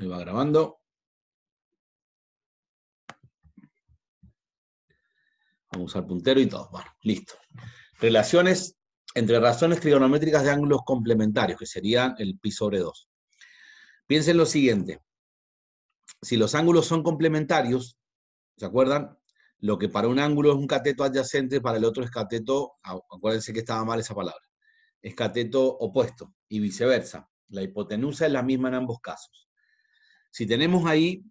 Ahí va grabando. Vamos al puntero y todo. Bueno, listo. Relaciones entre razones trigonométricas de ángulos complementarios, que serían el pi sobre 2. Piensen lo siguiente. Si los ángulos son complementarios, ¿se acuerdan? Lo que para un ángulo es un cateto adyacente, para el otro es cateto, ah, acuérdense que estaba mal esa palabra, es cateto opuesto y viceversa. La hipotenusa es la misma en ambos casos. Si tenemos ahí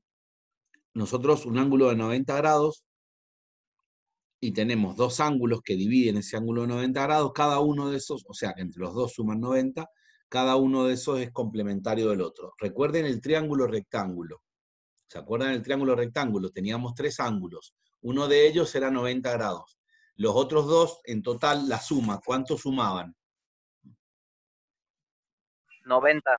nosotros un ángulo de 90 grados y tenemos dos ángulos que dividen ese ángulo de 90 grados, cada uno de esos, o sea, entre los dos suman 90, cada uno de esos es complementario del otro. Recuerden el triángulo rectángulo. ¿Se acuerdan del triángulo rectángulo? Teníamos tres ángulos. Uno de ellos era 90 grados. Los otros dos, en total, la suma, ¿cuánto sumaban? 90.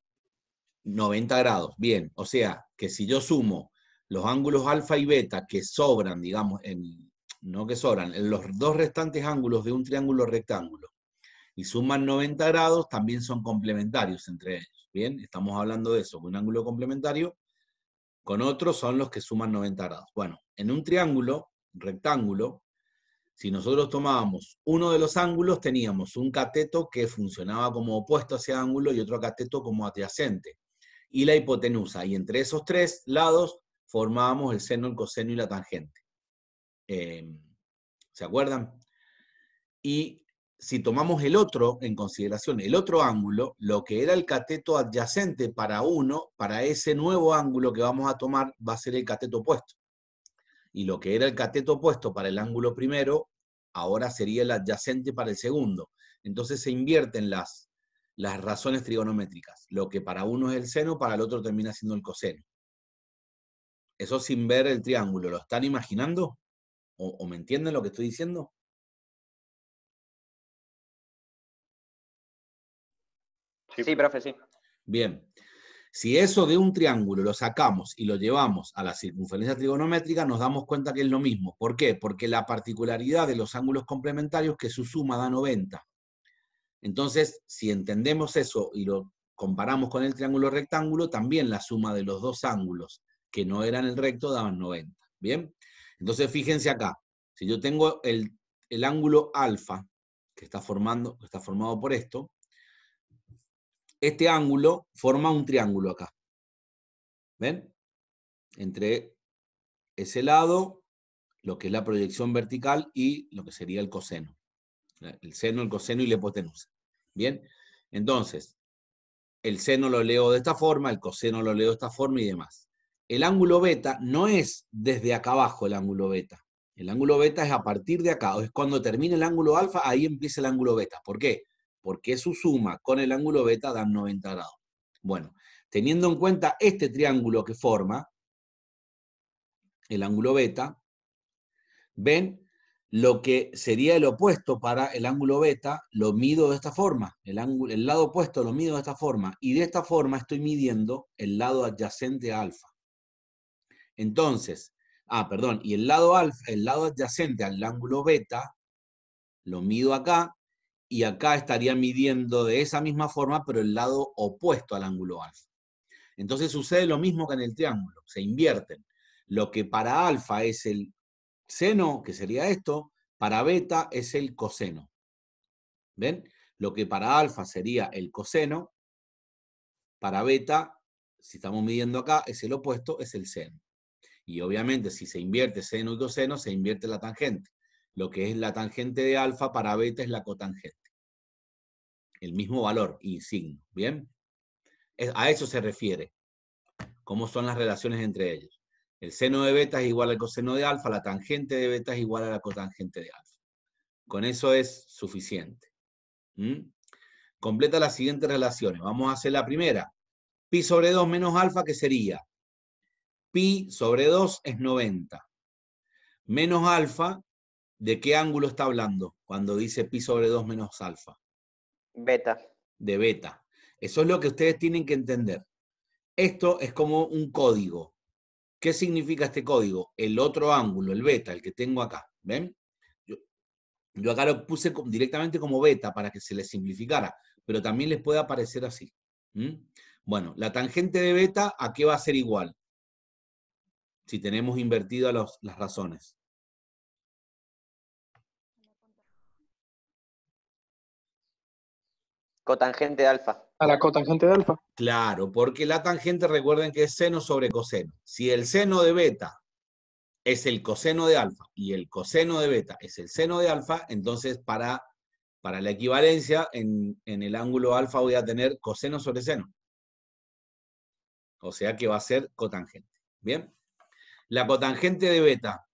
90 grados. Bien, o sea, que si yo sumo los ángulos alfa y beta que sobran, digamos, en, no que sobran, en los dos restantes ángulos de un triángulo rectángulo y suman 90 grados, también son complementarios entre ellos. Bien, estamos hablando de eso, un ángulo complementario con otro son los que suman 90 grados. Bueno, en un triángulo rectángulo, si nosotros tomábamos uno de los ángulos, teníamos un cateto que funcionaba como opuesto a ese ángulo y otro cateto como adyacente y la hipotenusa. Y entre esos tres lados formábamos el seno, el coseno y la tangente. Em, ¿Se acuerdan? Y si tomamos el otro en consideración, el otro ángulo, lo que era el cateto adyacente para uno, para ese nuevo ángulo que vamos a tomar va a ser el cateto opuesto. Y lo que era el cateto opuesto para el ángulo primero, ahora sería el adyacente para el segundo. Entonces se invierten las las razones trigonométricas. Lo que para uno es el seno, para el otro termina siendo el coseno. Eso sin ver el triángulo, ¿lo están imaginando? ¿O, me entienden lo que estoy diciendo? Sí, sí, profe, sí. Bien. Si eso de un triángulo lo sacamos y lo llevamos a la circunferencia trigonométrica, nos damos cuenta que es lo mismo. ¿Por qué? Porque la particularidad de los ángulos complementarios que su suma da 90. Entonces, si entendemos eso y lo comparamos con el triángulo rectángulo, también la suma de los dos ángulos que no eran el recto daban 90. ¿Bien? Entonces, fíjense acá. Si yo tengo el, ángulo alfa, que está, formando, que está formado por esto, este ángulo forma un triángulo acá. ¿Ven? Entre ese lado, lo que es la proyección vertical y lo que sería el coseno. El seno, el coseno y la hipotenusa. Bien, entonces, el seno lo leo de esta forma, el coseno lo leo de esta forma y demás. El ángulo beta no es desde acá abajo el ángulo beta. El ángulo beta es a partir de acá, es cuando termina el ángulo alfa, ahí empieza el ángulo beta. ¿Por qué? Porque su suma con el ángulo beta dan 90 grados. Bueno, teniendo en cuenta este triángulo que forma, el ángulo beta, ven lo que sería el opuesto para el ángulo beta lo mido de esta forma, el, ángulo, el lado opuesto lo mido de esta forma, y de esta forma estoy midiendo el lado adyacente a alfa. Entonces, ah, perdón, y el lado alfa, el lado adyacente al ángulo beta, lo mido acá, y acá estaría midiendo de esa misma forma, pero el lado opuesto al ángulo alfa. Entonces sucede lo mismo que en el triángulo, se invierten. Lo que para alfa es el Seno, que sería esto, para beta es el coseno. ¿Ven? Lo que para alfa sería el coseno, para beta, si estamos midiendo acá, es el opuesto, es el seno. Y obviamente si se invierte seno y coseno, se invierte la tangente. Lo que es la tangente de alfa para beta es la cotangente. El mismo valor y signo. ¿Bien? A eso se refiere. Cómo son las relaciones entre ellos. El seno de beta es igual al coseno de alfa, la tangente de beta es igual a la cotangente de alfa. Con eso es suficiente. Completa las siguientes relaciones. Vamos a hacer la primera. Pi sobre 2 menos alfa, que sería? Pi sobre 2 es 90. Menos alfa, ¿de qué ángulo está hablando cuando dice pi sobre 2 menos alfa? Beta. De beta. Eso es lo que ustedes tienen que entender. Esto es como un código. ¿Qué significa este código? El otro ángulo, el beta, el que tengo acá. ¿Ven? Yo, acá lo puse directamente como beta para que se le simplificara, pero también les puede aparecer así. Bueno, la tangente de beta, ¿a qué va a ser igual? Si tenemos invertido las razones. Cotangente de alfa. A la cotangente de alfa. Claro, porque la tangente recuerden que es seno sobre coseno. Si el seno de beta es el coseno de alfa y el coseno de beta es el seno de alfa, entonces para, para la equivalencia en, el ángulo alfa voy a tener coseno sobre seno. O sea que va a ser cotangente. ¿Bien? La cotangente de beta,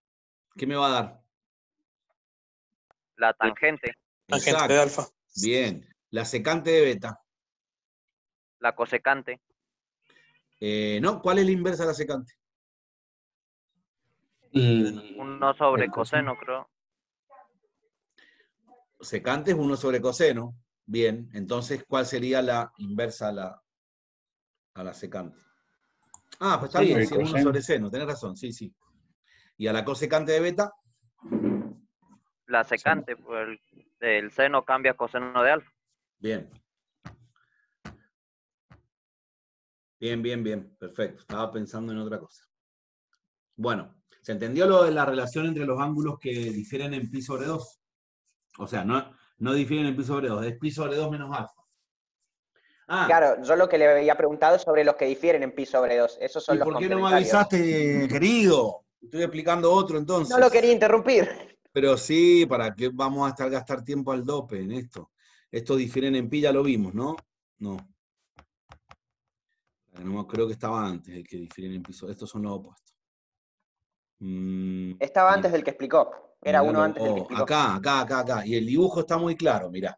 ¿qué me va a dar? La tangente. Tangente de alfa. Bien. La secante de beta. La cosecante. Eh, no, ¿cuál es la inversa de la secante? Uno sobre coseno, creo. Secante es uno sobre coseno. Bien, entonces, ¿cuál sería la inversa a la, a la secante? Ah, pues está bien, uno 1 sobre seno, tenés razón, sí, sí. ¿Y a la cosecante de beta? La secante, pues, el seno cambia a coseno de alfa. Bien. Bien, bien, bien. Perfecto. Estaba pensando en otra cosa. Bueno, ¿se entendió lo de la relación entre los ángulos que difieren en pi sobre 2? O sea, no, no difieren en pi sobre 2, es pi sobre 2 menos alfa. Ah, claro, yo lo que le había preguntado es sobre los que difieren en pi sobre 2. Esos son ¿Y por qué no me avisaste, querido? Estoy explicando otro entonces. No lo quería interrumpir. Pero sí, ¿para qué vamos a estar gastar tiempo al dope en esto? Estos difieren en pi, ya lo vimos, ¿no? No. creo que estaba antes el que difieren en pi. Estos son los opuestos. Mm, estaba antes del que explicó. Era uno antes del que oh, explicó. Acá, acá, acá, acá. Y el dibujo está muy claro, mirá.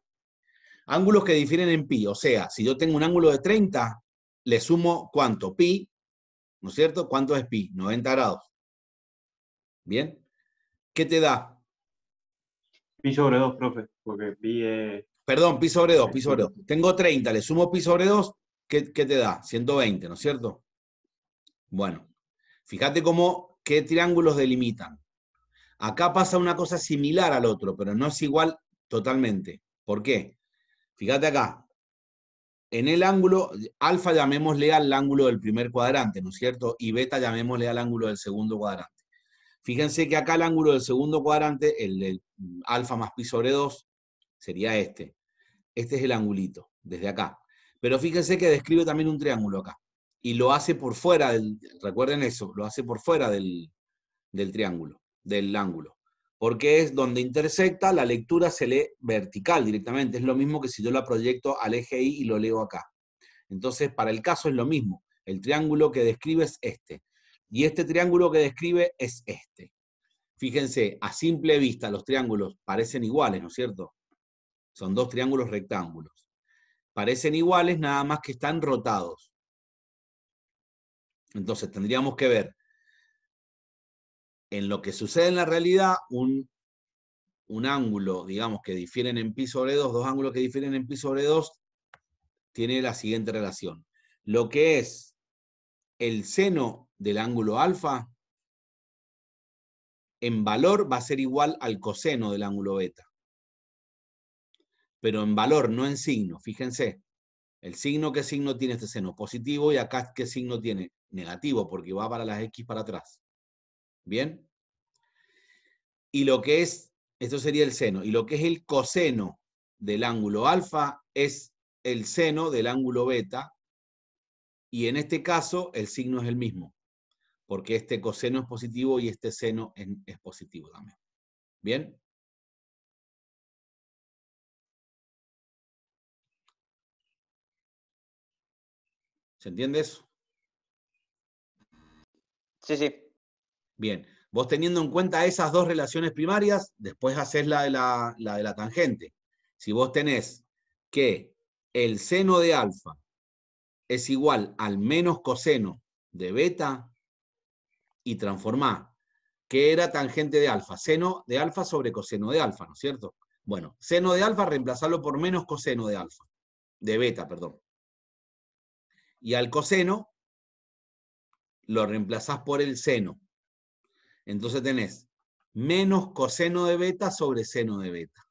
Ángulos que difieren en pi. O sea, si yo tengo un ángulo de 30, le sumo cuánto? Pi, ¿no es cierto? ¿Cuánto es pi? 90 grados. ¿Bien? ¿Qué te da? Pi sobre 2, profe, porque pi es... Perdón, pi sobre 2, pi sobre 2. Tengo 30, le sumo pi sobre 2, ¿qué, te da? 120, ¿no es cierto? Bueno, fíjate cómo, qué triángulos delimitan. Acá pasa una cosa similar al otro, pero no es igual totalmente. ¿Por qué? Fíjate acá. En el ángulo, alfa llamémosle al ángulo del primer cuadrante, ¿no es cierto? Y beta llamémosle al ángulo del segundo cuadrante. Fíjense que acá el ángulo del segundo cuadrante, el, el alfa más pi sobre 2, sería este. Este es el angulito, desde acá. Pero fíjense que describe también un triángulo acá. Y lo hace por fuera del, recuerden eso, lo hace por fuera del, del triángulo, del ángulo. Porque es donde intersecta, la lectura se lee vertical directamente. Es lo mismo que si yo la proyecto al eje Y y lo leo acá. Entonces, para el caso es lo mismo. El triángulo que describe es este. Y este triángulo que describe es este. Fíjense, a simple vista los triángulos parecen iguales, ¿no es cierto? Son dos triángulos rectángulos. Parecen iguales, nada más que están rotados. Entonces tendríamos que ver en lo que sucede en la realidad un, ángulo, digamos, que difieren en pi sobre 2, dos ángulos que difieren en pi sobre 2, tiene la siguiente relación. Lo que es el seno del ángulo alfa en valor va a ser igual al coseno del ángulo beta pero en valor, no en signo. Fíjense, el signo, ¿qué signo tiene este seno? Positivo y acá, ¿qué signo tiene? Negativo, porque va para las X para atrás. ¿Bien? Y lo que es, esto sería el seno, y lo que es el coseno del ángulo alfa es el seno del ángulo beta, y en este caso el signo es el mismo, porque este coseno es positivo y este seno es, es positivo también. ¿Bien? ¿Se entiende eso? Sí, sí. Bien. Vos teniendo en cuenta esas dos relaciones primarias, después haces la de la, tangente. Si vos tenés que el seno de alfa es igual al menos coseno de beta y transformá que era tangente de alfa, seno de alfa sobre coseno de alfa, ¿no es cierto? Bueno, seno de alfa reemplazarlo por menos coseno de alfa, de beta, perdón. Y al coseno lo reemplazás por el seno. Entonces tenés menos coseno de beta sobre seno de beta.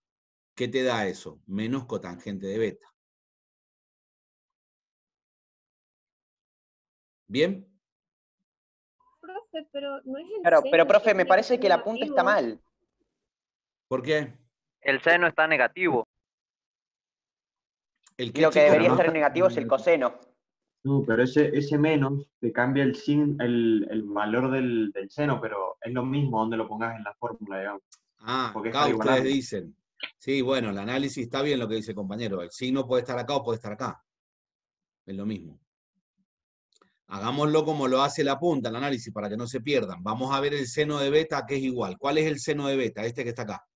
¿Qué te da eso? Menos cotangente de beta. ¿Bien? pero no es pero profe, me parece que la punta está mal. ¿Por qué? El seno está negativo. lo que debería estar negativo es el mm. coseno. No, pero ese, menos te cambia el, el, valor del, seno, pero es lo mismo donde lo pongas en la fórmula, digamos. Ah, Porque acá ustedes dicen. Sí, bueno, el análisis está bien lo que dice compañero. El signo puede estar acá o puede estar acá. Es lo mismo. Hagámoslo como lo hace la punta, el análisis, para que no se pierdan. Vamos a ver el seno de beta, que es igual. ¿Cuál es el seno de beta? Este que está acá.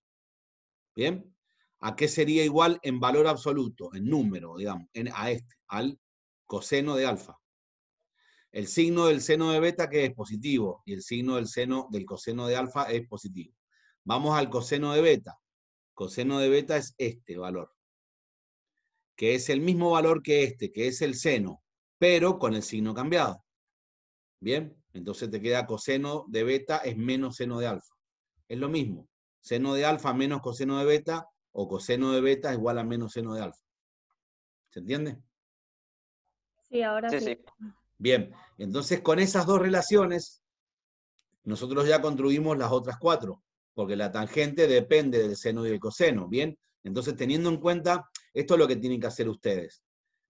¿Bien? ¿A qué sería igual en valor absoluto, en número, digamos, a este, al coseno de alfa. El signo del seno de beta que es positivo y el signo del seno del coseno de alfa es positivo. Vamos al coseno de beta. Coseno de beta es este valor, que es el mismo valor que este, que es el seno, pero con el signo cambiado. Bien, entonces te queda coseno de beta es menos seno de alfa. Es lo mismo. Seno de alfa menos coseno de beta o coseno de beta igual a menos seno de alfa. ¿Se entiende? Sí, ahora sí. Bien, entonces con esas dos relaciones, nosotros ya construimos las otras cuatro, porque la tangente depende del seno y del coseno, ¿bien? Entonces, teniendo en cuenta, esto es lo que tienen que hacer ustedes.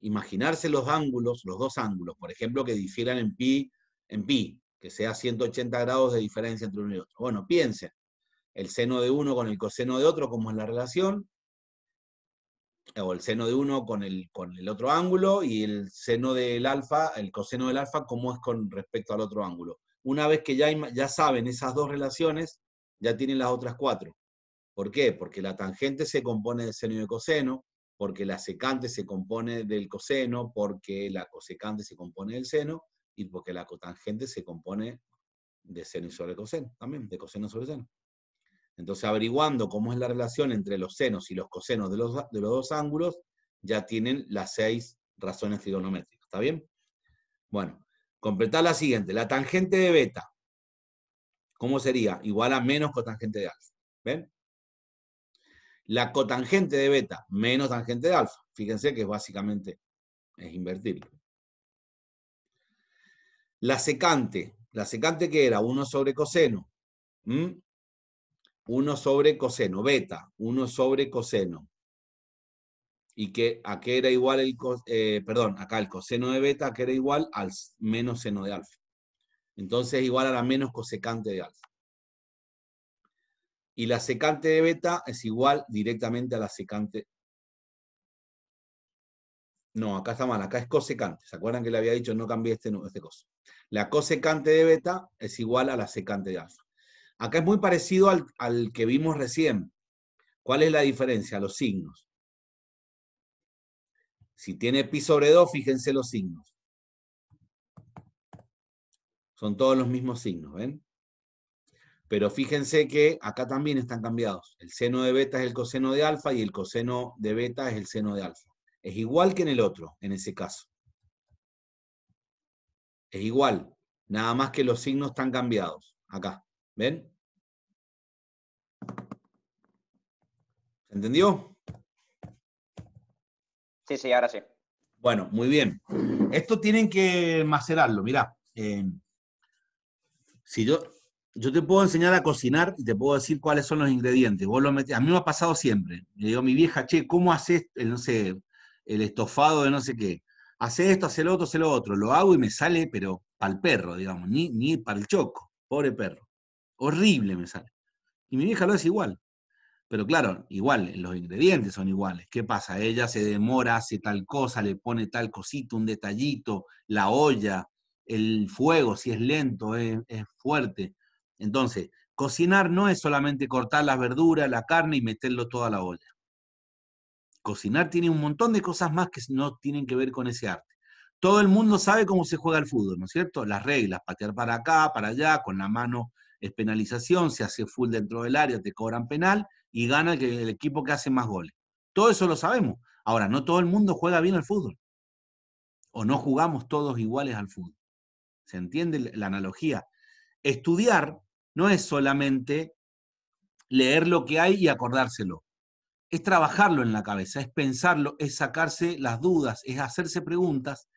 Imaginarse los ángulos, los dos ángulos, por ejemplo, que difieran en pi, en pi, que sea 180 grados de diferencia entre uno y otro. Bueno, piensen, el seno de uno con el coseno de otro, cómo es la relación, o el seno de uno con el, con el otro ángulo y el seno del alfa, el coseno del alfa, cómo es con respecto al otro ángulo. Una vez que ya, ya saben esas dos relaciones, ya tienen las otras cuatro. ¿Por qué? Porque la tangente se compone de seno y de coseno, porque la secante se compone del coseno, porque la cosecante se compone del seno y porque la cotangente se compone de seno y sobre coseno, también de coseno sobre seno. Entonces, averiguando cómo es la relación entre los senos y los cosenos de los, dos ángulos, ya tienen las seis razones trigonométricas. ¿Está bien? Bueno, completar la siguiente. La tangente de beta, ¿cómo sería? Igual a menos cotangente de alfa. ¿Ven? La cotangente de beta menos tangente de alfa. Fíjense que básicamente es invertir. La secante. La secante que era 1 sobre coseno 1 sobre coseno, beta, 1 sobre coseno. Y que a era igual el, eh, perdón, acá el coseno de beta, que era igual al menos seno de alfa. Entonces igual a la menos cosecante de alfa. Y la secante de beta es igual directamente a la secante. No, acá está mal, acá es cosecante. ¿Se acuerdan que le había dicho no cambié este, este coso? La cosecante de beta es igual a la secante de alfa. Acá es muy parecido al, que vimos recién. ¿Cuál es la diferencia? Los signos. Si tiene pi sobre 2, fíjense los signos. Son todos los mismos signos, ¿ven? Pero fíjense que acá también están cambiados. El seno de beta es el coseno de alfa y el coseno de beta es el seno de alfa. Es igual que en el otro, en ese caso. Es igual, nada más que los signos están cambiados, acá. ¿Ven? entendió? Sí, sí, ahora sí. Bueno, muy bien. Esto tienen que macerarlo, mirá. Eh, si yo, yo te puedo enseñar a cocinar y te puedo decir cuáles son los ingredientes. lo a mí me ha pasado siempre. Le digo mi vieja, che, ¿cómo haces, no sé, el estofado de no sé qué? Hace esto, hace lo otro, hace lo otro. Lo hago y me sale, pero para el perro, digamos, ni, ni para el choco. Pobre perro. Horrible me sale. Y mi vieja lo hace igual. Pero claro, igual, los ingredientes son iguales. ¿Qué pasa? Ella se demora, hace tal cosa, le pone tal cosito, un detallito, la olla, el fuego, si es lento, es, fuerte. Entonces, cocinar no es solamente cortar las verduras, la carne y meterlo toda a la olla. Cocinar tiene un montón de cosas más que no tienen que ver con ese arte. Todo el mundo sabe cómo se juega el fútbol, ¿no es cierto? Las reglas, patear para acá, para allá, con la mano es penalización, se hace full dentro del área te cobran penal y gana el, el equipo que hace más goles. Todo eso lo sabemos. Ahora, no todo el mundo juega bien al fútbol. O no jugamos todos iguales al fútbol. ¿Se entiende la analogía? Estudiar no es solamente leer lo que hay y acordárselo. Es trabajarlo en la cabeza, es pensarlo, es sacarse las dudas, es hacerse preguntas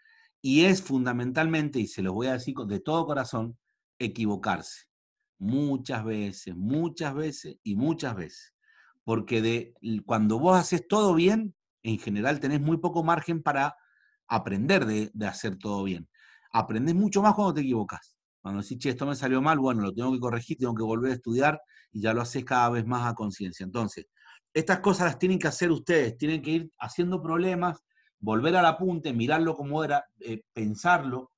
y es fundamentalmente, y se los voy a decir de todo corazón, equivocarse muchas veces, muchas veces y muchas veces. Porque de, cuando vos haces todo bien, en general tenés muy poco margen para aprender de, hacer todo bien. Aprendés mucho más cuando te equivocas. Cuando decís, che, esto me salió mal, bueno, lo tengo que corregir, tengo que volver a estudiar y ya lo haces cada vez más a conciencia. Entonces, estas cosas las tienen que hacer ustedes, tienen que ir haciendo problemas, volver al apunte, mirarlo como era, eh, pensarlo,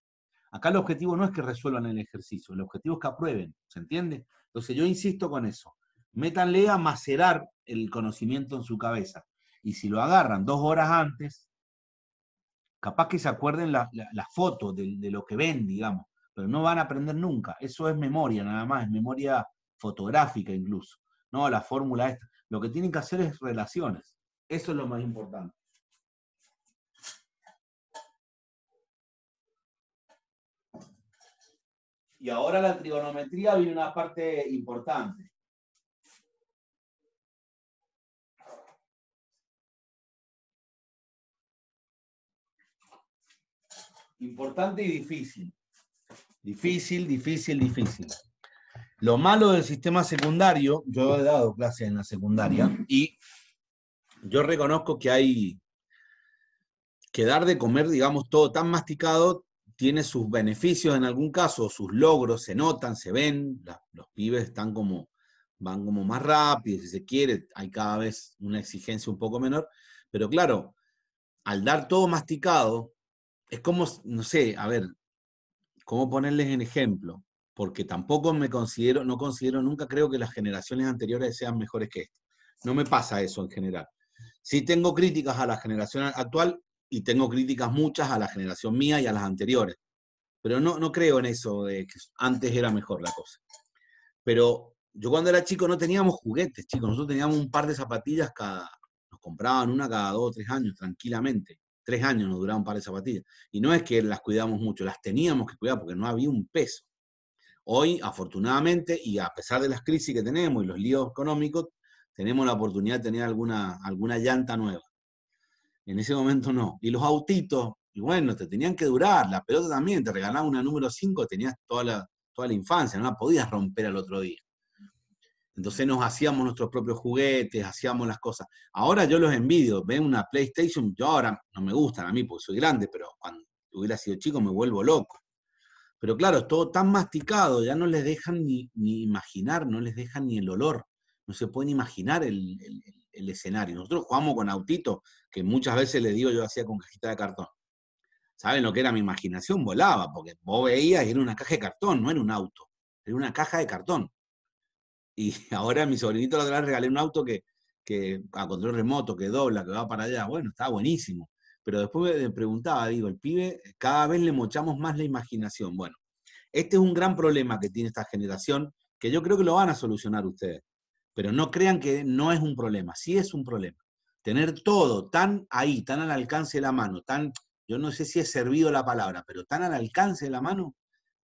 Acá el objetivo no es que resuelvan el ejercicio, el objetivo es que aprueben, ¿se entiende? Entonces yo insisto con eso. Métanle a macerar el conocimiento en su cabeza. Y si lo agarran dos horas antes, capaz que se acuerden las fotos de, de, lo que ven, digamos, pero no van a aprender nunca. Eso es memoria nada más, es memoria fotográfica incluso. No, la fórmula esta. Lo que tienen que hacer es relaciones. Eso es lo más importante. Y ahora la trigonometría viene una parte importante. Importante y difícil. Difícil, difícil, difícil. Lo malo del sistema secundario, yo he dado clases en la secundaria y yo reconozco que hay que dar de comer, digamos, todo tan masticado tiene sus beneficios en algún caso, sus logros se notan, se ven, los pibes están como, van como más rápido, si se quiere, hay cada vez una exigencia un poco menor, pero claro, al dar todo masticado, es como, no sé, a ver, ¿cómo ponerles en ejemplo? Porque tampoco me considero, no considero, nunca creo que las generaciones anteriores sean mejores que esta. No me pasa eso en general. Sí tengo críticas a la generación actual y tengo críticas muchas a la generación mía y a las anteriores. Pero no, creo en eso de que antes era mejor la cosa. Pero yo cuando era chico no teníamos juguetes, chicos. Nosotros teníamos un par de zapatillas cada, nos compraban una cada dos o tres años, tranquilamente. Tres años nos duraba un par de zapatillas. Y no es que las cuidamos mucho, las teníamos que cuidar porque no había un peso. Hoy, afortunadamente, y a pesar de las crisis que tenemos y los líos económicos, tenemos la oportunidad de tener alguna, alguna llanta nueva. En ese momento no. Y los autitos, y bueno, te tenían que durar, la pelota también, te regalaban una número 5, tenías toda la, toda la infancia, no la podías romper al otro día. Entonces nos hacíamos nuestros propios juguetes, hacíamos las cosas. Ahora yo los envidio, ven una PlayStation, yo ahora no me gustan a mí porque soy grande, pero cuando hubiera sido chico me vuelvo loco. Pero claro, es todo tan masticado, ya no les dejan ni, imaginar, no les dejan ni el olor, no se pueden imaginar el el escenario. Nosotros jugamos con autito, que muchas veces le digo yo hacía con cajita de cartón. ¿Saben lo que era mi imaginación? Volaba, porque vos veías y era una caja de cartón, no era un auto, era una caja de cartón. Y ahora a mi sobrinito la regalé un auto que, que a control remoto, que dobla, que va para allá. Bueno, estaba buenísimo. Pero después me preguntaba, digo, el pibe, cada vez le mochamos más la imaginación. Bueno, este es un gran problema que tiene esta generación, que yo creo que lo van a solucionar ustedes. Pero no crean que no es un problema, sí es un problema. Tener todo tan ahí, tan al alcance de la mano, tan, yo no sé si he servido la palabra, pero tan al alcance de la mano,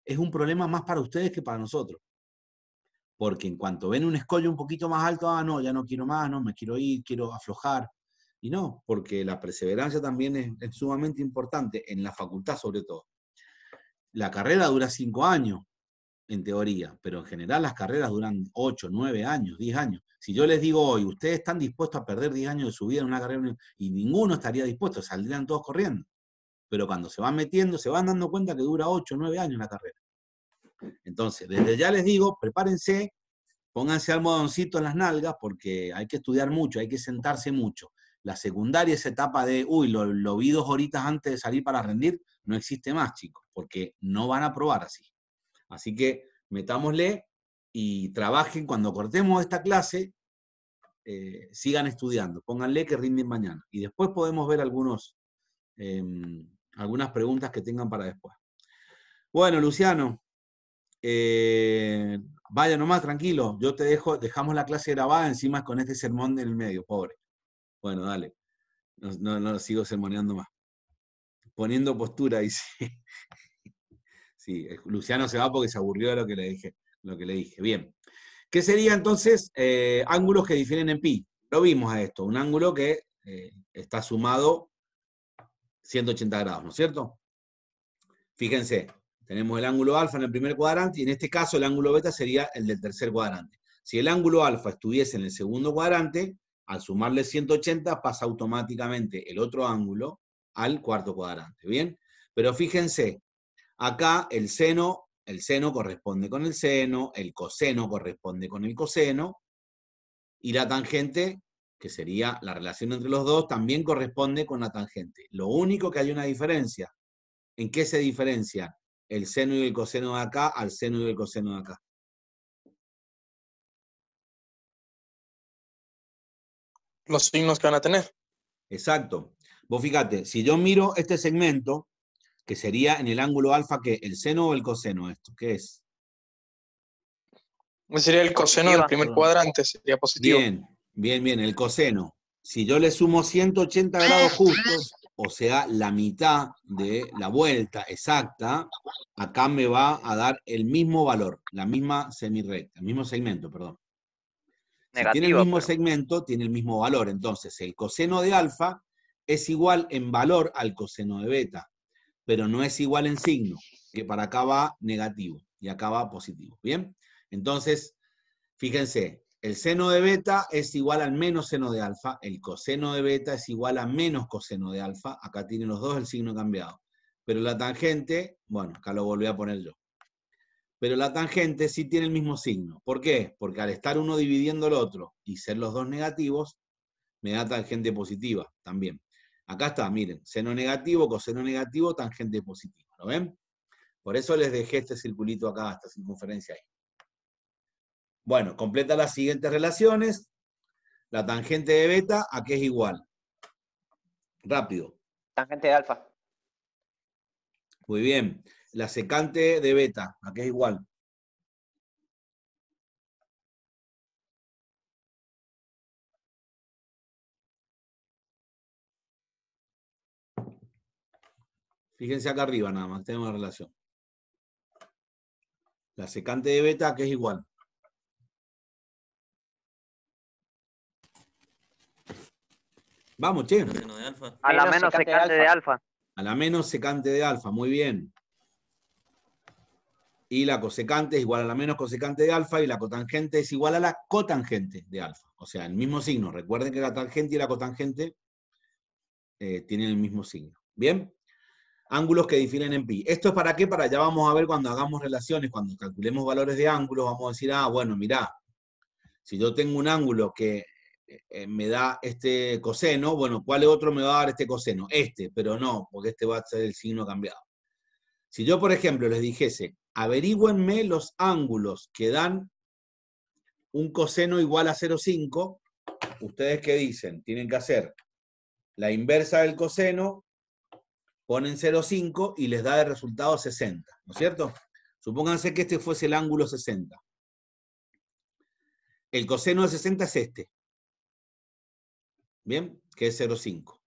es un problema más para ustedes que para nosotros. Porque en cuanto ven un escollo un poquito más alto, ah, no, ya no quiero más, no, me quiero ir, quiero aflojar. Y no, porque la perseverancia también es, es sumamente importante, en la facultad sobre todo. La carrera dura cinco años, en teoría, pero en general las carreras duran 8, 9 años, 10 años. Si yo les digo hoy, ustedes están dispuestos a perder 10 años de su vida en una carrera y ninguno estaría dispuesto, saldrían todos corriendo. Pero cuando se van metiendo, se van dando cuenta que dura 8, 9 años la carrera. Entonces, desde ya les digo, prepárense, pónganse al modoncito en las nalgas porque hay que estudiar mucho, hay que sentarse mucho. La secundaria, esa etapa de, uy, lo, lo vi dos horitas antes de salir para rendir, no existe más, chicos, porque no van a probar así. Así que metámosle y trabajen cuando cortemos esta clase, eh, sigan estudiando, pónganle que rinden mañana. Y después podemos ver algunos, em, algunas preguntas que tengan para después. Bueno, Luciano, eh, vaya nomás, tranquilo, yo te dejo, dejamos la clase grabada encima con este sermón en el medio, pobre. Bueno, dale, no, no, sigo sermoneando más. Poniendo postura, dice. Luciano se va porque se aburrió de lo que le dije. Lo que le dije. Bien. ¿Qué sería entonces eh, ángulos que difieren en pi? Lo vimos a esto, un ángulo que eh, está sumado 180 grados, ¿no es cierto? Fíjense, tenemos el ángulo alfa en el primer cuadrante y en este caso el ángulo beta sería el del tercer cuadrante. Si el ángulo alfa estuviese en el segundo cuadrante, al sumarle 180 pasa automáticamente el otro ángulo al cuarto cuadrante, ¿bien? Pero fíjense, Acá el seno, el seno corresponde con el seno, el coseno corresponde con el coseno, y la tangente, que sería la relación entre los dos, también corresponde con la tangente. Lo único que hay una diferencia. ¿En qué se diferencia el seno y el coseno de acá al seno y el coseno de acá? Los signos que van a tener. Exacto. Vos fíjate, si yo miro este segmento, que sería en el ángulo alfa, que ¿El seno o el coseno esto? ¿Qué es? Sería el coseno del primer cuadrante, sería positivo. Bien, bien, bien, el coseno. Si yo le sumo 180 grados justos, o sea, la mitad de la vuelta exacta, acá me va a dar el mismo valor, la misma semirrecta, el mismo segmento, perdón. tiene el mismo segmento, tiene el mismo valor. Entonces, el coseno de alfa es igual en valor al coseno de beta pero no es igual en signo, que para acá va negativo y acá va positivo. ¿Bien? Entonces, fíjense, el seno de beta es igual al menos seno de alfa, el coseno de beta es igual a menos coseno de alfa, acá tienen los dos el signo cambiado. Pero la tangente, bueno, acá lo volví a poner yo. Pero la tangente sí tiene el mismo signo. ¿Por qué? Porque al estar uno dividiendo el otro y ser los dos negativos, me da tangente positiva también. Acá está, miren, seno negativo, coseno negativo, tangente positivo, ¿lo ven? Por eso les dejé este circulito acá, esta circunferencia ahí. Bueno, completa las siguientes relaciones. La tangente de beta, ¿a qué es igual? Rápido. Tangente de alfa. Muy bien. La secante de beta, ¿a qué es igual? Fíjense acá arriba nada más, tenemos la relación. La secante de beta que es igual. Vamos, che. A la menos secante de alfa. A la menos secante de alfa, muy bien. Y la cosecante es igual a la menos cosecante de alfa y la cotangente es igual a la cotangente de alfa. O sea, el mismo signo. Recuerden que la tangente y la cotangente eh, tienen el mismo signo. ¿Bien? ángulos que definen en pi. ¿Esto es para qué? Para allá vamos a ver cuando hagamos relaciones, cuando calculemos valores de ángulos, vamos a decir, ah, bueno, mirá, si yo tengo un ángulo que eh, me da este coseno, bueno, ¿cuál otro me va a dar este coseno? Este, pero no, porque este va a ser el signo cambiado. Si yo, por ejemplo, les dijese, averigüenme los ángulos que dan un coseno igual a 0,5, ¿ustedes qué dicen? Tienen que hacer la inversa del coseno ponen 0,5 y les da el resultado 60, ¿no es cierto? Supónganse que este fuese el ángulo 60. El coseno de 60 es este. ¿Bien? Que es 0,5.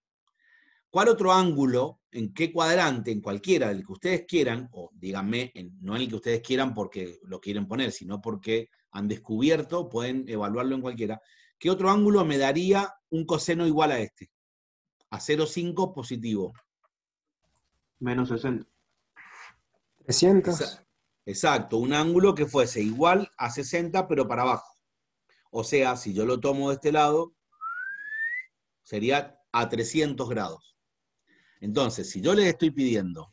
¿Cuál otro ángulo, en qué cuadrante, en cualquiera, del que ustedes quieran, o díganme, no en el que ustedes quieran porque lo quieren poner, sino porque han descubierto, pueden evaluarlo en cualquiera, ¿qué otro ángulo me daría un coseno igual a este? A 0,5 positivo menos 60. 300. Exacto, un ángulo que fuese igual a 60 pero para abajo. O sea, si yo lo tomo de este lado, sería a 300 grados. Entonces, si yo les estoy pidiendo,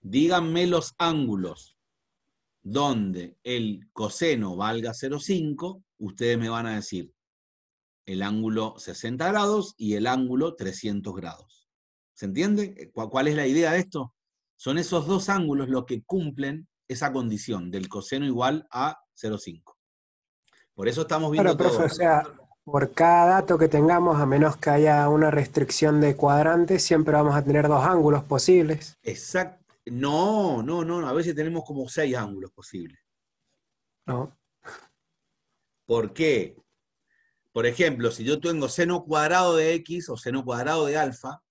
díganme los ángulos donde el coseno valga 0,5, ustedes me van a decir el ángulo 60 grados y el ángulo 300 grados. ¿Se entiende eh, cuál es la idea de esto? Son esos dos ángulos los que cumplen esa condición del coseno igual a 0,5. Por eso estamos viendo o sea, por cada dato que tengamos, a menos que haya una restricción de cuadrante, siempre vamos a tener dos ángulos posibles. Exacto. No, no, no, a veces tenemos como seis ángulos posibles. No. ¿Por qué? Por ejemplo, si yo tengo seno cuadrado de x o seno cuadrado de alfa,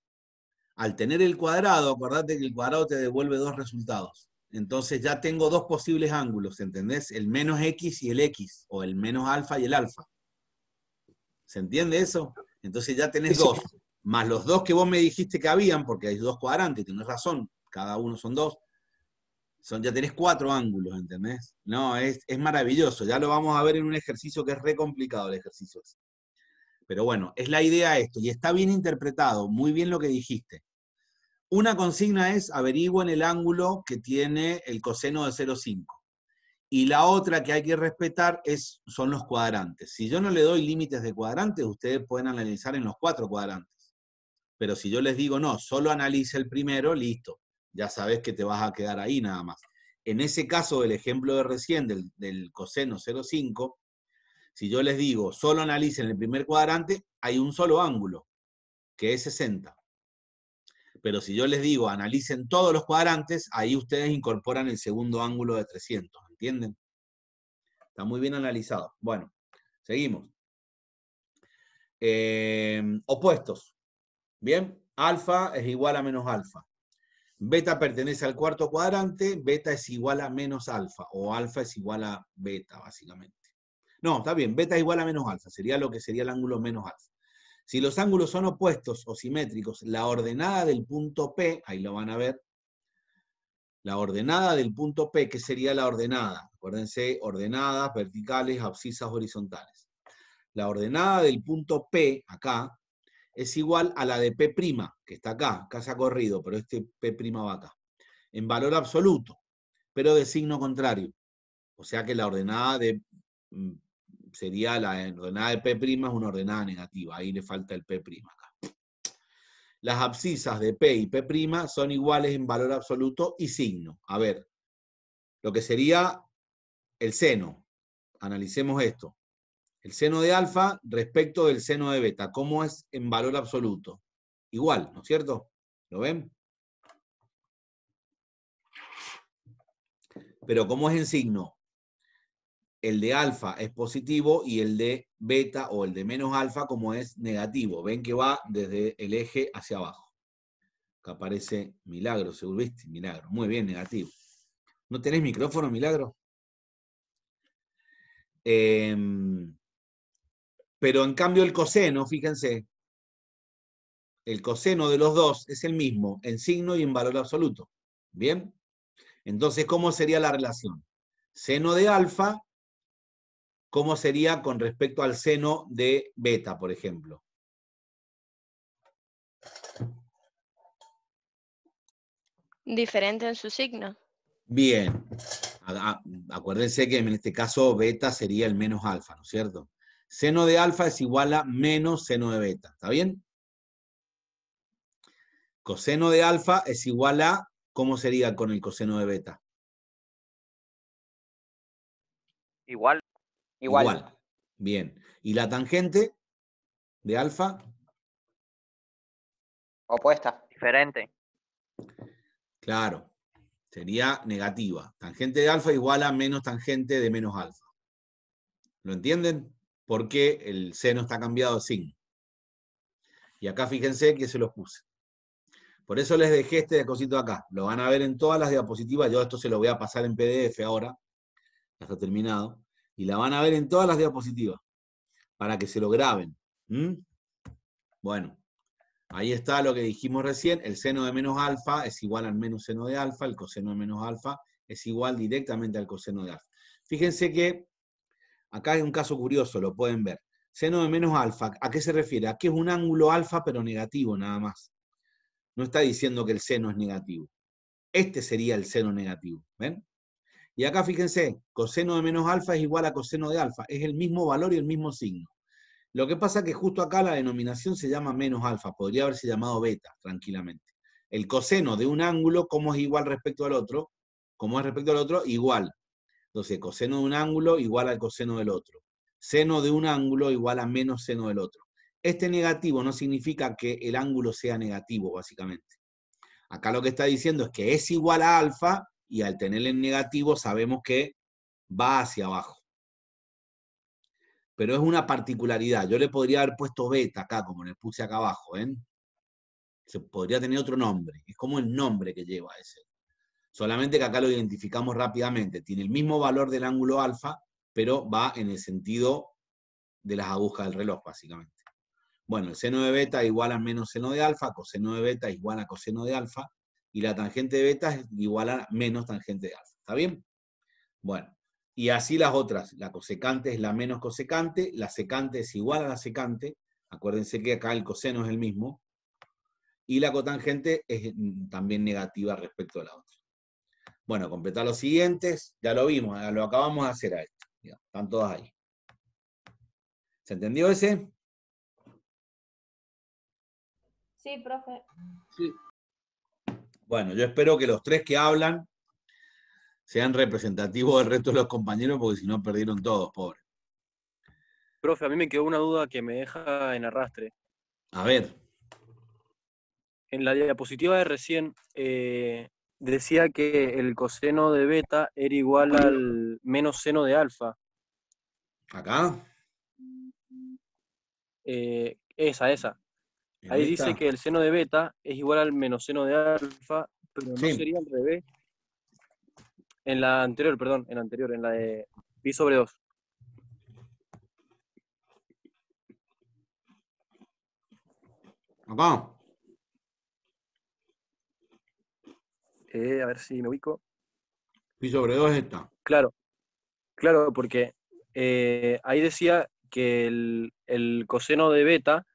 al tener el cuadrado, acordate que el cuadrado te devuelve dos resultados. Entonces ya tengo dos posibles ángulos, ¿entendés? El menos x y el x, o el menos alfa y el alfa. ¿Se entiende eso? Entonces ya tenés dos, más los dos que vos me dijiste que habían, porque hay dos cuadrantes, tenés razón, cada uno son dos, son, ya tenés cuatro ángulos, ¿entendés? No, es, es maravilloso, ya lo vamos a ver en un ejercicio que es re complicado el ejercicio pero bueno, es la idea esto, y está bien interpretado, muy bien lo que dijiste. Una consigna es en el ángulo que tiene el coseno de 0,5. Y la otra que hay que respetar es, son los cuadrantes. Si yo no le doy límites de cuadrantes, ustedes pueden analizar en los cuatro cuadrantes. Pero si yo les digo, no, solo analice el primero, listo. Ya sabes que te vas a quedar ahí nada más. En ese caso del ejemplo de recién, del, del coseno 0,5, si yo les digo, solo analicen el primer cuadrante, hay un solo ángulo, que es 60. Pero si yo les digo, analicen todos los cuadrantes, ahí ustedes incorporan el segundo ángulo de 300, ¿entienden? Está muy bien analizado. Bueno, seguimos. Em, opuestos. Bien, alfa es igual a menos alfa. Beta pertenece al cuarto cuadrante, beta es igual a menos alfa, o alfa es igual a beta, básicamente. No, está bien, beta igual a menos alfa, sería lo que sería el ángulo menos alfa. Si los ángulos son opuestos o simétricos, la ordenada del punto P, ahí lo van a ver, la ordenada del punto P, que sería la ordenada, acuérdense, ordenadas verticales, abscisas horizontales. La ordenada del punto P, acá, es igual a la de P', que está acá, acá se ha corrido, pero este P' va acá, en valor absoluto, pero de signo contrario. O sea que la ordenada de mm, sería la ordenada de P' es una ordenada negativa, ahí le falta el P' acá. Las abscisas de P y P' son iguales en valor absoluto y signo. A ver, lo que sería el seno. Analicemos esto. El seno de alfa respecto del seno de beta, ¿cómo es en valor absoluto? Igual, ¿no es cierto? ¿Lo ven? Pero ¿cómo es en signo? el de alfa es positivo y el de beta o el de menos alfa como es negativo. Ven que va desde el eje hacia abajo. Acá aparece milagro, seguro viste, milagro. Muy bien, negativo. ¿No tenés micrófono, milagro? Em, pero en cambio el coseno, fíjense, el coseno de los dos es el mismo en signo y en valor absoluto. ¿Bien? Entonces, ¿cómo sería la relación? Seno de alfa ¿Cómo sería con respecto al seno de beta, por ejemplo? Diferente en su signo. Bien. Acuérdense que en este caso beta sería el menos alfa, ¿no es cierto? Seno de alfa es igual a menos seno de beta, ¿está bien? Coseno de alfa es igual a, ¿cómo sería con el coseno de beta? Igual. Igual. Bien. ¿Y la tangente de alfa? Opuesta. Diferente. Claro. Sería negativa. Tangente de alfa igual a menos tangente de menos alfa. ¿Lo entienden? Porque el seno está cambiado de signo. Y acá fíjense que se los puse. Por eso les dejé este cosito acá. Lo van a ver en todas las diapositivas. Yo esto se lo voy a pasar en PDF ahora. Ya está terminado y la van a ver en todas las diapositivas para que se lo graben. Bueno, ahí está lo que dijimos recién, el seno de menos alfa es igual al menos seno de alfa, el coseno de menos alfa es igual directamente al coseno de alfa. Fíjense que acá hay un caso curioso, lo pueden ver. Seno de menos alfa, ¿a qué se refiere? Aquí es un ángulo alfa pero negativo nada más. No está diciendo que el seno es negativo. Este sería el seno negativo, ¿ven? Y acá fíjense, coseno de menos alfa es igual a coseno de alfa, es el mismo valor y el mismo signo. Lo que pasa es que justo acá la denominación se llama menos alfa, podría haberse llamado beta, tranquilamente. El coseno de un ángulo, ¿cómo es igual respecto al otro? ¿Cómo es respecto al otro? Igual. Entonces, coseno de un ángulo igual al coseno del otro. Seno de un ángulo igual a menos seno del otro. Este negativo no significa que el ángulo sea negativo, básicamente. Acá lo que está diciendo es que es igual a alfa, y al tenerle en negativo sabemos que va hacia abajo. Pero es una particularidad. Yo le podría haber puesto beta acá, como le puse acá abajo. ¿eh? Se podría tener otro nombre. Es como el nombre que lleva ese. Solamente que acá lo identificamos rápidamente. Tiene el mismo valor del ángulo alfa, pero va en el sentido de las agujas del reloj, básicamente. Bueno, el seno de beta igual a menos seno de alfa, coseno de beta igual a coseno de alfa, y la tangente de beta es igual a menos tangente de alfa. ¿Está bien? Bueno, y así las otras. La cosecante es la menos cosecante, la secante es igual a la secante. Acuérdense que acá el coseno es el mismo. Y la cotangente es mm, también negativa respecto a la otra. Bueno, completar los siguientes, ya lo vimos, lo acabamos de hacer a esto. están todas ahí. ¿Se entendió ese? Sí, profe. Sí. Bueno, yo espero que los tres que hablan sean representativos del resto de los compañeros, porque si no perdieron todos, pobre. Profe, a mí me quedó una duda que me deja en arrastre. A ver. En la diapositiva de recién eh, decía que el coseno de beta era igual al menos seno de alfa. ¿Acá? Eh, esa, esa. Ahí dice que el seno de beta es igual al menos seno de alfa, pero no sería al revés. En la anterior, perdón, en la anterior, en la de pi sobre 2. Papá. Eh, a ver si me ubico. Pi sobre 2 está. Claro, claro, porque eh, ahí decía que el, el coseno de beta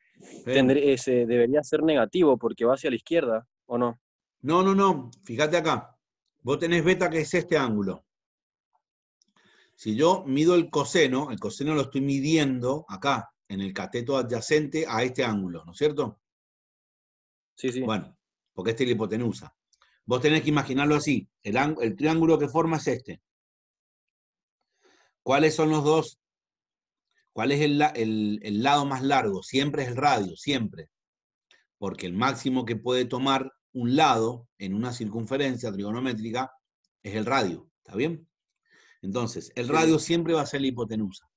tendré, debería ser negativo porque va hacia la izquierda, ¿o no? No, no, no. Fíjate acá. Vos tenés beta que es este ángulo. Si yo mido el coseno, el coseno lo estoy midiendo acá, en el cateto adyacente a este ángulo, ¿no es cierto? Sí, sí. Bueno, porque este es la hipotenusa. Vos tenés que imaginarlo así. El, el triángulo que forma es este. ¿Cuáles son los dos ¿Cuál es el, lado más largo? Siempre es el radio, siempre. Porque el máximo que puede tomar un lado en una circunferencia trigonométrica es el radio, ¿está bien? Entonces, el radio siempre va a ser la hipotenusa.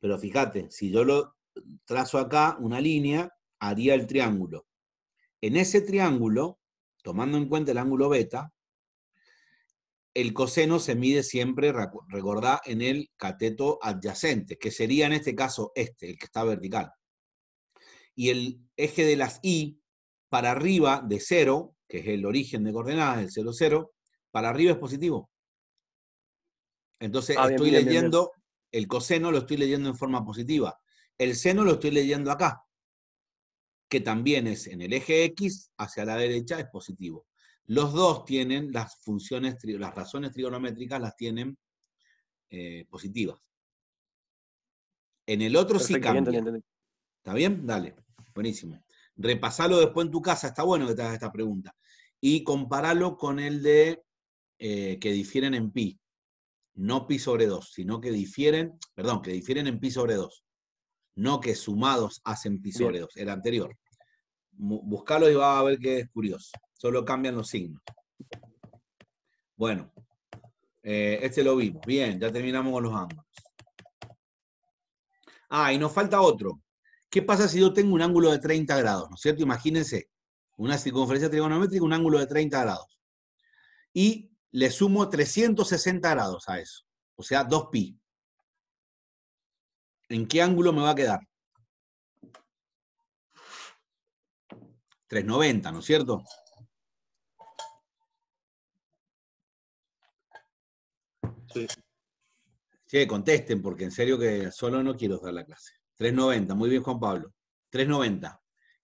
Pero fíjate, si yo lo trazo acá, una línea, haría el triángulo. En ese triángulo, tomando en cuenta el ángulo beta, el coseno se mide siempre, recordá, en el cateto adyacente, que sería en este caso este, el que está vertical. Y el eje de las i para arriba de 0, que es el origen de coordenadas, el 0, 0, para arriba es positivo. Entonces ah, estoy leyendo, el coseno lo estoy leyendo en forma positiva. El seno lo estoy leyendo acá, que también es en el eje X, hacia la derecha es positivo. Los dos tienen las funciones, las razones trigonométricas las tienen eh, positivas. En el otro sí cambia. ¿Está bien? Dale. Buenísimo. Repasalo después en tu casa, está bueno que te hagas esta pregunta. Y compáralo con el de eh, que difieren en pi. No pi sobre 2, sino que difieren, perdón, que difieren en pi sobre 2. No que sumados hacen pi sobre 2, el anterior. Buscalo y va a ver que es curioso solo cambian los signos. Bueno, eh, este lo vimos. Bien, ya terminamos con los ángulos. Ah, y nos falta otro. ¿Qué pasa si yo tengo un ángulo de 30 grados? ¿No es cierto? Imagínense, una circunferencia trigonométrica, un ángulo de 30 grados. Y le sumo 360 grados a eso, o sea, 2pi. ¿En qué ángulo me va a quedar? 390, ¿no es cierto? Sí. contesten, porque en serio que solo no quiero dar la clase. 390, muy bien Juan Pablo. 390.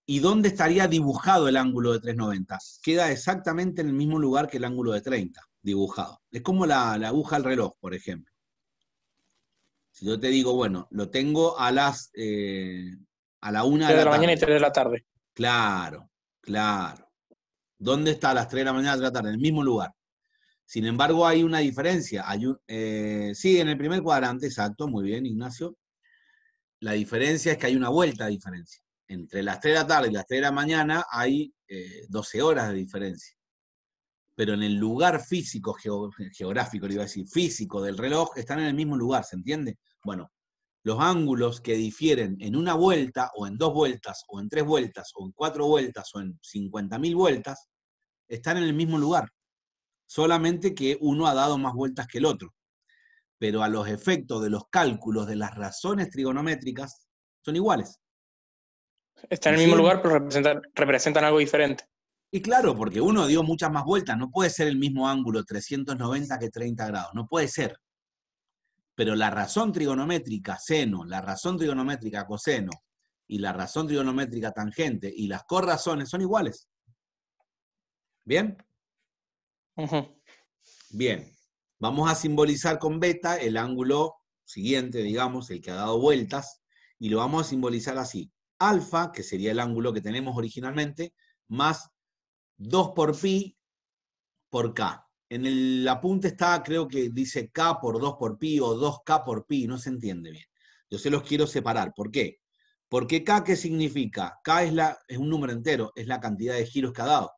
¿Y dónde estaría dibujado el ángulo de 390? Queda exactamente en el mismo lugar que el ángulo de 30, dibujado. Es como la, aguja al reloj, por ejemplo. Si yo te digo, bueno, lo tengo a las eh, a la una de, la, la mañana y 3 de la tarde. Claro, claro. ¿Dónde está a las 3 de la mañana de la tarde? En el mismo lugar. Sin embargo, hay una diferencia. Eh, sí, en el primer cuadrante, exacto, muy bien, Ignacio. La diferencia es que hay una vuelta de diferencia. Entre las 3 de la tarde y las 3 de la mañana hay 12 eh, horas de diferencia. Pero en el lugar físico, geográfico, le iba a decir, físico del reloj, están en el mismo lugar, ¿se entiende? Bueno, los ángulos que difieren en una vuelta, o en dos vueltas, o en tres vueltas, o en cuatro vueltas, o en 50.000 vueltas, están en el mismo lugar solamente que uno ha dado más vueltas que el otro. Pero a los efectos de los cálculos de las razones trigonométricas son iguales. Están en el mismo lugar, pero representan, representan algo diferente. Y claro, porque uno dio muchas más vueltas, no puede ser el mismo ángulo 390 que 30 grados, no puede ser. Pero la razón trigonométrica seno, la razón trigonométrica coseno y la razón trigonométrica tangente y las corrazones son iguales. ¿Bien? Bien, vamos a simbolizar con beta el ángulo siguiente, digamos, el que ha dado vueltas, y lo vamos a simbolizar así. Alfa, que sería el ángulo que tenemos originalmente, más 2 por pi por k. En el apunte está, creo que dice k por 2 por pi o 2k por pi, no se entiende bien. Yo se los quiero separar. ¿Por qué? Porque k, ¿qué significa? K es, la, es un número entero, es la cantidad de giros que ha dado.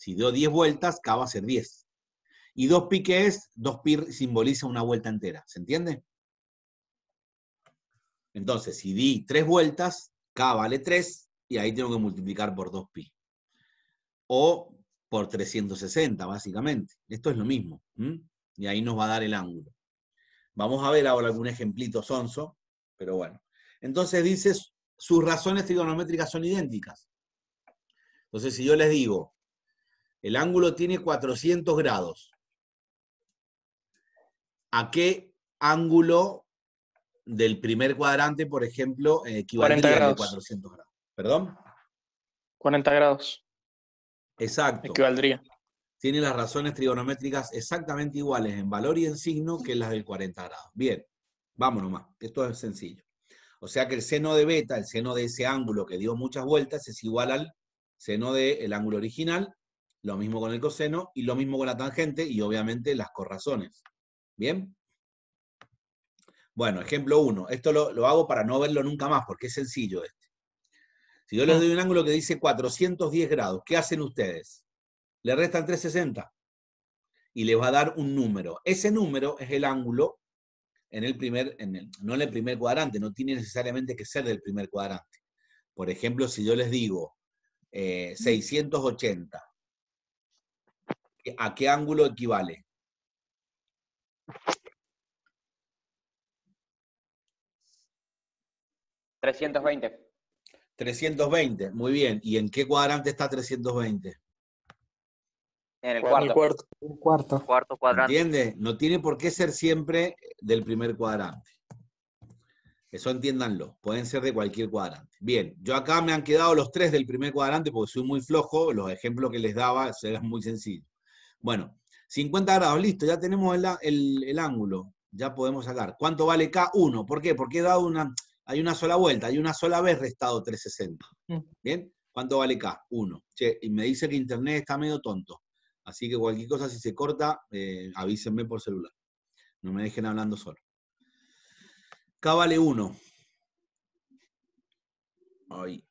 Si dio 10 vueltas, K va a ser 10. Y 2pi que es, 2pi simboliza una vuelta entera. ¿Se entiende? Entonces, si di 3 vueltas, K vale 3 y ahí tengo que multiplicar por 2pi. O por 360, básicamente. Esto es lo mismo. Y ahí nos va a dar el ángulo. Vamos a ver ahora algún ejemplito sonso, pero bueno. Entonces dices sus razones trigonométricas son idénticas. Entonces, si yo les digo el ángulo tiene 400 grados. ¿A qué ángulo del primer cuadrante, por ejemplo, equivaldría? a 400 grados? ¿Perdón? 40 grados. Exacto. Equivaldría. Tiene las razones trigonométricas exactamente iguales en valor y en signo que las del 40 grados. Bien, vámonos más. esto es sencillo. O sea que el seno de beta, el seno de ese ángulo que dio muchas vueltas, es igual al seno del ángulo original lo mismo con el coseno y lo mismo con la tangente y obviamente las corrazones. ¿Bien? Bueno, ejemplo 1. Esto lo, hago para no verlo nunca más porque es sencillo este. Si yo les doy un ah. ángulo que dice 410 grados, ¿qué hacen ustedes? Le restan 360 y les va a dar un número. Ese número es el ángulo en el primer, en el, no en el primer cuadrante, no tiene necesariamente que ser del primer cuadrante. Por ejemplo, si yo les digo eh, 680 ¿a qué ángulo equivale? ¿320? 320, muy bien. ¿Y en qué cuadrante está 320? En el cuarto. cuarto. cuadrante. ¿Entiende? No tiene por qué ser siempre del primer cuadrante. Eso entiéndanlo. Pueden ser de cualquier cuadrante. Bien, yo acá me han quedado los tres del primer cuadrante porque soy muy flojo. Los ejemplos que les daba eran muy sencillos. Bueno, 50 grados, listo, ya tenemos el, el, ángulo, ya podemos sacar. ¿Cuánto vale K1? ¿Por qué? Porque he dado una, hay una sola vuelta, hay una sola vez restado 360. Mm. ¿Bien? ¿Cuánto vale K? 1. Che, y me dice que internet está medio tonto. Así que cualquier cosa, si se corta, eh, avísenme por celular. No me dejen hablando solo. K vale 1. Ay.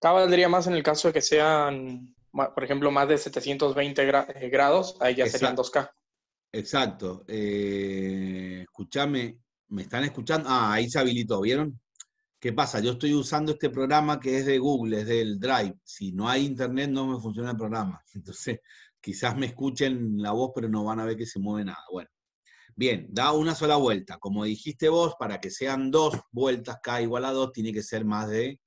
K valdría más en el caso de que sean por ejemplo, más de 720 eh, grados, ahí ya serían 2K. Exacto. Eh, escúchame, ¿me están escuchando? Ah, ahí se habilitó, ¿vieron? ¿Qué pasa? Yo estoy usando este programa que es de Google, es del Drive. Si no hay internet, no me funciona el programa. Entonces, quizás me escuchen la voz, pero no van a ver que se mueve nada. Bueno, bien, da una sola vuelta. Como dijiste vos, para que sean dos vueltas K igual a 2, tiene que ser más de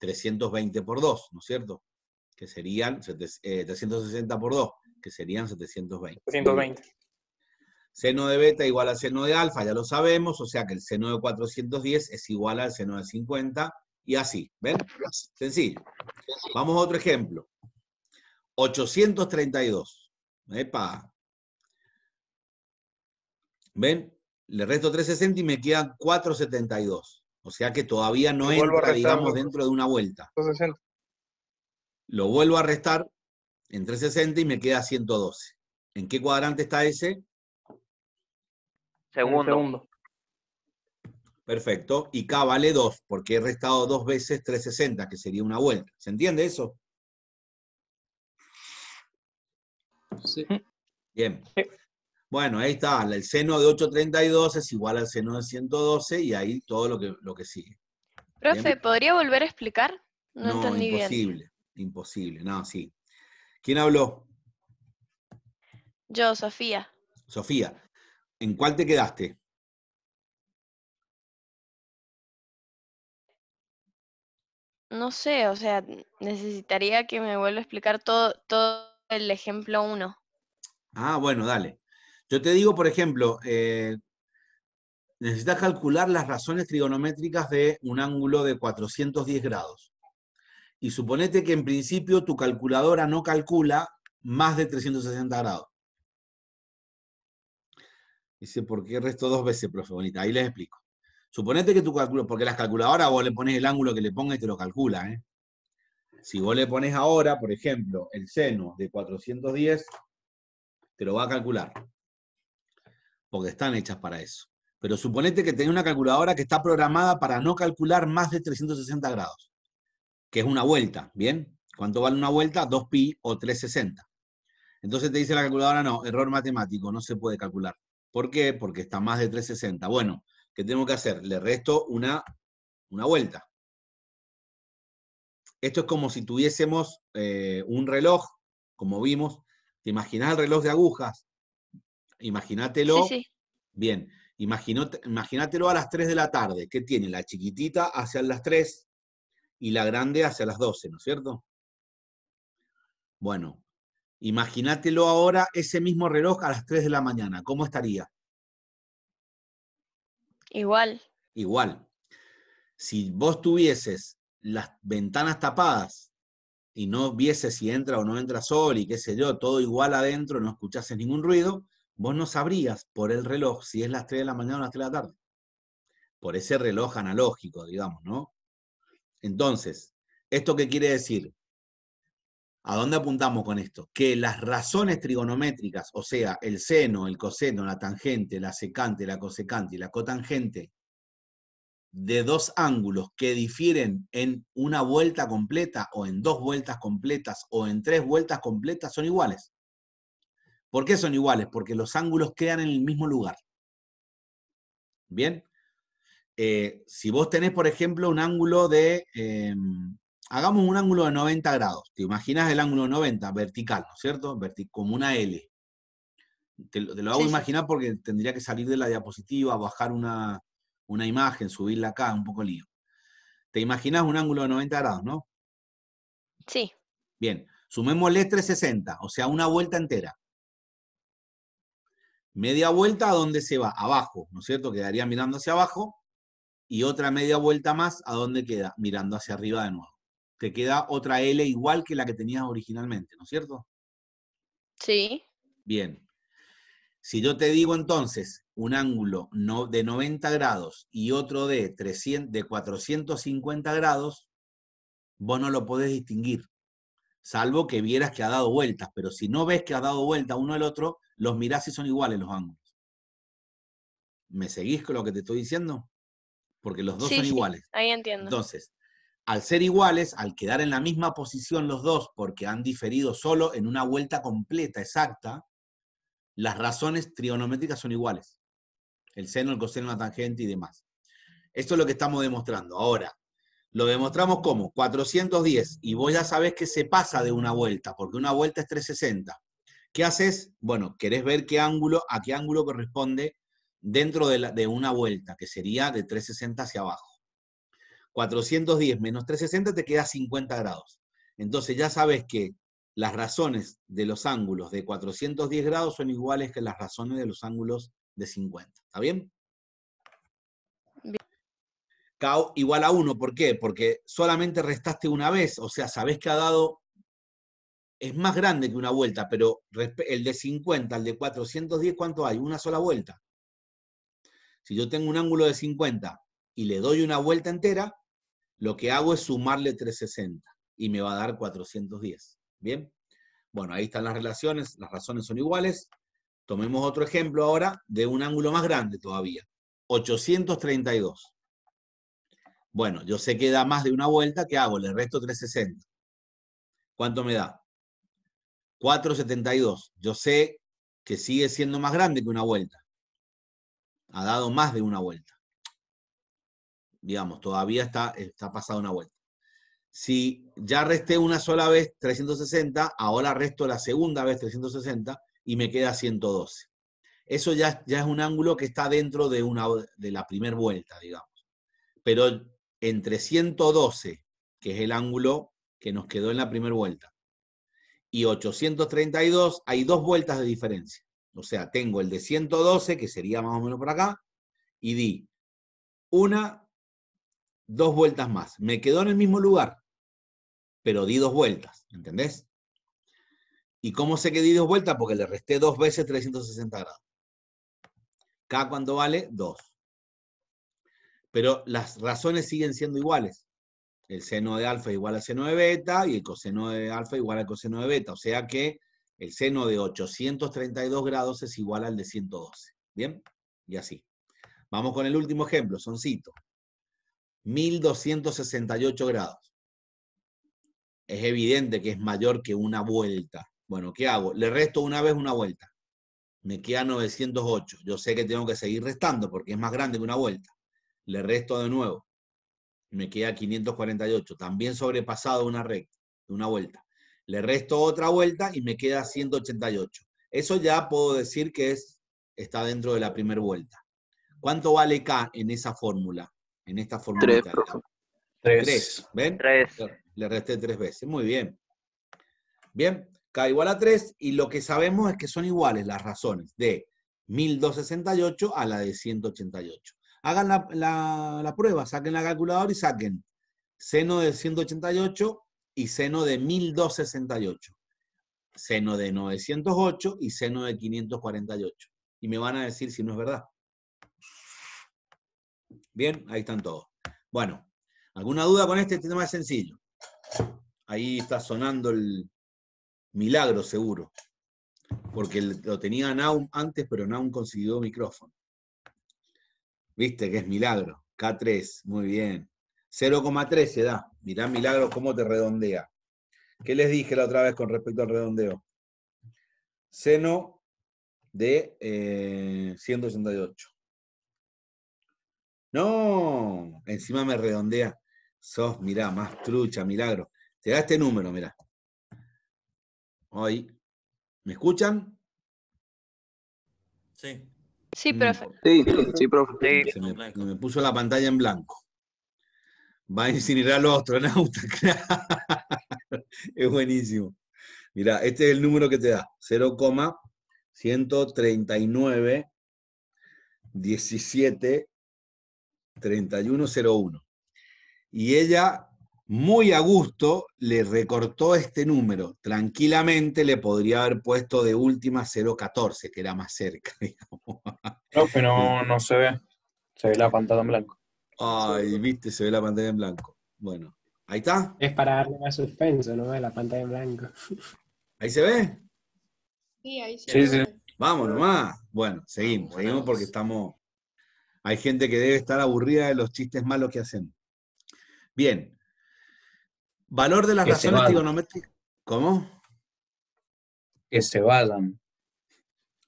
320 por 2, ¿no es cierto? que serían 360 eh, por 2, que serían 720. 720. Seno de beta igual a seno de alfa, ya lo sabemos, o sea que el seno de 410 es igual al seno de 50, y así, ¿ven? Sencillo. Vamos a otro ejemplo. 832. Epa. ¿Ven? Le resto 360 y me quedan 472. O sea que todavía no entra, digamos, dentro de una vuelta. 260. Lo vuelvo a restar en 360 y me queda 112. ¿En qué cuadrante está ese? Segundo. segundo. Perfecto. Y K vale 2, porque he restado dos veces 360, que sería una vuelta. ¿Se entiende eso? Sí. Bien. Bueno, ahí está. El seno de 832 es igual al seno de 112 y ahí todo lo que, lo que sigue. Profe, ¿podría volver a explicar? No, no entendí imposible. Imposible, no, sí. ¿Quién habló? Yo, Sofía. Sofía, ¿en cuál te quedaste? No sé, o sea, necesitaría que me vuelva a explicar todo, todo el ejemplo 1. Ah, bueno, dale. Yo te digo, por ejemplo, eh, necesitas calcular las razones trigonométricas de un ángulo de 410 grados y suponete que en principio tu calculadora no calcula más de 360 grados. Dice, ¿por qué resto dos veces, profe Bonita? Ahí les explico. Suponete que tu calculas, porque las calculadoras vos le pones el ángulo que le pongas y te lo calcula. ¿eh? Si vos le pones ahora, por ejemplo, el seno de 410, te lo va a calcular. Porque están hechas para eso. Pero suponete que tenés una calculadora que está programada para no calcular más de 360 grados que es una vuelta, ¿bien? ¿Cuánto vale una vuelta? 2pi o 360. Entonces te dice la calculadora, no, error matemático, no se puede calcular. ¿Por qué? Porque está más de 360. Bueno, ¿qué tengo que hacer? Le resto una, una vuelta. Esto es como si tuviésemos eh, un reloj, como vimos. ¿Te imaginás el reloj de agujas? Imagínatelo. Bien, imagínatelo a las 3 de la tarde. ¿Qué tiene? La chiquitita hacia las 3, y la grande hacia las 12, ¿no es cierto? Bueno, imagínatelo ahora ese mismo reloj a las 3 de la mañana, ¿cómo estaría? Igual. Igual. Si vos tuvieses las ventanas tapadas y no vieses si entra o no entra sol y qué sé yo, todo igual adentro, no escuchases ningún ruido, vos no sabrías por el reloj si es las 3 de la mañana o las 3 de la tarde. Por ese reloj analógico, digamos, ¿no? Entonces, ¿esto qué quiere decir? ¿A dónde apuntamos con esto? Que las razones trigonométricas, o sea, el seno, el coseno, la tangente, la secante, la cosecante y la cotangente, de dos ángulos que difieren en una vuelta completa o en dos vueltas completas o en tres vueltas completas son iguales. ¿Por qué son iguales? Porque los ángulos quedan en el mismo lugar. ¿Bien? Eh, si vos tenés, por ejemplo, un ángulo de, em, hagamos un ángulo de 90 grados, te imaginas el ángulo 90, vertical, ¿no es cierto? como una L. Te, lo hago imaginar porque tendría que salir de la diapositiva, bajar una, una imagen, subirla acá, un poco lío. ¿Te imaginas un ángulo de 90 grados, no? Sí. Bien, sumémosle 360, o sea, una vuelta entera. Media vuelta a dónde se va, abajo, ¿no es cierto? Quedaría mirando hacia abajo y otra media vuelta más, ¿a dónde queda? Mirando hacia arriba de nuevo. Te queda otra L igual que la que tenías originalmente, ¿no es cierto? Sí. Bien. Si yo te digo entonces un ángulo no, de 90 grados y otro de, de 450 grados, vos no lo podés distinguir, salvo que vieras que ha dado vueltas, pero si no ves que ha dado vueltas uno al otro, los mirás y son iguales los ángulos. ¿Me seguís con lo que te estoy diciendo? porque los dos son iguales. Ahí entiendo. Entonces, al ser iguales, al quedar en la misma posición los dos, porque han diferido solo en una vuelta completa, exacta, las razones trigonométricas son iguales. El seno, el coseno, la tangente y demás. Esto es lo que estamos demostrando. Ahora, lo demostramos como 410, y vos ya sabés que se pasa de una vuelta, porque una vuelta es 360. ¿Qué haces? Bueno, querés ver qué ángulo, a qué ángulo corresponde dentro de, una vuelta, que sería de 360 hacia abajo. 410 menos 360 te queda 50 grados. Entonces ya sabes que las razones de los ángulos de 410 grados son iguales que las razones de los ángulos de 50. ¿Está bien? bien. igual a 1, ¿por qué? Porque solamente restaste una vez, o sea, sabes que ha dado, es más grande que una vuelta, pero el de 50, el de 410, ¿cuánto hay? Una sola vuelta. Si yo tengo un ángulo de 50 y le doy una vuelta entera, lo que hago es sumarle 360 y me va a dar 410. ¿Bien? Bueno, ahí están las relaciones, las razones son iguales. Tomemos otro ejemplo ahora de un ángulo más grande todavía, 832. Bueno, yo sé que da más de una vuelta, ¿qué hago? Le resto 360. ¿Cuánto me da? 472. Yo sé que sigue siendo más grande que una vuelta ha dado más de una vuelta. Digamos, todavía está, está pasada una vuelta. Si ya resté una sola vez 360, ahora resto la segunda vez 360 y me queda 112. Eso ya, ya es un ángulo que está dentro de, una, de la primera vuelta, digamos. Pero entre 112, que es el ángulo que nos quedó en la primera vuelta, y 832, hay dos vueltas de diferencia. O sea, tengo el de 112, que sería más o menos por acá, y di una, dos vueltas más. Me quedó en el mismo lugar, pero di dos vueltas, ¿entendés? ¿Y cómo sé que di dos vueltas? Porque le resté dos veces 360 grados. Cada cuánto vale, dos. Pero las razones siguen siendo iguales. El seno de alfa igual al seno de beta y el coseno de alfa igual al coseno de beta. O sea que el seno de 832 grados es igual al de 112. ¿Bien? Y así. Vamos con el último ejemplo, soncito. 1268 grados. Es evidente que es mayor que una vuelta. Bueno, ¿qué hago? Le resto una vez una vuelta. Me queda 908. Yo sé que tengo que seguir restando porque es más grande que una vuelta. Le resto de nuevo. Me queda 548. También sobrepasado una recta, una vuelta. Le resto otra vuelta y me queda 188. Eso ya puedo decir que es, está dentro de la primera vuelta. ¿Cuánto vale K en esa fórmula? En esta fórmula. Tres, tres. ¿Ven? Tres. Le resté tres veces. Muy bien. Bien, K igual a 3 y lo que sabemos es que son iguales las razones de 1268 a la de 188. Hagan la, la prueba, saquen la calculadora y saquen seno de 188 y seno de 1268, seno de 908 y seno de 548. Y me van a decir si no es verdad. Bien, ahí están todos. Bueno, ¿alguna duda con este? tema es sencillo. Ahí está sonando el milagro seguro, porque lo tenía Naum antes, pero Naum consiguió micrófono. Viste que es milagro. K3, muy bien. 0,3 se da. Mirá, milagro, cómo te redondea. ¿Qué les dije la otra vez con respecto al redondeo? Seno de 188. Eh, no, encima me redondea. Sos, mirá, más trucha, milagro. Te da este número, mirá. Hoy. ¿Me escuchan? Sí. Sí, profe. Mm. Sí, sí, profe. me puso la pantalla en blanco va a incinerar los astronautas, Es buenísimo. Mira, este es el número que te da, 0,139 17 3101. Y ella, muy a gusto, le recortó este número. Tranquilamente le podría haber puesto de última 014, que era más cerca, digamos. Profe, no se ve. Se ve la pantalla en blanco. Ay, viste, se ve la pantalla en blanco. Bueno, ahí está. Es para darle más suspenso, ¿no? La pantalla en blanco. ¿Ahí se ve? Sí, ahí se ve. Sí. Vamos nomás. Bueno, seguimos, seguimos porque estamos. Hay gente que debe estar aburrida de los chistes malos que hacen. Bien. Valor de las razones ¿Cómo? Que se vayan.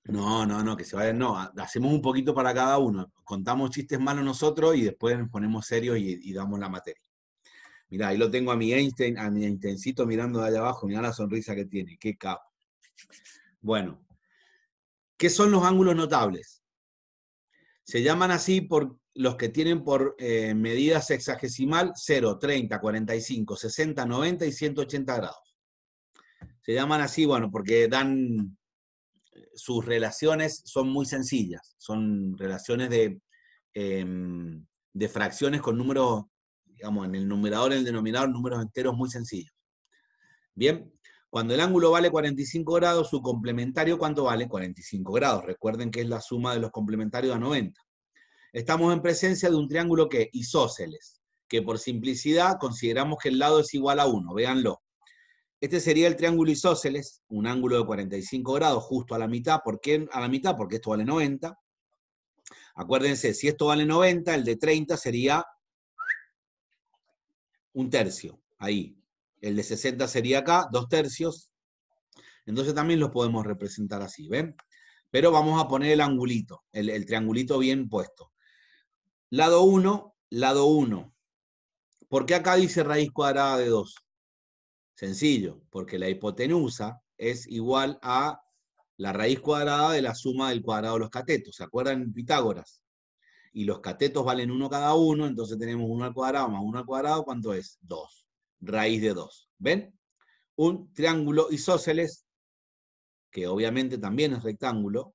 No, no, no, que se vayan, no, hacemos un poquito para cada uno, contamos chistes malos nosotros y después nos ponemos serios y, damos la materia. Mirá, ahí lo tengo a mi Einstein, a mi Einsteincito mirando de allá abajo, mirá la sonrisa que tiene, qué capo. Bueno, ¿qué son los ángulos notables? Se llaman así por los que tienen por eh, medida sexagesimal 0, 30, 45, 60, 90 y 180 grados. Se llaman así, bueno, porque dan sus relaciones son muy sencillas, son relaciones de, em, de fracciones con números, digamos, en el numerador en el denominador, números enteros muy sencillos. Bien, cuando el ángulo vale 45 grados, su complementario, ¿cuánto vale? 45 grados. Recuerden que es la suma de los complementarios a 90. Estamos en presencia de un triángulo que isósceles, que por simplicidad consideramos que el lado es igual a 1, véanlo. Este sería el triángulo isósceles, un ángulo de 45 grados justo a la mitad. ¿Por qué a la mitad? Porque esto vale 90. Acuérdense, si esto vale 90, el de 30 sería un tercio, ahí. El de 60 sería acá, dos tercios. Entonces también los podemos representar así, ¿ven? Pero vamos a poner el angulito, el, el triangulito bien puesto. Lado 1, lado 1. ¿Por qué acá dice raíz cuadrada de 2? Sencillo, porque la hipotenusa es igual a la raíz cuadrada de la suma del cuadrado de los catetos. ¿Se acuerdan Pitágoras? Y los catetos valen uno cada uno, entonces tenemos 1 al cuadrado más uno al cuadrado, ¿cuánto es? 2. Raíz de 2. ¿Ven? Un triángulo isósceles, que obviamente también es rectángulo,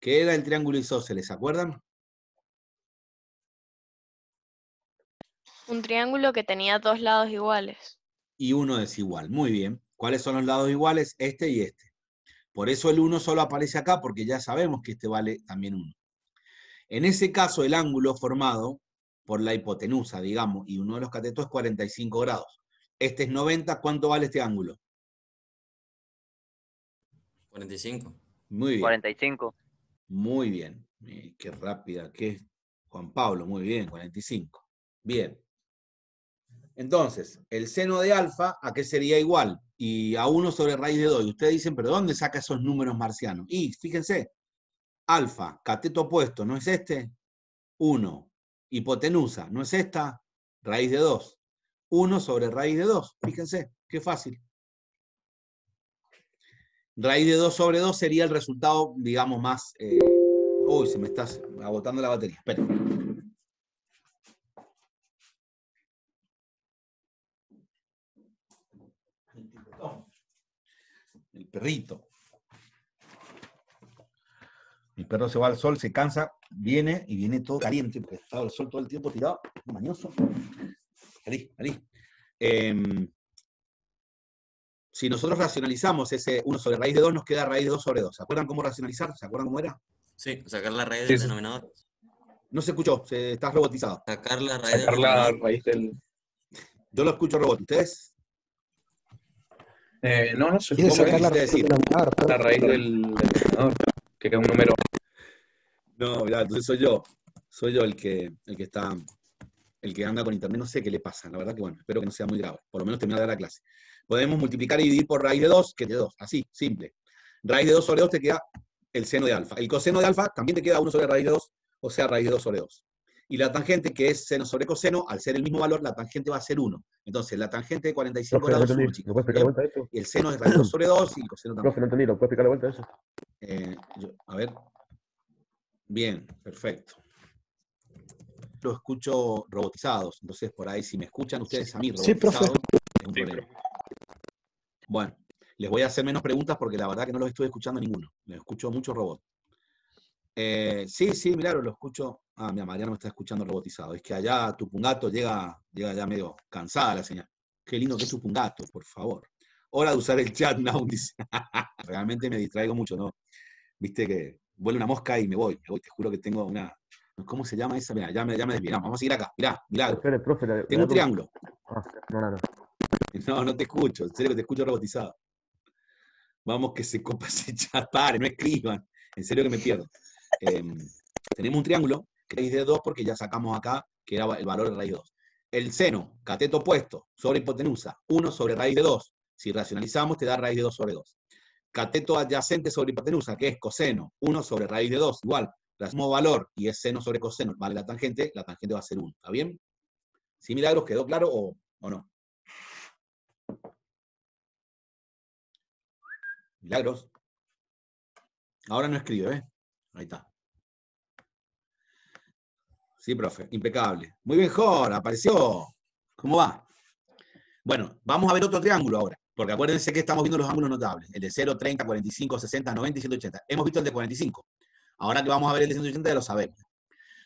que era el triángulo isósceles, ¿se acuerdan? Un triángulo que tenía dos lados iguales y uno desigual. Muy bien. ¿Cuáles son los lados iguales? Este y este. Por eso el 1 solo aparece acá, porque ya sabemos que este vale también 1. En ese caso, el ángulo formado por la hipotenusa, digamos, y uno de los catetos es 45 grados. Este es 90, ¿cuánto vale este ángulo? 45. Muy bien. 45. Muy bien. Qué rápida que Juan Pablo, muy bien, 45. Bien. Entonces, el seno de alfa, ¿a qué sería igual? Y a 1 sobre raíz de 2. Y ustedes dicen, pero ¿dónde saca esos números marcianos? Y fíjense, alfa, cateto opuesto, ¿no es este? 1. Hipotenusa, ¿no es esta? Raíz de 2. 1 sobre raíz de 2. Fíjense, qué fácil. Raíz de 2 sobre 2 sería el resultado, digamos, más... Eh, uy, se me está agotando la batería. Espera. perrito. Mi perro se va al sol, se cansa, viene y viene todo caliente, porque estaba el sol todo el tiempo tirado, mañoso. Salí, salí. Em, si nosotros racionalizamos ese 1 sobre raíz de 2, nos queda raíz de 2 sobre 2. ¿Se acuerdan cómo racionalizar? ¿Se acuerdan cómo era? Sí, sacar la raíz del denominador. No se escuchó, se, está robotizado. Sacar la raíz, sacar del, la raíz del... Yo lo escucho robot. ¿Ustedes? Eh, no, no, supongo sacar la, de decir, la raíz del, que es un número. No, mira, entonces soy yo. Soy yo el que, el que está, el que anda con internet. No sé qué le pasa, la verdad que bueno, espero que no sea muy grave. Por lo menos terminar la clase. Podemos multiplicar y dividir por raíz de 2, que es de 2, así, simple. Raíz de 2 sobre 2 te queda el seno de alfa. El coseno de alfa también te queda 1 sobre raíz de 2, o sea, raíz de 2 sobre 2 y la tangente que es seno sobre coseno, al ser el mismo valor, la tangente va a ser 1. Entonces, la tangente de 45 grados no es puedes explicar la vuelta Y el seno es raíz sobre 2 y el coseno también. Profe, no entendí, no, puedes explicar la vuelta eso? Eh, a ver. Bien, perfecto. Lo escucho robotizados, entonces por ahí si me escuchan ustedes a mí sí, robotizados, profe. es un problema. Bueno, les voy a hacer menos preguntas porque la verdad que no los estoy escuchando ninguno. Les escucho mucho robot. Eh, sí, sí, claro, lo escucho Ah, mira, Mariano me está escuchando robotizado. Es que allá Tupungato llega, llega ya medio cansada la señal. Qué lindo que es tu pungato, por favor. Hora de usar el chat now, Realmente me distraigo mucho, ¿no? Viste que vuelve una mosca y me voy, Te juro que tengo una. ¿Cómo se llama esa? Mira, ya me, ya Vamos a seguir acá. Mirá, mira. tengo un triángulo. Ah, no, no, te escucho. En serio que te escucho robotizado. Vamos que se copa ese chat. Pare, no escriban. En serio que me pierdo. Em, tenemos un triángulo raíz de 2 porque ya sacamos acá que era el valor de raíz de 2. El seno, cateto opuesto, sobre hipotenusa, 1 sobre raíz de 2. Si racionalizamos, te da raíz de 2 sobre 2. Cateto adyacente sobre hipotenusa, que es coseno, 1 sobre raíz de 2, igual. Racimo valor y es seno sobre coseno, vale la tangente, la tangente va a ser 1. ¿Está bien? ¿Sí, Milagros? ¿Quedó claro o, o no? Milagros. Ahora no escribe, ¿eh? Ahí está. Sí, profe, impecable. Muy mejor, apareció. ¿Cómo va? Bueno, vamos a ver otro triángulo ahora, porque acuérdense que estamos viendo los ángulos notables, el de 0, 30, 45, 60, 90 y 180. Hemos visto el de 45. Ahora que vamos a ver el de 180 ya lo sabemos.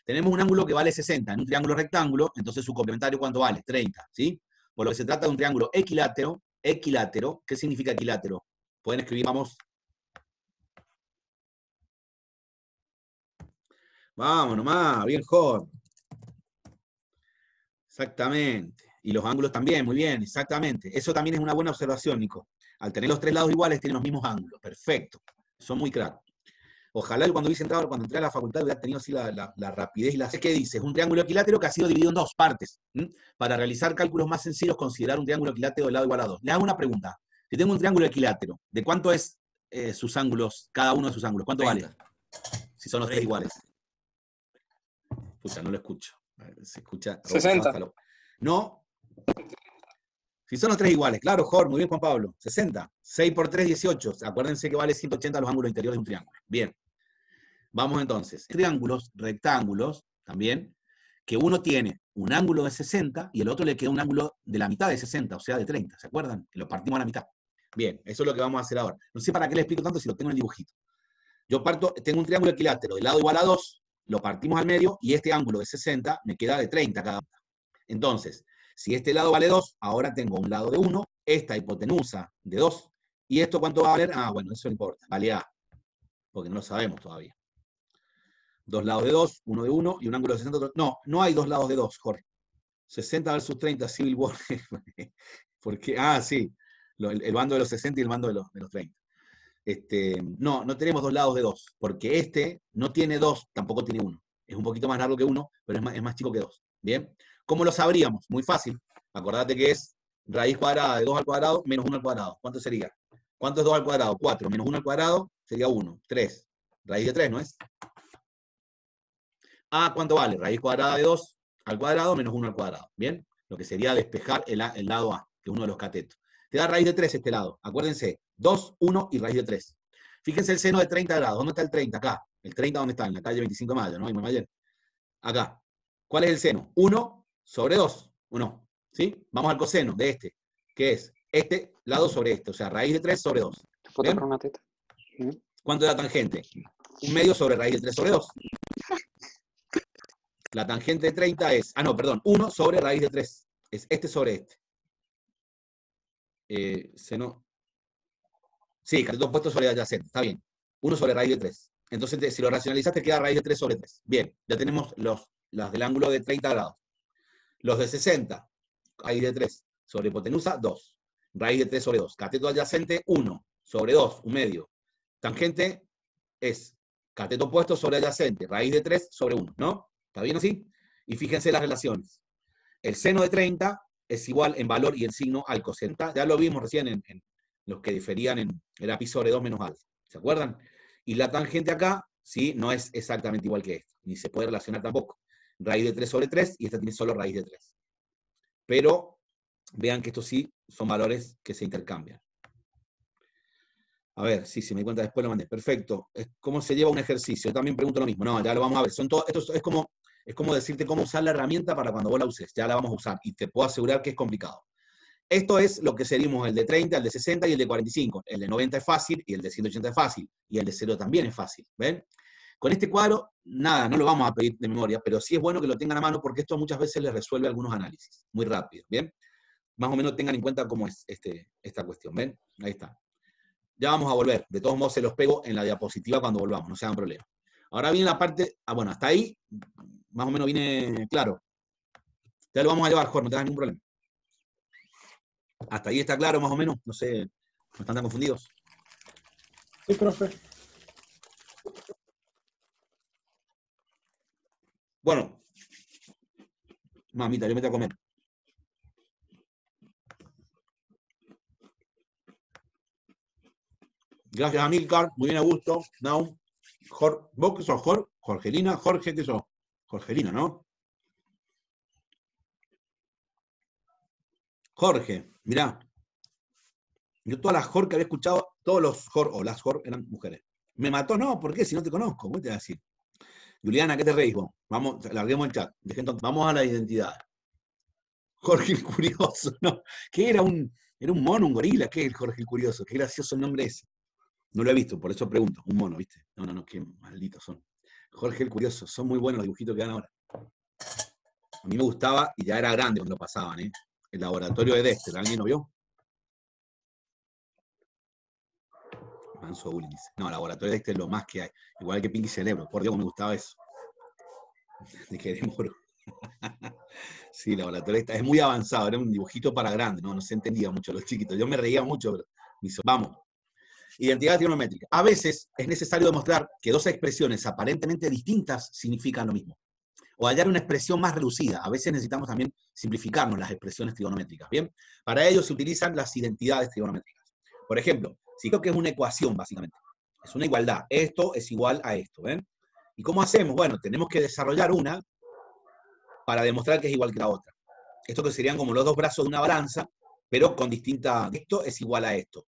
Tenemos un ángulo que vale 60 en un triángulo rectángulo, entonces su complementario ¿cuánto vale? 30, ¿sí? Por lo que se trata de un triángulo equilátero, equilátero, ¿qué significa equilátero? Pueden escribir, vamos, Vamos nomás, bien joven. Exactamente. Y los ángulos también, muy bien, exactamente. Eso también es una buena observación, Nico. Al tener los tres lados iguales, tienen los mismos ángulos. Perfecto. Son muy claros. Ojalá cuando hubiese entrado, cuando entré a la facultad, hubiera tenido así la, rapidez y la... ¿Qué dices? Un triángulo equilátero que ha sido dividido en dos partes. Para realizar cálculos más sencillos, considerar un triángulo equilátero del lado igual a dos. Le hago una pregunta. Si tengo un triángulo equilátero, ¿de cuánto es eh, sus ángulos, cada uno de sus ángulos? ¿Cuánto vale? Si son los tres iguales sea, no lo escucho. Se escucha. 60. No. Si son los tres iguales, claro, Jorge, muy bien, Juan Pablo. 60. 6 por 3, 18. Acuérdense que vale 180 los ángulos interiores de un triángulo. Bien. Vamos entonces. Triángulos, rectángulos, también, que uno tiene un ángulo de 60 y el otro le queda un ángulo de la mitad de 60, o sea, de 30, ¿se acuerdan? lo partimos a la mitad. Bien, eso es lo que vamos a hacer ahora. No sé para qué le explico tanto si lo tengo en el dibujito. Yo parto, tengo un triángulo equilátero, del lado igual a 2, lo partimos al medio y este ángulo de 60 me queda de 30 cada una. Entonces, si este lado vale 2, ahora tengo un lado de 1, esta hipotenusa de 2. ¿Y esto cuánto va a valer? Ah, bueno, eso no importa, vale A, porque no lo sabemos todavía. Dos lados de 2, uno de 1 y un ángulo de 60. No, no hay dos lados de 2, Jorge. 60 versus 30, Civil War. porque, ah, sí, el, bando de los 60 y el bando de los, de los 30. Este, no, no tenemos dos lados de 2 porque este no tiene 2 tampoco tiene 1 Es un poquito más largo que uno, pero es más, chico que 2 ¿Bien? ¿Cómo lo sabríamos? Muy fácil. Acordate que es raíz cuadrada de 2 al cuadrado menos 1 al cuadrado. ¿Cuánto sería? ¿Cuánto es 2 al cuadrado? 4 menos 1 al cuadrado sería 1. 3. Raíz de 3, ¿no es? ¿a ¿cuánto vale? Raíz cuadrada de 2 al cuadrado menos 1 al cuadrado. ¿Bien? Lo que sería despejar el, el lado A, que es uno de los catetos. Te da raíz de 3 este lado. Acuérdense, 2, 1 y raíz de 3. Fíjense el seno de 30 grados. ¿Dónde está el 30? Acá. ¿El 30 dónde está? En la calle 25 de mayo, ¿no? Acá. ¿Cuál es el seno? 1 sobre 2. 1. ¿Sí? Vamos al coseno de este, que es este lado sobre este, o sea, raíz de 3 sobre 2. ¿Cuánto es la tangente? Un medio sobre raíz de 3 sobre 2. La tangente de 30 es, ah no, perdón, 1 sobre raíz de 3. Es este sobre este. Eh, seno Sí, cateto puestos sobre adyacente, está bien. 1 sobre raíz de 3. Entonces, si lo racionalizaste, queda raíz de 3 sobre 3. Bien, ya tenemos los, las del ángulo de 30 grados. Los de 60, raíz de 3 sobre hipotenusa, 2. Raíz de 3 sobre 2. Cateto adyacente, 1 sobre 2, un medio. Tangente es cateto opuesto sobre adyacente, raíz de 3 sobre 1, ¿no? ¿Está bien así? Y fíjense las relaciones. El seno de 30 es igual en valor y en signo al cosenta. Ya lo vimos recién en, los que diferían en, el pi sobre 2 menos alfa, ¿se acuerdan? Y la tangente acá, sí, no es exactamente igual que esta, ni se puede relacionar tampoco. Raíz de 3 sobre 3 y esta tiene solo raíz de 3. Pero vean que estos sí son valores que se intercambian. A ver, sí, si me di cuenta después lo mandé. Perfecto. ¿Cómo se lleva un ejercicio? Yo también pregunto lo mismo. No, ya lo vamos a ver. Son esto es como, es como decirte cómo usar la herramienta para cuando vos la uses. Ya la vamos a usar. Y te puedo asegurar que es complicado. Esto es lo que seríamos el de 30, el de 60 y el de 45. El de 90 es fácil y el de 180 es fácil. Y el de 0 también es fácil. ¿Ven? Con este cuadro, nada, no lo vamos a pedir de memoria, pero sí es bueno que lo tengan a mano porque esto muchas veces les resuelve algunos análisis muy rápido. ¿Bien? Más o menos tengan en cuenta cómo es este, esta cuestión. ¿Ven? Ahí está. Ya vamos a volver. De todos modos, se los pego en la diapositiva cuando volvamos, no se hagan problema. Ahora viene la parte. Ah, bueno, hasta ahí, más o menos viene claro. Ya lo vamos a llevar, Jorge, no dan ningún problema. Hasta ahí está claro, más o menos. No sé, no están tan confundidos. Sí, profe. Bueno, mamita, yo me voy a comer. Gracias Amilcar muy bien a gusto. Now, Jorge, ¿vos que sos Jorge? Jorgelina, Jorge, ¿qué sos? Jorgelina, ¿no? Jorge. Mirá, yo todas las Jor que había escuchado, todos los Jor o las Jor eran mujeres. Me mató, no, ¿por qué? Si no te conozco, ¿cómo te voy a decir? Juliana, ¿qué te reís vos? Vamos, larguemos el chat. vamos a la identidad. Jorge el Curioso, ¿no? Que era un, era un mono, un gorila, ¿qué es el Jorge el Curioso? Qué gracioso el nombre es? No lo he visto, por eso pregunto. Un mono, ¿viste? No, no, no, qué malditos son. Jorge el Curioso, son muy buenos los dibujitos que dan ahora. A mí me gustaba y ya era grande cuando pasaban, ¿eh? el laboratorio de Dexter. ¿Alguien lo vio? Manso Ulises. No, el laboratorio de Dexter es lo más que hay. Igual que Pinky Cerebro. Por Dios, me gustaba eso. si de sí, laboratorio de Dexter. Es muy avanzado. Era un dibujito para grande, No, no se entendía mucho los chiquitos. Yo me reía mucho. Pero... Vamos. Identidad trigonométrica. A veces es necesario demostrar que dos expresiones aparentemente distintas significan lo mismo o hallar una expresión más reducida. A veces necesitamos también simplificarnos las expresiones trigonométricas. Bien, para ello se utilizan las identidades trigonométricas. Por ejemplo, si creo que es una ecuación, básicamente, es una igualdad. Esto es igual a esto. ¿ven? ¿Y cómo hacemos? Bueno, tenemos que desarrollar una para demostrar que es igual que la otra. Esto que serían como los dos brazos de una balanza, pero con distinta. Esto es igual a esto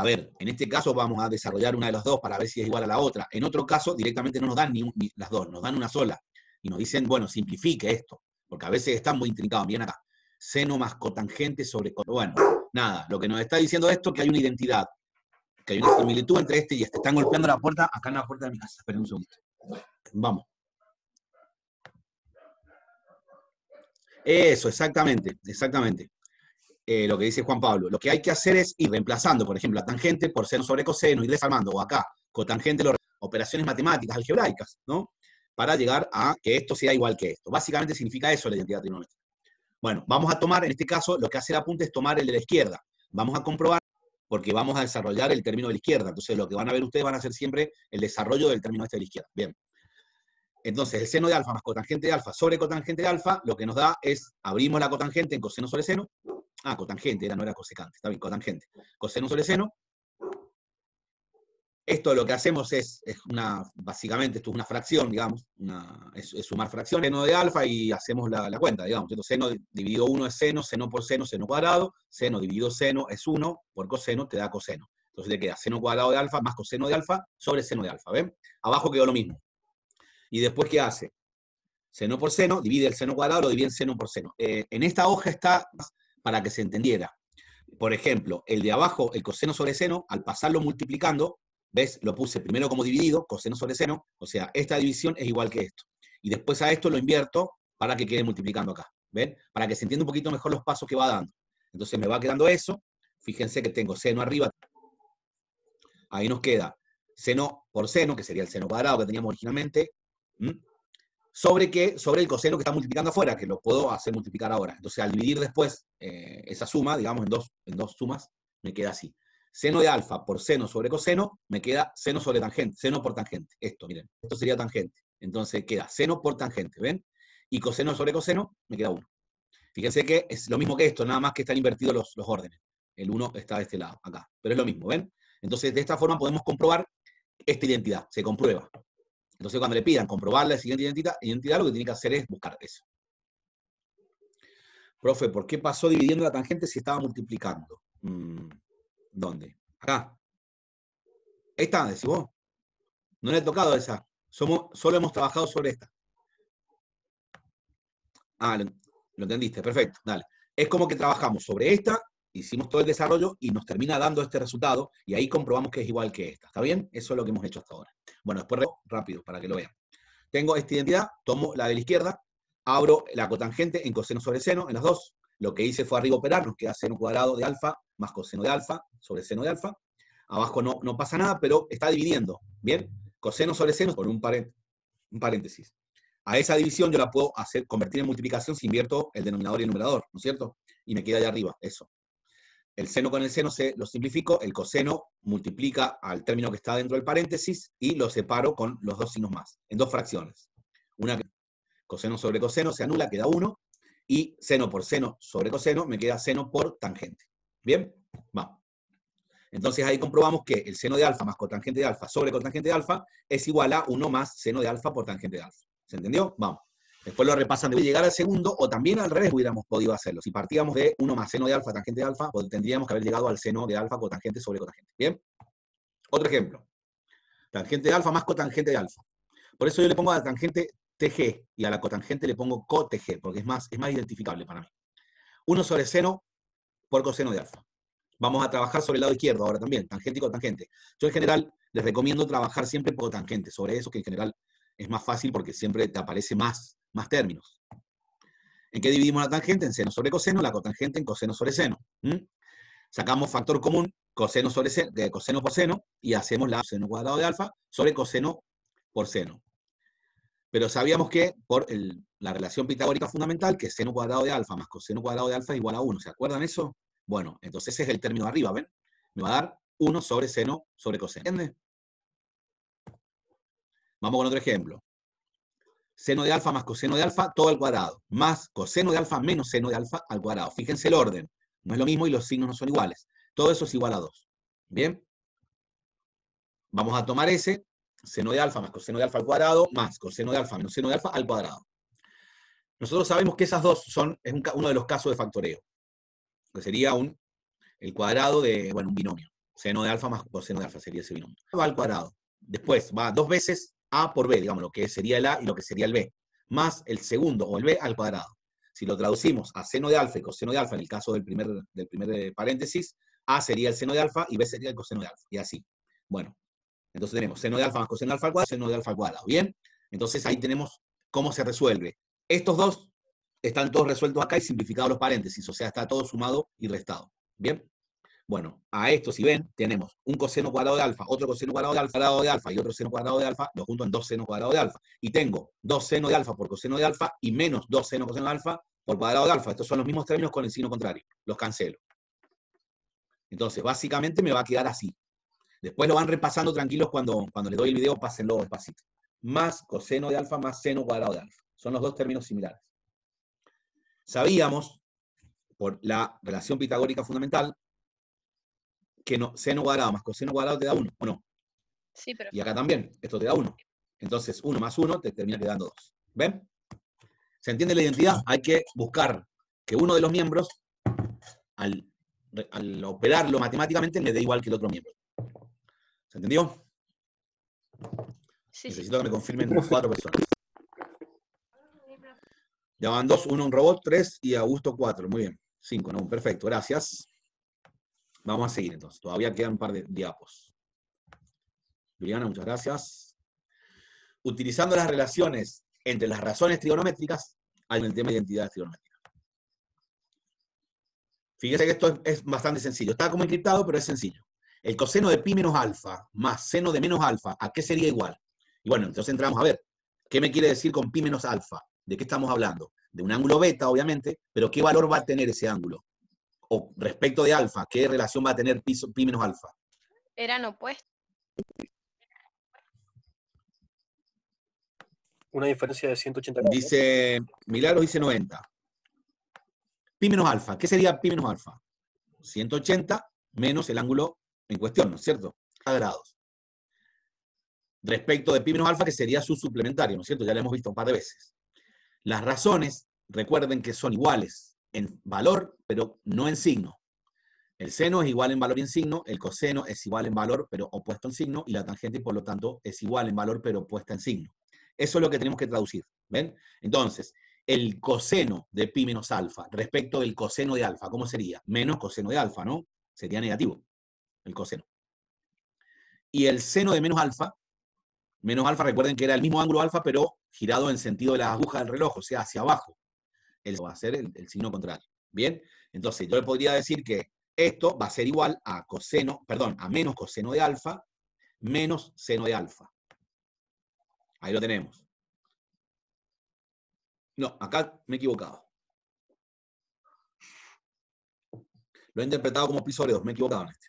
a ver, en este caso vamos a desarrollar una de las dos para ver si es igual a la otra. En otro caso, directamente no nos dan ni, las dos, nos dan una sola. Y nos dicen, bueno, simplifique esto, porque a veces están muy intrincados. Miren acá, seno más cotangente sobre... Bueno, nada, lo que nos está diciendo esto es que hay una identidad, que hay una similitud entre este y este. Están golpeando la puerta, acá en la puerta de mi casa. Esperen un segundo. Vamos. Eso, exactamente, exactamente. Eh, lo que dice Juan Pablo. Lo que hay que hacer es ir reemplazando, por ejemplo, la tangente por seno sobre coseno, ir desarmando, o acá, cotangente, operaciones matemáticas, algebraicas, ¿no? Para llegar a que esto sea igual que esto. Básicamente significa eso la identidad trigonométrica. Bueno, vamos a tomar, en este caso, lo que hace el apunte es tomar el de la izquierda. Vamos a comprobar, porque vamos a desarrollar el término de la izquierda. Entonces, lo que van a ver ustedes van a ser siempre el desarrollo del término este de la izquierda. Bien. Entonces, el seno de alfa más cotangente de alfa sobre cotangente de alfa, lo que nos da es, abrimos la cotangente en coseno sobre seno, Ah, cotangente, era, no era cosecante, está bien, cotangente. Coseno sobre seno. Esto lo que hacemos es, una, básicamente, esto es una fracción, digamos, es, sumar fracciones, seno de alfa y hacemos la, cuenta, digamos. Entonces, seno dividido 1 es seno, seno por seno, seno cuadrado, seno dividido seno es 1, por coseno te da coseno. Entonces le queda seno cuadrado de alfa más coseno de alfa sobre seno de alfa, ¿ven? Abajo quedó lo mismo. Y después, ¿qué hace? Seno por seno, divide el seno cuadrado, lo divide en seno por seno. Eh, en esta hoja está para que se entendiera. Por ejemplo, el de abajo, el coseno sobre seno, al pasarlo multiplicando, ¿ves? Lo puse primero como dividido, coseno sobre seno, o sea, esta división es igual que esto. Y después a esto lo invierto para que quede multiplicando acá, ¿ven? Para que se entienda un poquito mejor los pasos que va dando. Entonces me va quedando eso, fíjense que tengo seno arriba, ahí nos queda seno por seno, que sería el seno cuadrado que teníamos originalmente, sobre, qué? sobre el coseno que está multiplicando afuera, que lo puedo hacer multiplicar ahora. Entonces, al dividir después eh, esa suma, digamos, en dos, en dos sumas, me queda así. Seno de alfa por seno sobre coseno, me queda seno sobre tangente, seno por tangente. Esto, miren, esto sería tangente. Entonces queda seno por tangente, ¿ven? Y coseno sobre coseno, me queda 1. Fíjense que es lo mismo que esto, nada más que están invertidos los, los órdenes. El 1 está de este lado, acá. Pero es lo mismo, ¿ven? Entonces, de esta forma podemos comprobar esta identidad, se comprueba. Entonces, cuando le pidan comprobar la siguiente identidad, identidad, lo que tiene que hacer es buscar eso. Profe, ¿por qué pasó dividiendo la tangente si estaba multiplicando? Mm, ¿Dónde? Acá. Ahí está, decís vos. No le he tocado esa. solo hemos trabajado sobre esta. Ah, lo entendiste, perfecto, dale. Es como que trabajamos sobre esta hicimos todo el desarrollo y nos termina dando este resultado y ahí comprobamos que es igual que esta. ¿Está bien? Eso es lo que hemos hecho hasta ahora. Bueno, después rápido para que lo vean. Tengo esta identidad, tomo la de la izquierda, abro la cotangente en coseno sobre seno, en las dos. Lo que hice fue arriba operar, nos queda seno cuadrado de alfa más coseno de alfa sobre seno de alfa. Abajo no, no pasa nada, pero está dividiendo. ¿Bien? Coseno sobre seno por un, un paréntesis. A esa división yo la puedo hacer, convertir en multiplicación si invierto el denominador y el numerador, ¿no es cierto? Y me queda allá arriba, eso. El seno con el seno se lo simplifico, el coseno multiplica al término que está dentro del paréntesis y lo separo con los dos signos más, en dos fracciones. Una coseno sobre coseno se anula, queda uno, y seno por seno sobre coseno me queda seno por tangente. ¿Bien? Vamos. Entonces ahí comprobamos que el seno de alfa más cotangente de alfa sobre cotangente de alfa es igual a 1 más seno de alfa por tangente de alfa. ¿Se entendió? Vamos. Después lo repasan de llegar al segundo, o también al revés hubiéramos podido hacerlo. Si partíamos de 1 más seno de alfa, tangente de alfa, tendríamos que haber llegado al seno de alfa cotangente sobre cotangente. ¿Bien? Otro ejemplo. Tangente de alfa más cotangente de alfa. Por eso yo le pongo a la tangente TG y a la cotangente le pongo cotg, porque es más, es más identificable para mí. 1 sobre seno por coseno de alfa. Vamos a trabajar sobre el lado izquierdo ahora también, tangente y cotangente. Yo en general les recomiendo trabajar siempre por cotangente, sobre eso que en general es más fácil porque siempre te aparece más más términos. ¿En qué dividimos la tangente? En seno sobre coseno, la cotangente en coseno sobre seno. Sacamos factor común, coseno sobre seno, de coseno por seno, y hacemos la seno cuadrado de alfa sobre coseno por seno. Pero sabíamos que por la relación pitagórica fundamental, que seno cuadrado de alfa más coseno cuadrado de alfa es igual a 1. ¿Se acuerdan eso? Bueno, entonces ese es el término de arriba, ¿ven? Me va a dar 1 sobre seno sobre coseno. ¿Entiendes? Vamos con otro ejemplo seno de alfa más coseno de alfa, todo al cuadrado, más coseno de alfa menos seno de alfa al cuadrado. Fíjense el orden, no es lo mismo y los signos no son iguales. Todo eso es igual a 2. ¿Bien? Vamos a tomar ese, seno de alfa más coseno de alfa al cuadrado, más coseno de alfa menos seno de alfa al cuadrado. Nosotros sabemos que esas dos son, es uno de los casos de factoreo, que sería un, el cuadrado de, bueno, un binomio. Seno de alfa más coseno de alfa sería ese binomio. Va al cuadrado. Después va dos veces a por B, digamos, lo que sería el A y lo que sería el B, más el segundo o el B al cuadrado. Si lo traducimos a seno de alfa y coseno de alfa, en el caso del primer, del primer eh, paréntesis, A sería el seno de alfa y B sería el coseno de alfa, y así. Bueno, entonces tenemos seno de alfa más coseno de alfa al cuadrado, seno de alfa al cuadrado, ¿bien? Entonces ahí tenemos cómo se resuelve. Estos dos están todos resueltos acá y simplificados los paréntesis, o sea, está todo sumado y restado, ¿bien? Bueno, a esto, si ven, tenemos un coseno cuadrado de alfa, otro coseno cuadrado de alfa, de alfa y otro seno cuadrado de alfa, lo junto en dos senos cuadrados de alfa. Y tengo dos senos de alfa por coseno de alfa y menos dos senos coseno de alfa por cuadrado de alfa. Estos son los mismos términos con el signo contrario. Los cancelo. Entonces, básicamente me va a quedar así. Después lo van repasando tranquilos cuando, cuando les doy el video, pásenlo despacito. Más coseno de alfa más seno cuadrado de alfa. Son los dos términos similares. Sabíamos, por la relación pitagórica fundamental, que no, seno cuadrado más coseno cuadrado te da 1, ¿o no? Sí, pero... Y acá también, esto te da uno Entonces, uno más uno te termina quedando dos ¿Ven? ¿Se entiende la identidad? Hay que buscar que uno de los miembros, al, operarlo matemáticamente, le dé igual que el otro miembro. ¿Se entendió? Sí, Necesito que me confirmen cuatro personas. Ya van dos, uno un robot, tres y Augusto cuatro. Muy bien. Cinco, no, perfecto, gracias. Vamos a seguir entonces. Todavía quedan un par de diapos. Juliana, muchas gracias. Utilizando las relaciones entre las razones trigonométricas al tema de identidades trigonométricas. Fíjese que esto es, es bastante sencillo. Está como encriptado, pero es sencillo. El coseno de pi menos alfa más seno de menos alfa, ¿a qué sería igual? Y bueno, entonces entramos a ver, ¿qué me quiere decir con pi menos alfa? ¿De qué estamos hablando? De un ángulo beta, obviamente, pero ¿qué valor va a tener ese ángulo? o respecto de alfa, ¿qué relación va a tener pi, menos alfa? Eran opuestos. Una diferencia de 180 Dice, Milagros dice 90. Pi menos alfa, ¿qué sería pi menos alfa? 180 menos el ángulo en cuestión, ¿no es cierto? A grados. Respecto de pi menos alfa, que sería su suplementario, ¿no es cierto? Ya lo hemos visto un par de veces. Las razones, recuerden que son iguales en valor, pero no en signo. El seno es igual en valor y en signo, el coseno es igual en valor, pero opuesto en signo, y la tangente, por lo tanto, es igual en valor, pero opuesta en signo. Eso es lo que tenemos que traducir, ¿ven? Entonces, el coseno de pi menos alfa respecto del coseno de alfa, ¿cómo sería? Menos coseno de alfa, ¿no? Sería negativo el coseno. Y el seno de menos alfa, menos alfa, recuerden que era el mismo ángulo alfa, pero girado en sentido de las agujas del reloj, o sea, hacia abajo va a ser el, signo contrario. ¿Bien? Entonces yo le podría decir que esto va a ser igual a coseno, perdón, a menos coseno de alfa menos seno de alfa. Ahí lo tenemos. No, acá me he equivocado. Lo he interpretado como pi sobre 2, me he equivocado en este.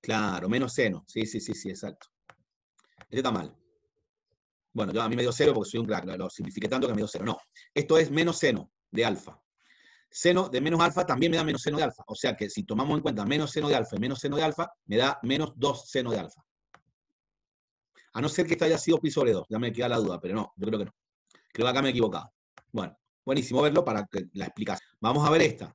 Claro, menos seno. Sí, sí, sí, sí, exacto. Este está mal. Bueno, yo a mí me dio cero porque soy un crack, lo simplifiqué tanto que me dio cero. No, esto es menos seno de alfa. Seno de menos alfa también me da menos seno de alfa. O sea que si tomamos en cuenta menos seno de alfa y menos seno de alfa, me da menos 2 seno de alfa. A no ser que esto haya sido pi sobre 2, ya me queda la duda, pero no, yo creo que no. Creo que acá me he equivocado. Bueno, buenísimo verlo para que la explicación. Vamos a ver esta.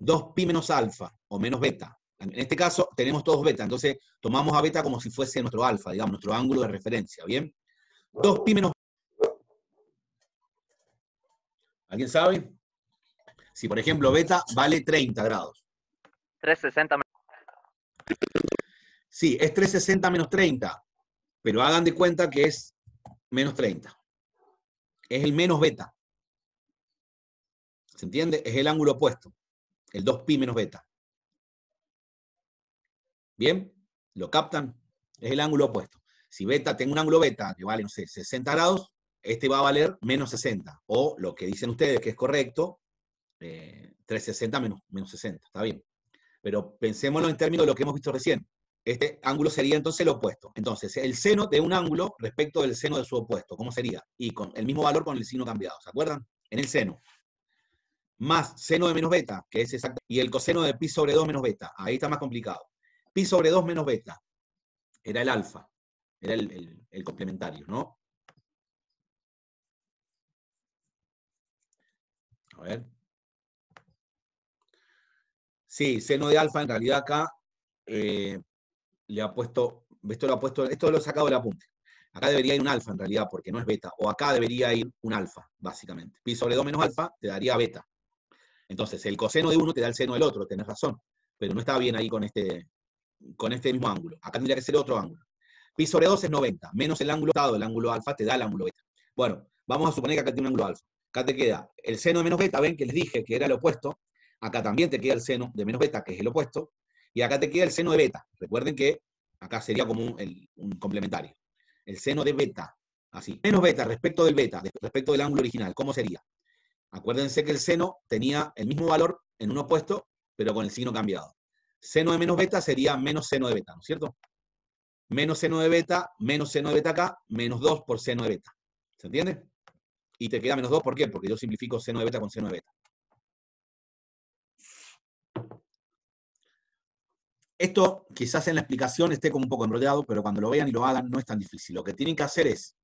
2pi menos alfa o menos beta. En este caso tenemos todos beta, entonces tomamos a beta como si fuese nuestro alfa, digamos, nuestro ángulo de referencia, ¿bien? 2 pi menos... ¿Alguien sabe? Si, por ejemplo, beta vale 30 grados. 360 menos. Sí, es 360 menos 30, pero hagan de cuenta que es menos 30. Es el menos beta. ¿Se entiende? Es el ángulo opuesto, el 2pi menos beta. ¿Bien? ¿Lo captan? Es el ángulo opuesto. Si beta, tengo un ángulo beta que vale, no sé, 60 grados, este va a valer menos 60. O lo que dicen ustedes que es correcto, 360 eh, menos, menos 60, está bien. Pero pensémoslo en términos de lo que hemos visto recién. Este ángulo sería entonces el opuesto. Entonces, el seno de un ángulo respecto del seno de su opuesto, ¿cómo sería? Y con el mismo valor con el signo cambiado, ¿se acuerdan? En el seno. Más seno de menos beta, que es exacto, y el coseno de pi sobre 2 menos beta. Ahí está más complicado. Pi sobre 2 menos beta era el alfa. Era el, complementario, ¿no? A ver. Sí, seno de alfa en realidad acá eh, le ha puesto, esto lo ha puesto, esto lo he sacado del apunte. Acá debería ir un alfa en realidad, porque no es beta. O acá debería ir un alfa, básicamente. Pi sobre 2 menos alfa te daría beta. Entonces, el coseno de uno te da el seno del otro, tenés razón. Pero no está bien ahí con este, con este mismo ángulo. Acá tendría que ser otro ángulo. Pi sobre 2 es 90, menos el ángulo dado, el ángulo alfa te da el ángulo beta. Bueno, vamos a suponer que acá tiene un ángulo alfa. Acá te queda el seno de menos beta, ven que les dije que era el opuesto. Acá también te queda el seno de menos beta, que es el opuesto. Y acá te queda el seno de beta. Recuerden que acá sería como un, complementario. El seno de beta, así. Menos beta respecto del beta, respecto del ángulo original, ¿cómo sería? Acuérdense que el seno tenía el mismo valor en un opuesto, pero con el signo cambiado. Seno de menos beta sería menos seno de beta, ¿no es cierto? menos seno de beta, menos seno de beta acá, menos 2 por seno de beta. ¿Se entiende? Y te queda menos 2, ¿por qué? Porque yo simplifico seno de beta con seno de beta. Esto quizás en la explicación esté como un poco enrollado, pero cuando lo vean y lo hagan no es tan difícil. Lo que tienen que hacer es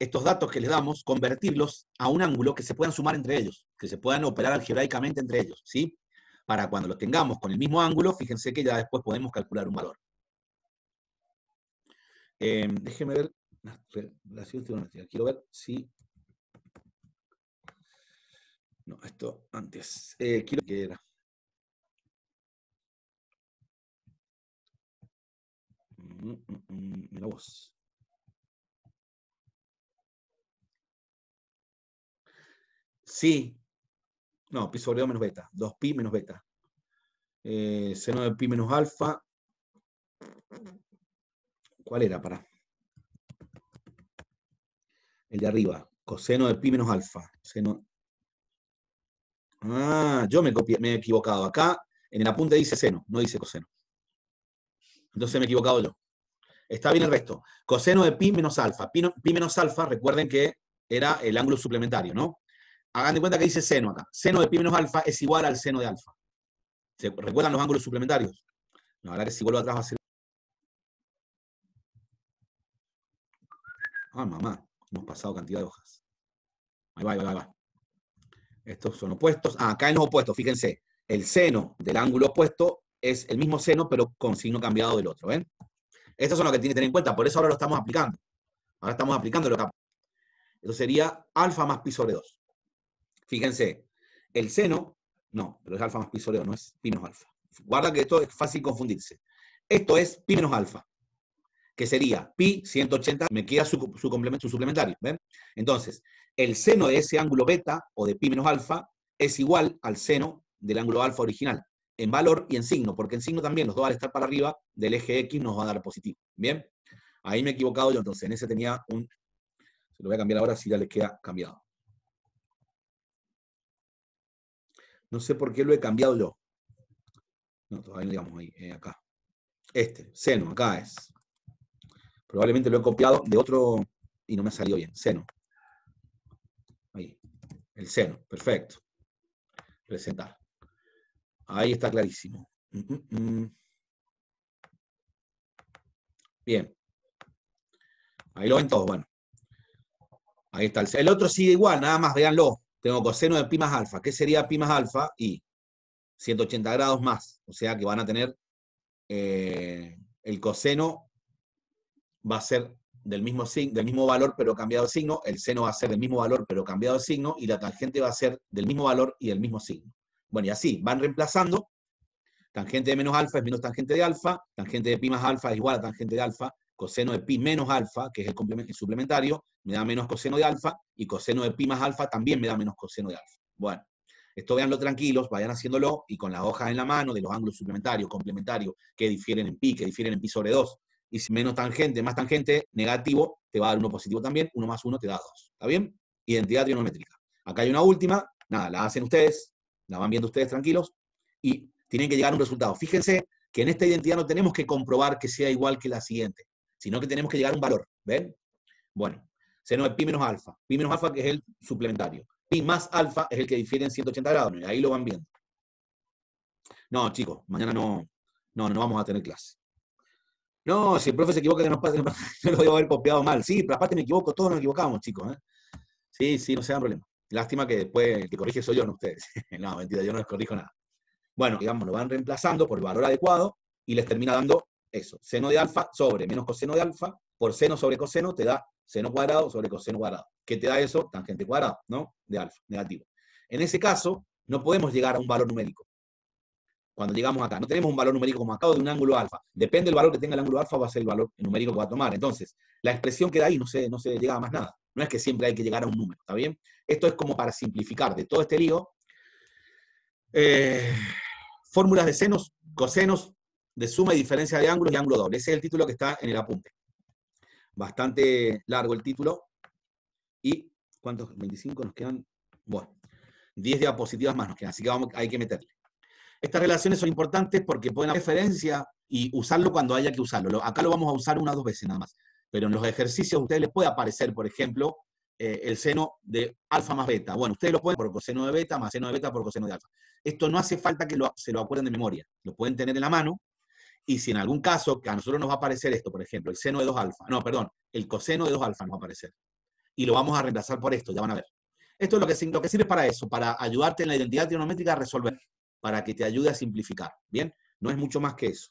estos datos que les damos, convertirlos a un ángulo que se puedan sumar entre ellos, que se puedan operar algebraicamente entre ellos, ¿sí? Para cuando los tengamos con el mismo ángulo, fíjense que ya después podemos calcular un valor. Em, déjeme ver la siguiente. Quiero ver si... No, esto antes. Eh, quiero que era... Mm, mm, mm, mira vos. Sí. No, pi sobre 2 menos beta. 2pi menos beta. seno eh, de pi menos alfa. ¿Cuál era? Para. El de arriba. Coseno de pi menos alfa. Seno. Ah, yo me, he equivocado. Acá en el apunte dice seno, no dice coseno. Entonces me he equivocado yo. Está bien el resto. Coseno de pi menos alfa. Pi, menos alfa, recuerden que era el ángulo suplementario, ¿no? Hagan de cuenta que dice seno acá. Seno de pi menos alfa es igual al seno de alfa. recuerdan los ángulos suplementarios? No, ahora que si vuelvo atrás va a ser Ah, mamá, hemos pasado cantidad de hojas. Ahí va, ahí va, ahí va. Estos son opuestos. Ah, acá en los opuestos, fíjense. El seno del ángulo opuesto es el mismo seno, pero con signo cambiado del otro, ¿ven? Estos son los que tiene que tener en cuenta, por eso ahora lo estamos aplicando. Ahora estamos aplicando lo que... Eso sería alfa más pi sobre 2. Fíjense, el seno, no, pero es alfa más pi sobre 2, no es pi menos alfa. Guarda que esto es fácil confundirse. Esto es pi menos alfa que sería pi 180, me queda su, complemento, suplementario. Entonces, el seno de ese ángulo beta o de pi menos alfa es igual al seno del ángulo alfa original, en valor y en signo, porque en signo también los dos a estar para arriba del eje X nos va a dar positivo. ¿Bien? Ahí me he equivocado yo, entonces en ese tenía un... Se lo voy a cambiar ahora si ya les queda cambiado. No sé por qué lo he cambiado yo. No, todavía no digamos ahí, eh, acá. Este, seno, acá es. Probablemente lo he copiado de otro y no me ha salido bien. Seno. Ahí. El seno. Perfecto. Presentar. Ahí está clarísimo. Bien. Ahí lo ven todos, bueno. Ahí está. El, otro sigue igual, nada más, véanlo. Tengo coseno de pi más alfa. ¿Qué sería pi más alfa? Y 180 grados más. O sea que van a tener eh, el coseno va a ser del mismo, signo, del mismo valor pero cambiado de signo, el seno va a ser del mismo valor pero cambiado de signo, y la tangente va a ser del mismo valor y del mismo signo. Bueno, y así, van reemplazando. Tangente de menos alfa es menos tangente de alfa, tangente de pi más alfa es igual a tangente de alfa, coseno de pi menos alfa, que es el, complemento, suplementario, me da menos coseno de alfa, y coseno de pi más alfa también me da menos coseno de alfa. Bueno, esto véanlo tranquilos, vayan haciéndolo, y con las hojas en la mano de los ángulos suplementarios, complementarios, que difieren en pi, que difieren en pi sobre 2, y si menos tangente más tangente negativo, te va a dar uno positivo también, uno más uno te da dos. ¿Está bien? Identidad trigonométrica. Acá hay una última, nada, la hacen ustedes, la van viendo ustedes tranquilos, y tienen que llegar a un resultado. Fíjense que en esta identidad no tenemos que comprobar que sea igual que la siguiente, sino que tenemos que llegar a un valor. ¿Ven? Bueno, seno de pi menos alfa. Pi menos alfa que es el suplementario. Pi más alfa es el que difiere 180 grados. Y ahí lo van viendo. No, chicos, mañana no, no, no vamos a tener clase. No, si el profe se equivoca, que nos pase, yo lo a haber copiado mal. Sí, pero aparte me equivoco, todos nos equivocamos, chicos. ¿eh? Sí, sí, no se dan problema. Lástima que después el que corrige soy yo, no ustedes. no, mentira, yo no les corrijo nada. Bueno, digamos, lo van reemplazando por el valor adecuado y les termina dando eso. Seno de alfa sobre menos coseno de alfa por seno sobre coseno te da seno cuadrado sobre coseno cuadrado. ¿Qué te da eso? Tangente cuadrado, ¿no? De alfa, negativo. En ese caso, no podemos llegar a un valor numérico cuando llegamos acá. No tenemos un valor numérico como acá de un ángulo alfa. Depende del valor que tenga el ángulo alfa, va a ser el valor numérico que va a tomar. Entonces, la expresión queda ahí, no se, no se llega a más nada. No es que siempre hay que llegar a un número, ¿está bien? Esto es como para simplificar de todo este lío. Eh, fórmulas de senos, cosenos, de suma y diferencia de ángulos y ángulo doble. Ese es el título que está en el apunte. Bastante largo el título. ¿Y cuántos? 25 nos quedan. Bueno, 10 diapositivas más nos quedan, así que vamos, hay que meterle. Estas relaciones son importantes porque pueden hacer referencia y usarlo cuando haya que usarlo. Acá lo vamos a usar una o dos veces nada más. Pero en los ejercicios a ustedes les puede aparecer, por ejemplo, eh, el seno de alfa más beta. Bueno, ustedes lo pueden por coseno de beta más seno de beta por coseno de alfa. Esto no hace falta que se lo acuerden de memoria. Lo pueden tener en la mano. Y si en algún caso, que a nosotros nos va a aparecer esto, por ejemplo, el seno de 2 alfa, no, perdón, el coseno de 2 alfa nos va a aparecer. Y lo vamos a reemplazar por esto, ya van a ver. Esto es lo que, que sirve para eso, para ayudarte en la identidad trigonométrica a resolver para que te ayude a simplificar. Bien, no es mucho más que eso.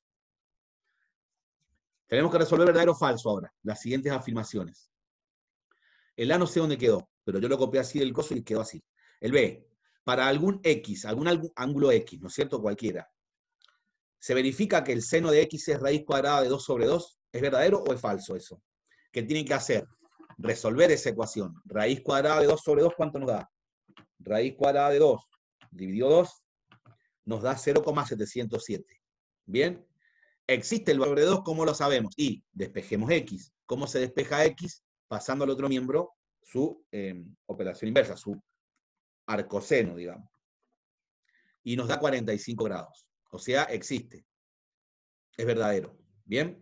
Tenemos que resolver verdadero o falso ahora, las siguientes afirmaciones. El A no sé dónde quedó, pero yo lo copié así del coso y quedó así. El B, para algún X, algún ángulo X, ¿no es cierto? Cualquiera. ¿Se verifica que el seno de X es raíz cuadrada de 2 sobre 2? ¿Es verdadero o es falso eso? ¿Qué tienen que hacer? Resolver esa ecuación. Raíz cuadrada de 2 sobre 2, ¿cuánto nos da? Raíz cuadrada de 2 dividido 2 nos da 0,707. Bien, existe el valor de 2, ¿cómo lo sabemos? Y despejemos X. ¿Cómo se despeja X? Pasando al otro miembro su em, operación inversa, su arcoseno, digamos. Y nos da 45 grados. O sea, existe. Es verdadero. Bien.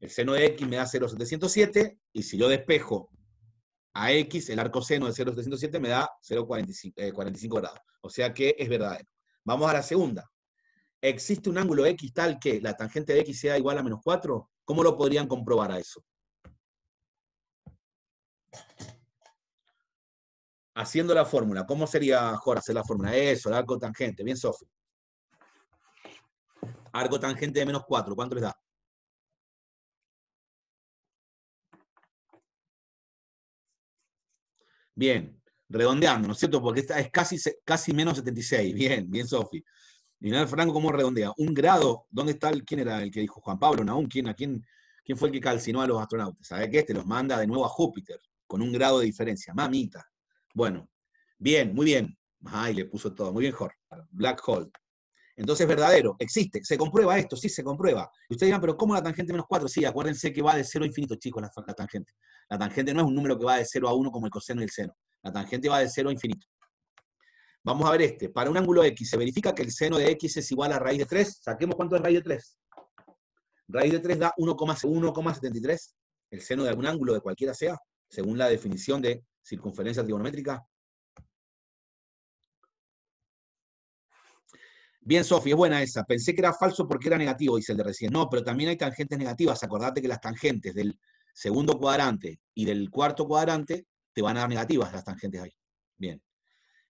El seno de X me da 0,707 y si yo despejo a X, el arco seno de 0,707 me da 0,45 eh, grados. O sea que es verdadero. Vamos a la segunda. ¿Existe un ángulo X tal que la tangente de X sea igual a menos 4? ¿Cómo lo podrían comprobar a eso? Haciendo la fórmula. ¿Cómo sería, Jorge, hacer la fórmula? Eso, el arco tangente. Bien, Sofi. Arco tangente de menos 4. ¿Cuánto les da? Bien, redondeando, ¿no es cierto? Porque es casi, casi menos 76. Bien, bien, Sofi. Leonel Franco, ¿cómo redondea? Un grado, ¿dónde está el, quién era el que dijo Juan Pablo Naún? ¿Quién, a quién, quién fue el que calcinó a los astronautas? ¿Sabe qué? Este los manda de nuevo a Júpiter, con un grado de diferencia. Mamita. Bueno, bien, muy bien. Ay, le puso todo. Muy bien, Jorge. Black Hole. Entonces, verdadero, existe, se comprueba esto, sí se comprueba. Y ustedes dirán, pero ¿cómo la tangente menos 4? Sí, acuérdense que va de 0 a infinito, chicos, la, tangente. La tangente no es un número que va de 0 a 1 como el coseno y el seno. La tangente va de 0 a infinito. Vamos a ver este. Para un ángulo X, se verifica que el seno de X es igual a raíz de 3. Saquemos cuánto es raíz de 3. Raíz de 3 da 1,73. El seno de algún ángulo, de cualquiera sea, según la definición de circunferencia trigonométrica, Bien, Sofi, es buena esa. Pensé que era falso porque era negativo, dice el de recién. No, pero también hay tangentes negativas. Acordate que las tangentes del segundo cuadrante y del cuarto cuadrante te van a dar negativas las tangentes ahí. Bien.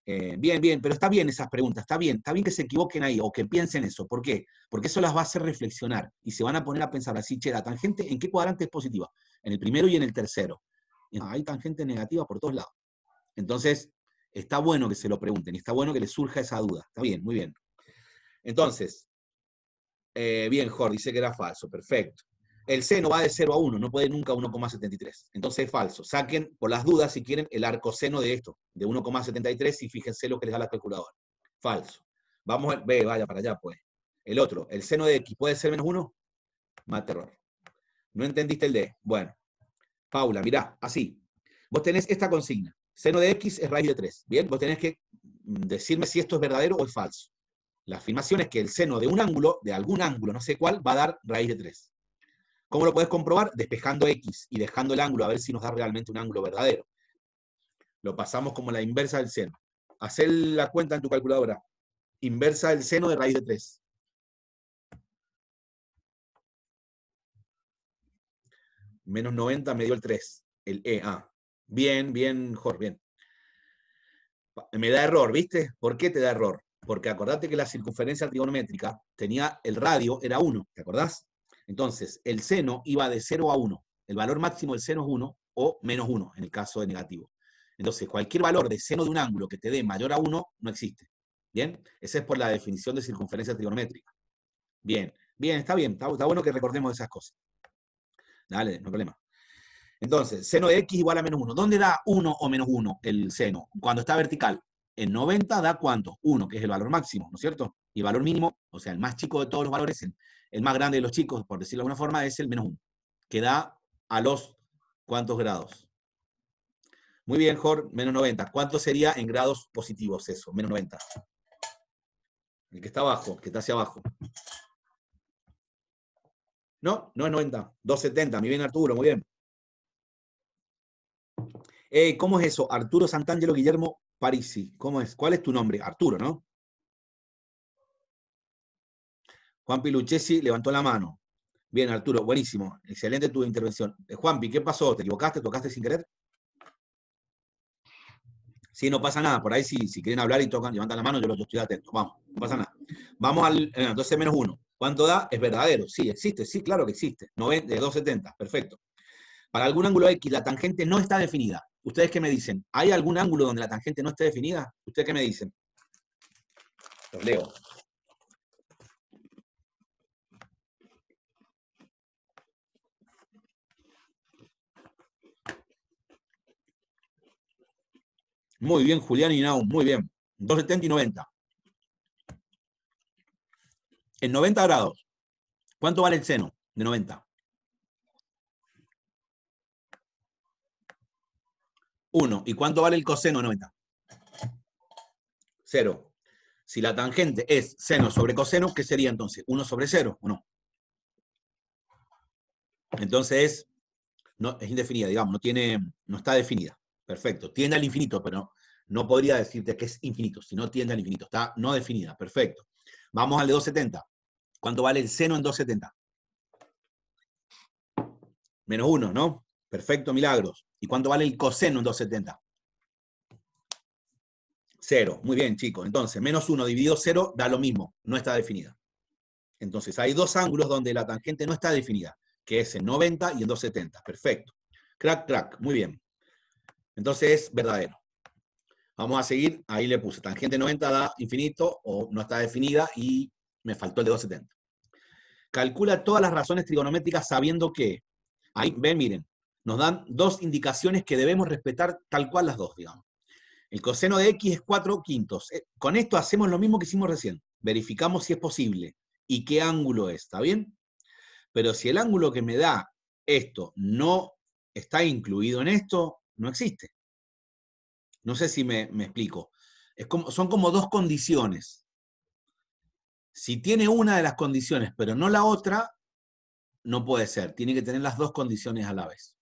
Eh, bien, bien, pero está bien esas preguntas, está bien, está bien que se equivoquen ahí o que piensen eso. ¿Por qué? Porque eso las va a hacer reflexionar y se van a poner a pensar así, che, la tangente, ¿en qué cuadrante es positiva? En el primero y en el tercero. Ah, hay tangentes negativas por todos lados. Entonces, está bueno que se lo pregunten y está bueno que les surja esa duda. Está bien, muy bien. Entonces, eh, bien, Jorge dice que era falso, perfecto. El seno va de 0 a 1, no puede nunca 1,73. Entonces es falso. Saquen, por las dudas, si quieren, el arcoseno de esto, de 1,73, y fíjense lo que les da la calculadora. Falso. Vamos, al B, vaya para allá, pues. El otro, el seno de X, ¿puede ser menos 1? Más terror. No entendiste el D. Bueno. Paula, mirá, así. Vos tenés esta consigna. Seno de X es raíz de 3. Bien, vos tenés que mm, decirme si esto es verdadero o es falso. La afirmación es que el seno de un ángulo, de algún ángulo, no sé cuál, va a dar raíz de 3. ¿Cómo lo puedes comprobar? Despejando x y dejando el ángulo a ver si nos da realmente un ángulo verdadero. Lo pasamos como la inversa del seno. hacer la cuenta en tu calculadora. Inversa del seno de raíz de 3. Menos 90 me dio el 3, el EA. Bien, bien, Jorge, bien. Me da error, ¿viste? ¿Por qué te da error? porque acordate que la circunferencia trigonométrica tenía el radio, era 1, ¿te acordás? Entonces, el seno iba de 0 a 1. El valor máximo del seno es 1 o menos 1 en el caso de negativo. Entonces, cualquier valor de seno de un ángulo que te dé mayor a 1 no existe. ¿Bien? Esa es por la definición de circunferencia trigonométrica. Bien, bien, está bien, está, está bueno que recordemos esas cosas. Dale, no hay problema. Entonces, seno de x igual a menos 1. ¿Dónde da 1 o menos 1 el seno? Cuando está vertical en 90 da cuánto? 1, que es el valor máximo, ¿no es cierto? Y valor mínimo, o sea, el más chico de todos los valores, el, más grande de los chicos, por decirlo de alguna forma, es el menos 1, que da a los cuántos grados. Muy bien, Jor, menos 90. ¿Cuánto sería en grados positivos eso? Menos 90. El que está abajo, que está hacia abajo. No, no es 90, 270. Muy bien, Arturo, muy bien. ¿Cómo es eso? Arturo Santangelo Guillermo Parisi. ¿Cómo es? ¿Cuál es tu nombre? Arturo, ¿no? Juan Piluchesi levantó la mano. Bien, Arturo, buenísimo. Excelente tu intervención. Eh, Juanpi, ¿qué pasó? ¿Te equivocaste? ¿Tocaste sin querer? Sí, no pasa nada. Por ahí si, si quieren hablar y tocan, levantan la mano, yo, los estoy atento. Vamos, no pasa nada. Vamos al 12 eh, menos 1. ¿Cuánto da? Es verdadero. Sí, existe. Sí, claro que existe. Eh, De 270. Perfecto. Para algún ángulo X, la tangente no está definida. ¿Ustedes qué me dicen? ¿Hay algún ángulo donde la tangente no esté definida? ¿Ustedes qué me dicen? Lo leo. Muy bien, Julián y muy bien. 270 y 90. En 90 grados, ¿cuánto vale el seno de 90? 1. ¿Y cuánto vale el coseno de 90? 0. Si la tangente es seno sobre coseno, ¿qué sería entonces? 1 sobre 0, ¿o no? Entonces, no, es indefinida, digamos, no, tiene, no está definida. Perfecto. Tiende al infinito, pero no, podría decirte que es infinito, si no tiende al infinito. Está no definida, perfecto. Vamos al de 270. ¿Cuánto vale el seno en 270? Menos 1, ¿no? Perfecto, milagros. ¿Y cuánto vale el coseno en 270? Cero. Muy bien, chicos. Entonces, menos 1 dividido 0 da lo mismo, no está definida. Entonces, hay dos ángulos donde la tangente no está definida, que es en 90 y en 270. Perfecto. Crack, crack. Muy bien. Entonces, es verdadero. Vamos a seguir. Ahí le puse tangente 90 da infinito o no está definida y me faltó el de 270. Calcula todas las razones trigonométricas sabiendo que, ahí ven, miren, nos dan dos indicaciones que debemos respetar tal cual las dos, digamos. El coseno de x es 4 quintos. Eh, con esto hacemos lo mismo que hicimos recién. Verificamos si es posible y qué ángulo es, ¿está bien? Pero si el ángulo que me da esto no está incluido en esto, no existe. No sé si me, explico. son como dos condiciones. Si tiene una de las condiciones, pero no la otra, no puede ser. Tiene que tener las dos condiciones a la vez.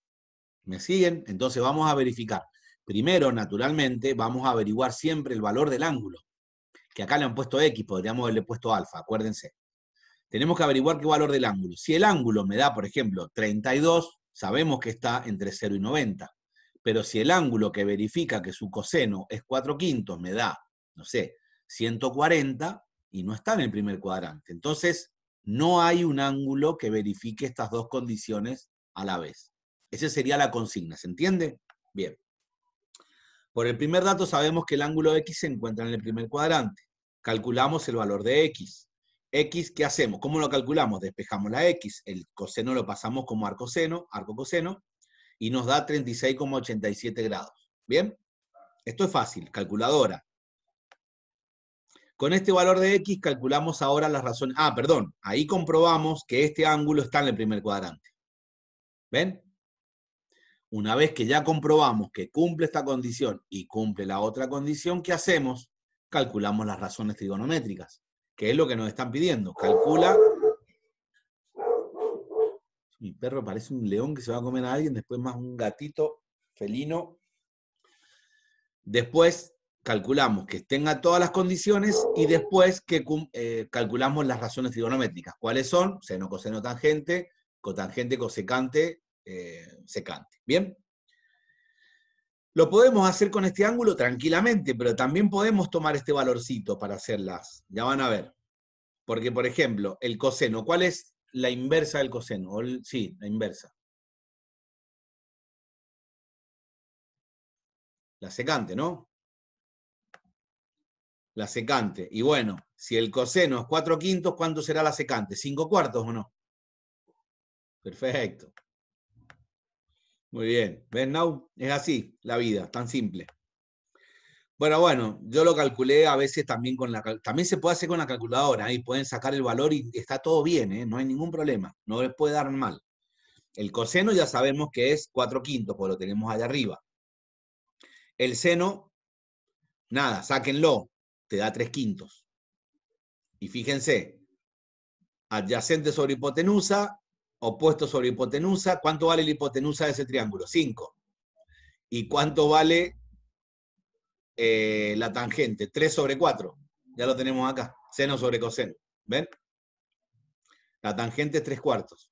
¿Me siguen? Entonces vamos a verificar. Primero, naturalmente, vamos a averiguar siempre el valor del ángulo, que acá le han puesto X, podríamos haberle puesto alfa, acuérdense. Tenemos que averiguar qué valor del ángulo. Si el ángulo me da, por ejemplo, 32, sabemos que está entre 0 y 90. Pero si el ángulo que verifica que su coseno es 4 quintos me da, no sé, 140, y no está en el primer cuadrante. Entonces, no hay un ángulo que verifique estas dos condiciones a la vez. Esa sería la consigna, ¿se entiende? Bien. Por el primer dato sabemos que el ángulo X se encuentra en el primer cuadrante. Calculamos el valor de X. X, ¿qué hacemos? ¿Cómo lo calculamos? Despejamos la X, el coseno lo pasamos como arco seno, arco coseno, y nos da 36,87 grados. ¿Bien? Esto es fácil, calculadora. Con este valor de X calculamos ahora las razones... Ah, perdón, ahí comprobamos que este ángulo está en el primer cuadrante. ¿Ven? Una vez que ya comprobamos que cumple esta condición y cumple la otra condición, ¿qué hacemos? Calculamos las razones trigonométricas, que es lo que nos están pidiendo. Calcula... Mi perro parece un león que se va a comer a alguien, después más un gatito felino. Después calculamos que tenga todas las condiciones y después que eh, calculamos las razones trigonométricas. ¿Cuáles son? Seno, coseno, tangente, cotangente, cosecante, eh, secante. ¿Bien? Lo podemos hacer con este ángulo tranquilamente, pero también podemos tomar este valorcito para hacerlas. Ya van a ver. Porque, por ejemplo, el coseno, ¿cuál es la inversa del coseno? sí, la inversa. La secante, ¿no? La secante. Y bueno, si el coseno es 4 quintos, ¿cuánto será la secante? ¿5 cuartos o no? Perfecto. Muy bien. ¿Ves, Now? Es así la vida, tan simple. Bueno, bueno, yo lo calculé a veces también con la... También se puede hacer con la calculadora, ahí pueden sacar el valor y está todo bien, ¿eh? no hay ningún problema, no les puede dar mal. El coseno ya sabemos que es 4 quintos, pues lo tenemos allá arriba. El seno, nada, sáquenlo, te da 3 quintos. Y fíjense, adyacente sobre hipotenusa, opuesto sobre hipotenusa. ¿Cuánto vale la hipotenusa de ese triángulo? 5. ¿Y cuánto vale eh, la tangente? 3 sobre 4. Ya lo tenemos acá. Seno sobre coseno. ¿Ven? La tangente es 3 cuartos.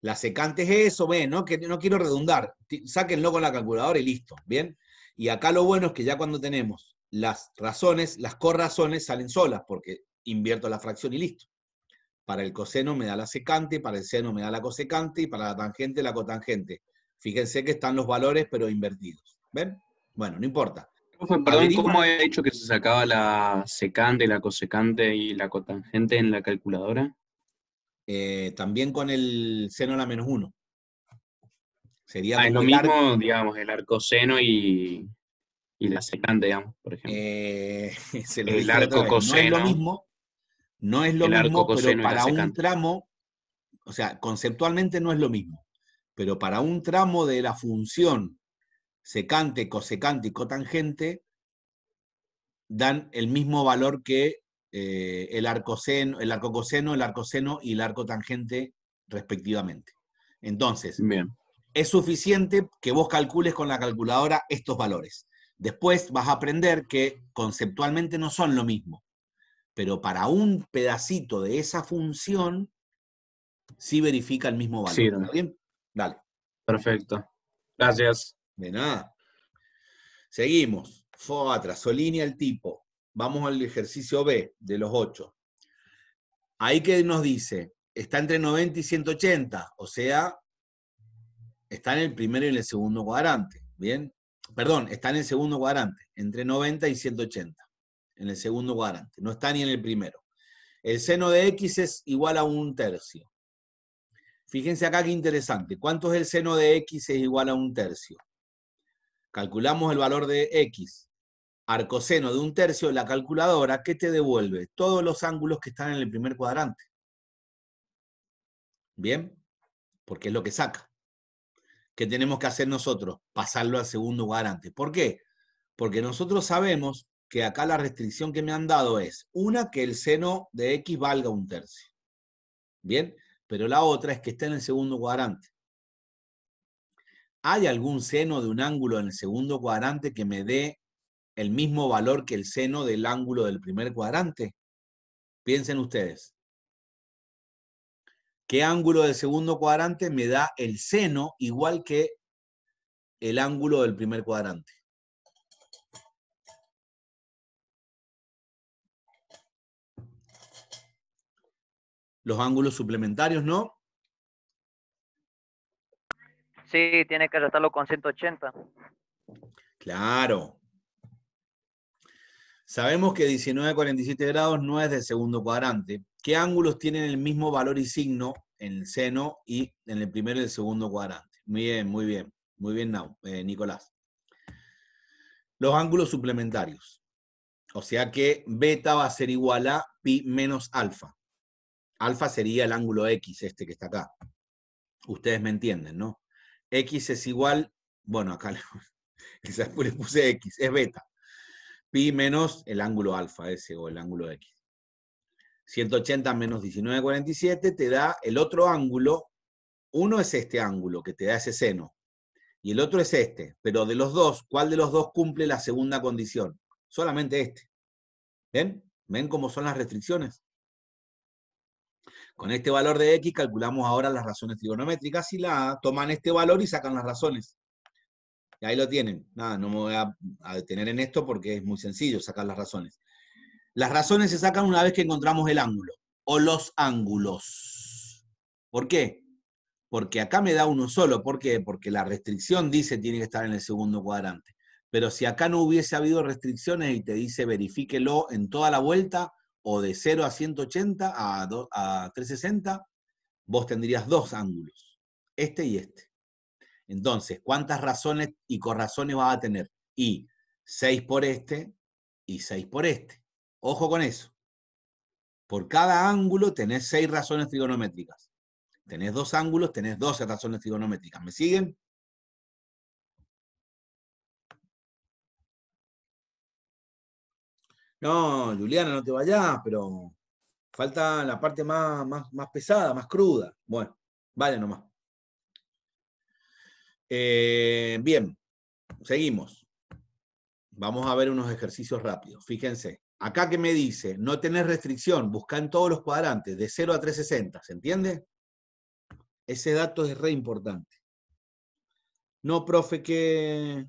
La secante es eso, ven, ¿no? Que no quiero redundar. Sáquenlo con la calculadora y listo. ¿Bien? Y acá lo bueno es que ya cuando tenemos las razones, las corrazones salen solas, porque invierto la fracción y listo. Para el coseno me da la secante, para el seno me da la cosecante y para la tangente la cotangente. Fíjense que están los valores pero invertidos. ¿Ven? Bueno, no importa. ¿cómo había dicho que se sacaba la secante, la cosecante y la cotangente en la calculadora? Eh, también con el seno a la menos uno. Sería ah, es lo mismo, digamos, el arcoseno y, la secante, digamos, por ejemplo. Eh, el arco es lo mismo, no es lo mismo, pero para un tramo, o sea, conceptualmente no es lo mismo, pero para un tramo de la función secante, cosecante y cotangente, dan el mismo valor que el, eh, arcoseno, el arco el arco y el arco tangente respectivamente. Entonces, es suficiente que vos calcules con la calculadora estos valores. Después vas a aprender que conceptualmente no son lo mismo pero para un pedacito de esa función sí verifica el mismo valor. ¿Está bien? Dale. Perfecto. Gracias. De nada. Seguimos. Foatra, solínea el tipo. Vamos al ejercicio B de los 8. Ahí que nos dice, está entre 90 y 180, o sea, está en el primero y en el segundo cuadrante, ¿bien? Perdón, está en el segundo cuadrante, entre 90 y 180 en el segundo cuadrante, no está ni en el primero. El seno de x es igual a un tercio. Fíjense acá qué interesante. ¿Cuánto es el seno de x es igual a un tercio? Calculamos el valor de x. Arcoseno de un tercio, la calculadora, ¿qué te devuelve? Todos los ángulos que están en el primer cuadrante. ¿Bien? Porque es lo que saca. ¿Qué tenemos que hacer nosotros? Pasarlo al segundo cuadrante. ¿Por qué? Porque nosotros sabemos que acá la restricción que me han dado es, una, que el seno de X valga un tercio. Bien, pero la otra es que esté en el segundo cuadrante. ¿Hay algún seno de un ángulo en el segundo cuadrante que me dé el mismo valor que el seno del ángulo del primer cuadrante? Piensen ustedes. ¿Qué ángulo del segundo cuadrante me da el seno igual que el ángulo del primer cuadrante? los ángulos suplementarios, ¿no? Sí, tiene que restarlo con 180. Claro. Sabemos que 19 47 grados no es del segundo cuadrante. ¿Qué ángulos tienen el mismo valor y signo en el seno y en el primero y el segundo cuadrante? Muy bien, muy bien. Muy bien, eh, Nicolás. Los ángulos suplementarios. O sea que beta va a ser igual a pi menos alfa. Alfa sería el ángulo X, este que está acá. Ustedes me entienden, ¿no? X es igual, bueno, acá le puse X, es beta. Pi menos el ángulo alfa ese, o el ángulo X. 180 menos 19,47 te da el otro ángulo. Uno es este ángulo que te da ese seno. Y el otro es este. Pero de los dos, ¿cuál de los dos cumple la segunda condición? Solamente este. ¿Ven? ¿Ven cómo son las restricciones? Con este valor de X calculamos ahora las razones trigonométricas y la toman este valor y sacan las razones. Y ahí lo tienen. Nada, no me voy a, detener en esto porque es muy sencillo sacar las razones. Las razones se sacan una vez que encontramos el ángulo o los ángulos. ¿Por qué? Porque acá me da uno solo. ¿Por qué? Porque la restricción dice tiene que estar en el segundo cuadrante. Pero si acá no hubiese habido restricciones y te dice verifíquelo en toda la vuelta, o de 0 a 180 a, 360, vos tendrías dos ángulos, este y este. Entonces, ¿cuántas razones y corrazones vas a tener? Y 6 por este y 6 por este. Ojo con eso. Por cada ángulo tenés 6 razones trigonométricas. Tenés dos ángulos, tenés 12 razones trigonométricas. ¿Me siguen? no, Juliana, no te vayas, pero falta la parte más, más, pesada, más cruda. Bueno, vaya nomás. Eh, bien, seguimos. Vamos a ver unos ejercicios rápidos. Fíjense, acá que me dice, no tenés restricción, busca en todos los cuadrantes, de 0 a 360, ¿se entiende? Ese dato es re importante. No, profe, que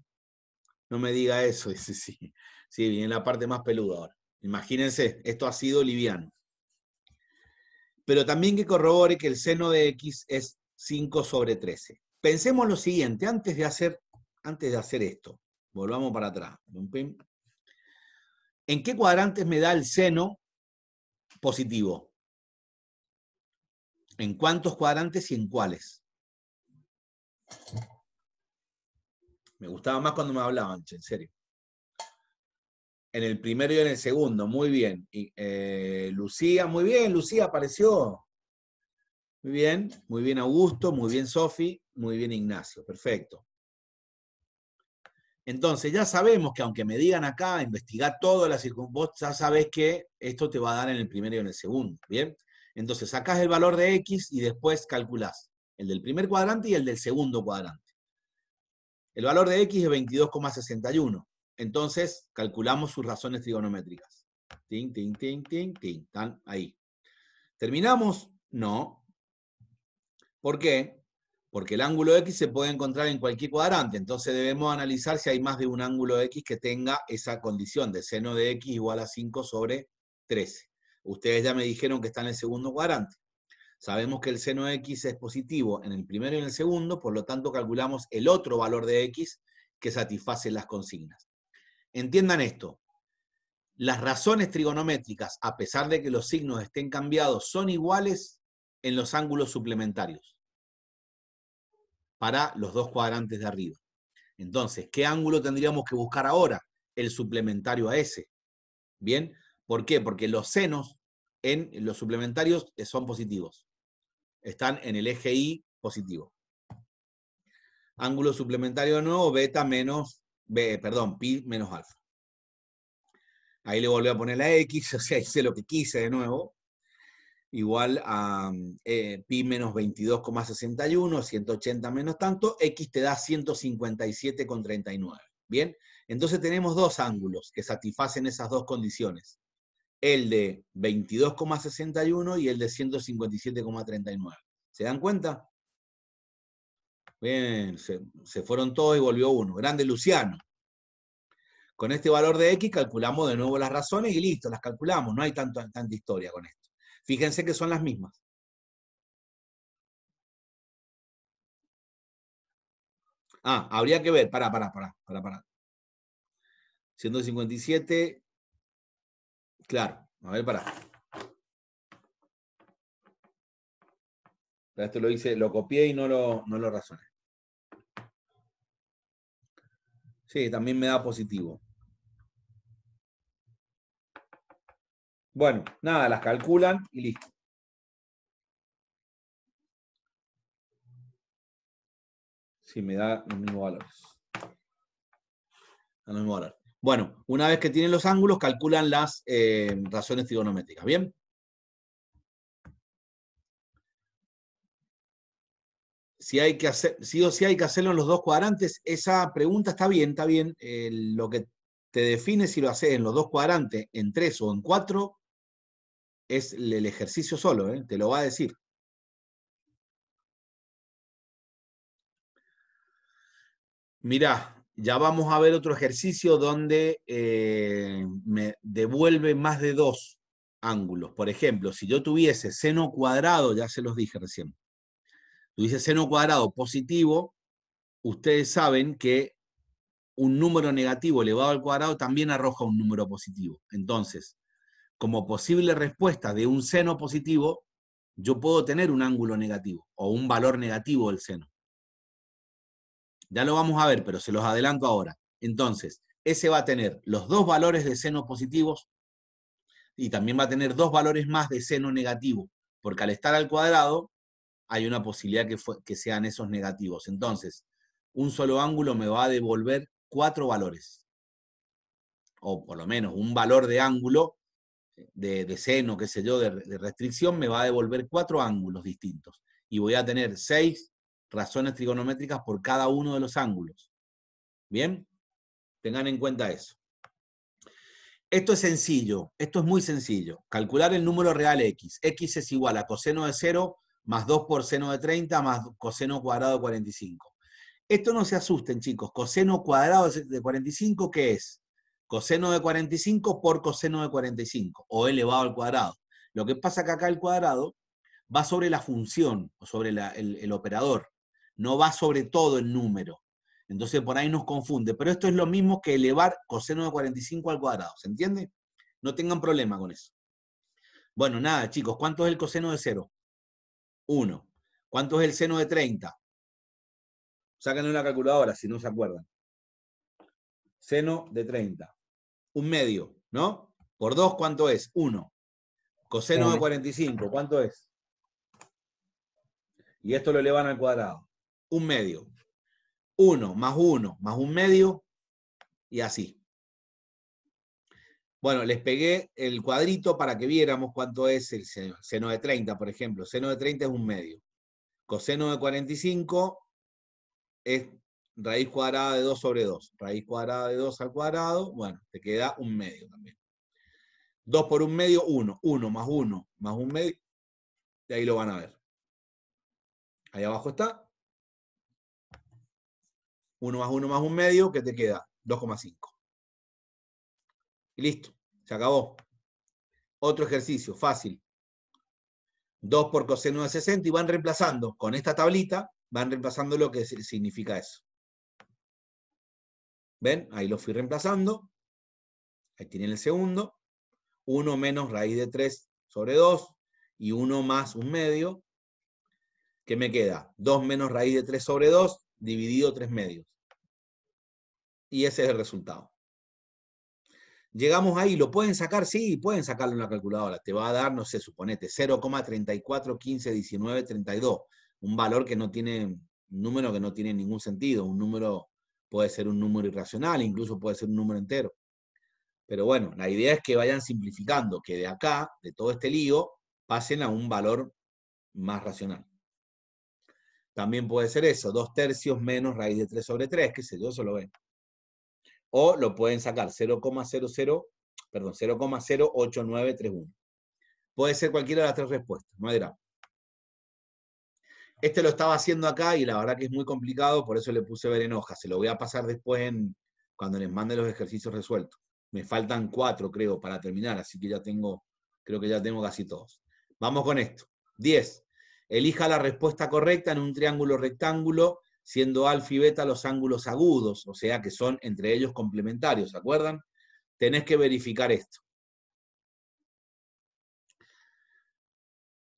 no me diga eso, dice sí. Sí, viene la parte más peluda ahora. Imagínense, esto ha sido liviano. Pero también que corrobore que el seno de X es 5 sobre 13. Pensemos lo siguiente, antes de hacer, antes de hacer esto, volvamos para atrás. ¿En qué cuadrantes me da el seno positivo? ¿En cuántos cuadrantes y en cuáles? Me gustaba más cuando me hablaban, en serio en el primero y en el segundo, muy bien. Eh, Lucía, muy bien, Lucía apareció. Muy bien, muy bien Augusto, muy bien Sofi, muy bien Ignacio, perfecto. Entonces, ya sabemos que aunque me digan acá, investigar todo la circunstancias, ya sabes que esto te va a dar en el primero y en el segundo, ¿bien? Entonces, sacás el valor de X y después calculás el del primer cuadrante y el del segundo cuadrante. El valor de X es 22,61. Entonces, calculamos sus razones trigonométricas. Ting, ting, ting, ting, ting. Están ahí. ¿Terminamos? No. ¿Por qué? Porque el ángulo X se puede encontrar en cualquier cuadrante, entonces debemos analizar si hay más de un ángulo X que tenga esa condición de seno de X igual a 5 sobre 13. Ustedes ya me dijeron que está en el segundo cuadrante. Sabemos que el seno de X es positivo en el primero y en el segundo, por lo tanto calculamos el otro valor de X que satisface las consignas. Entiendan esto. Las razones trigonométricas, a pesar de que los signos estén cambiados, son iguales en los ángulos suplementarios para los dos cuadrantes de arriba. Entonces, ¿qué ángulo tendríamos que buscar ahora? El suplementario a ese. ¿Bien? ¿Por qué? Porque los senos en los suplementarios eh, son positivos. Están en el eje Y positivo. Ángulo suplementario nuevo, beta menos perdón, pi menos alfa. Ahí le volví a poner la X, o sea, hice lo que quise de nuevo. Igual a mm, eh, pi menos 22,61, 180 menos tanto, X te da 157,39. Bien, entonces tenemos dos ángulos que satisfacen esas dos condiciones. El de 22,61 y el de 157,39. ¿Se dan cuenta? Bien, se, fueron todos y volvió uno. Grande Luciano. Con este valor de X calculamos de nuevo las razones y listo, las calculamos. No hay tanta historia con esto. Fíjense que son las mismas. Ah, habría que ver, pará, pará, pará, pará, pará. 157, claro, a ver, pará. Esto lo hice, lo copié y no lo, no lo razoné. Sí, también me da positivo. Bueno, nada, las calculan y listo. Sí, me da los mismos valores. Los valores. Bueno, una vez que tienen los ángulos, calculan las eh, razones trigonométricas. ¿Bien? si hay que hacer, o hay que hacerlo en los dos cuadrantes, esa pregunta está bien, está bien. Eh, lo que te define si lo haces en los dos cuadrantes, en tres o en cuatro, es el ejercicio solo, ¿eh? te lo va a decir. Mirá, ya vamos a ver otro ejercicio donde eh, me devuelve más de dos ángulos. Por ejemplo, si yo tuviese seno cuadrado, ya se los dije recién, tú dices seno cuadrado positivo, ustedes saben que un número negativo elevado al cuadrado también arroja un número positivo. Entonces, como posible respuesta de un seno positivo, yo puedo tener un ángulo negativo o un valor negativo del seno. Ya lo vamos a ver, pero se los adelanto ahora. Entonces, ese va a tener los dos valores de seno positivos y también va a tener dos valores más de seno negativo, porque al estar al cuadrado, hay una posibilidad que, sean esos negativos. Entonces, un solo ángulo me va a devolver cuatro valores, o por lo menos un valor de ángulo, eh, de, seno, qué sé yo, de, de restricción, me va a devolver cuatro ángulos distintos. Y voy a tener seis razones trigonométricas por cada uno de los ángulos. ¿Bien? Tengan en cuenta eso. Esto es sencillo, esto es muy sencillo. Calcular el número real x. x es igual a coseno de 0 más 2 por seno de 30, más coseno cuadrado de 45. Esto no se asusten, chicos. Coseno cuadrado de 45, ¿qué es? Coseno de 45 por coseno de 45, o elevado al cuadrado. Lo que pasa que acá el cuadrado va sobre la función, o sobre el, el operador. No va sobre todo el número. Entonces por ahí nos confunde. Pero esto es lo mismo que elevar coseno de 45 al cuadrado. ¿Se entiende? No tengan problema con eso. Bueno, nada, chicos, ¿cuánto es el coseno de 0? 1. ¿Cuánto es el seno de 30? Sáquenle una calculadora si no se acuerdan. Seno de 30. Un medio, ¿no? Por 2, ¿cuánto es? 1. Coseno de 45, ¿cuánto es? Y esto lo elevan al cuadrado. Un medio. 1 más 1 más un medio y así. Bueno, les pegué el cuadrito para que viéramos cuánto es el seno, de 30, por ejemplo. Seno de 30 es un medio. Coseno de 45 es raíz cuadrada de 2 sobre 2. Raíz cuadrada de 2 al cuadrado, bueno, te queda un medio también. 2 por un medio, 1. 1 más 1 más un medio. Y ahí lo van a ver. Ahí abajo está. 1 más 1 más un medio, que te queda 2,5. Y listo, se acabó. Otro ejercicio, fácil. 2 por coseno de 60 y van reemplazando con esta tablita, van reemplazando lo que significa eso. ¿Ven? Ahí lo fui reemplazando. Ahí tienen el segundo. 1 menos raíz de 3 sobre 2 y 1 más un medio. ¿Qué me queda? 2 menos raíz de 3 sobre 2 dividido 3 medios. Y ese es el resultado llegamos ahí, ¿lo pueden sacar? Sí, pueden sacarlo en la calculadora. Te va a dar, no sé, suponete, 0,34151932. Un valor que no tiene, un número que no tiene ningún sentido. Un número puede ser un número irracional, incluso puede ser un número entero. Pero bueno, la idea es que vayan simplificando, que de acá, de todo este lío, pasen a un valor más racional. También puede ser eso, dos tercios menos raíz de 3 sobre 3, que sé yo, eso lo ven o lo pueden sacar 0,00, perdón, 0,08931. Puede ser cualquiera de las tres respuestas, no Este lo estaba haciendo acá y la verdad que es muy complicado, por eso le puse ver en hoja. Se lo voy a pasar después cuando les mande los ejercicios resueltos. Me faltan cuatro, creo, para terminar, así que ya tengo, creo que ya tengo casi todos. Vamos con esto. 10. Elija la respuesta correcta en un triángulo rectángulo siendo alfa y beta los ángulos agudos, o sea que son entre ellos complementarios, ¿se acuerdan? Tenés que verificar esto.